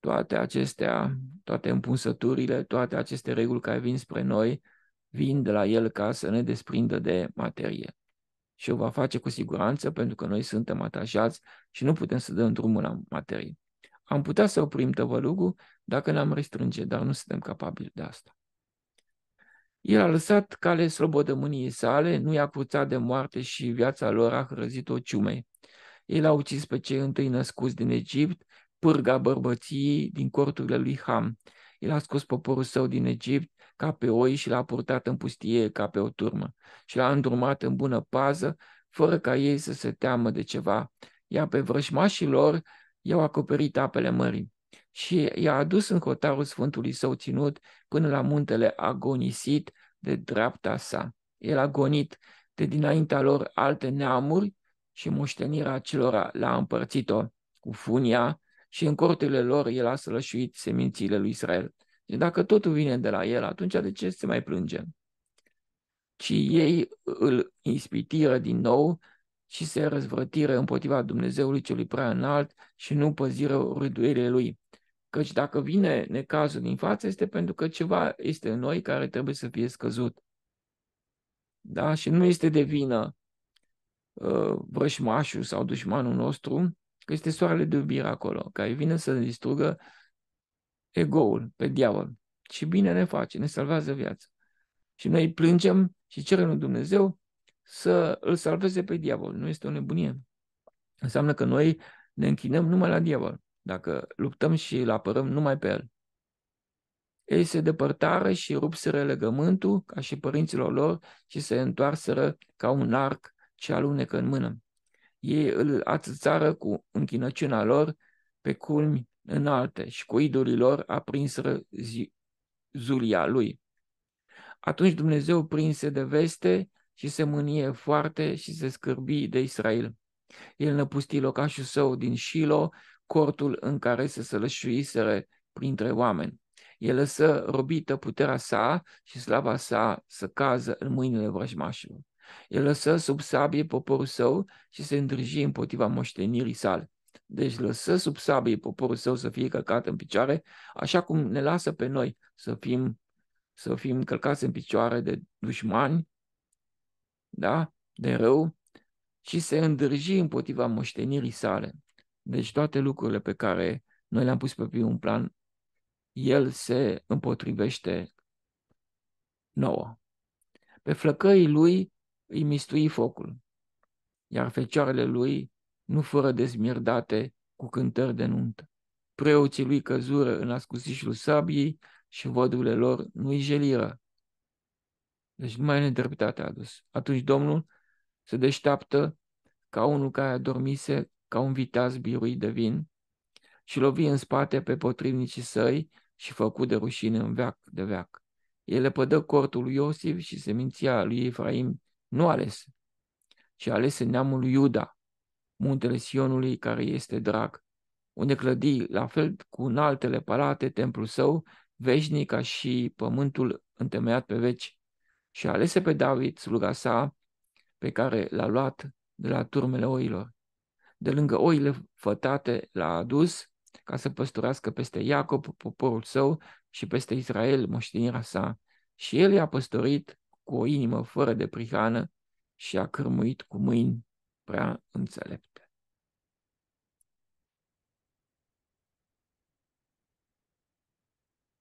toate acestea, toate împunsăturile, toate aceste reguli care vin spre noi, vin de la El ca să ne desprindă de materie. Și o va face cu siguranță pentru că noi suntem atașați și nu putem să dăm drumul la materie. Am putea să oprim tăvălugul dacă ne-am restrânge, dar nu suntem capabili de asta. El a lăsat cale slobodămâniei sale, nu i-a cruțat de moarte și viața lor a hrăzit-o ciume. El a ucis pe cei întâi născuți din Egipt, pârga bărbăției din corturile lui Ham. El a scos poporul său din Egipt ca pe oi și l-a purtat în pustie ca pe o turmă și l-a îndrumat în bună pază, fără ca ei să se teamă de ceva. Ea pe vrășmașii lor i-au acoperit apele mării și i-a adus în hotarul Sfântului Său ținut până la muntele agonisit de dreapta sa. El a gonit de dinaintea lor alte neamuri și moștenirea acelora l-a împărțit-o cu funia și în corturile lor el a sălășuit semințiile lui Israel. Și deci dacă totul vine de la el, atunci de ce se mai plângem? Ci ei îl inspitiră din nou și se răzvrătiră împotriva Dumnezeului celui prea înalt și nu păziră râduirile lui. Căci dacă vine necazul din față, este pentru că ceva este în noi care trebuie să fie scăzut. Da? Și nu este de vină uh, vrășmașul sau dușmanul nostru, Că este soarele de iubire acolo, care vine să distrugă egoul pe diavol. Și bine ne face, ne salvează viața. Și noi plângem și cerem lui Dumnezeu să îl salveze pe diavol. Nu este o nebunie. Înseamnă că noi ne închinăm numai la diavol. Dacă luptăm și îl apărăm numai pe el. Ei se depărtară și rupseră legământul ca și părinților lor și se întoarseră ca un arc ce alunecă în mână. Ei îl atâțară cu închinăciunea lor pe culmi înalte și cu idorii lor aprinsă zi, zulia lui. Atunci Dumnezeu prinse de veste și se mânie foarte și se scârbi de Israel. El năpusti locașul său din Shilo, cortul în care se sălășuiseră printre oameni. El lăsă robită puterea sa și slava sa să cază în mâinile vrăjmașilor. El lăsă sub sabie poporul său și se îndrăgi împotriva moștenirii sale. Deci lăsă sub sabie poporul său să fie călcat în picioare, așa cum ne lasă pe noi să fim, să fim călcați în picioare de dușmani, da? de rău, și se îndrăgi împotriva moștenirii sale. Deci toate lucrurile pe care noi le-am pus pe primul plan, el se împotrivește nouă. Pe flăcăii lui îi mistui focul, iar fecioarele lui, nu fără dezmierdate, cu cântări de nuntă. Preoții lui căzură în ascuțișul sabiei și vădurile lor nu îi jeliră. Deci numai mai a adus. Atunci Domnul se deșteaptă ca unul care adormise ca un viteaz birui de vin și lovi în spate pe potrivnicii săi și făcu de rușine în veac de veac. El le pădă cortul lui Iosif și seminția lui Efraim nu ales, ci ales în neamul Iuda, muntele Sionului care este drag, unde clădi, la fel cu în altele palate, templul său, veșnic ca și pământul întemeiat pe veci, și alese pe David, sluga sa, pe care l-a luat de la turmele oilor. De lângă oile fătate l-a adus ca să păstorească peste Iacob, poporul său, și peste Israel, moștenirea sa. Și el i-a păstorit cu o inimă fără de prihană și a cârmuit cu mâini prea înțelepte.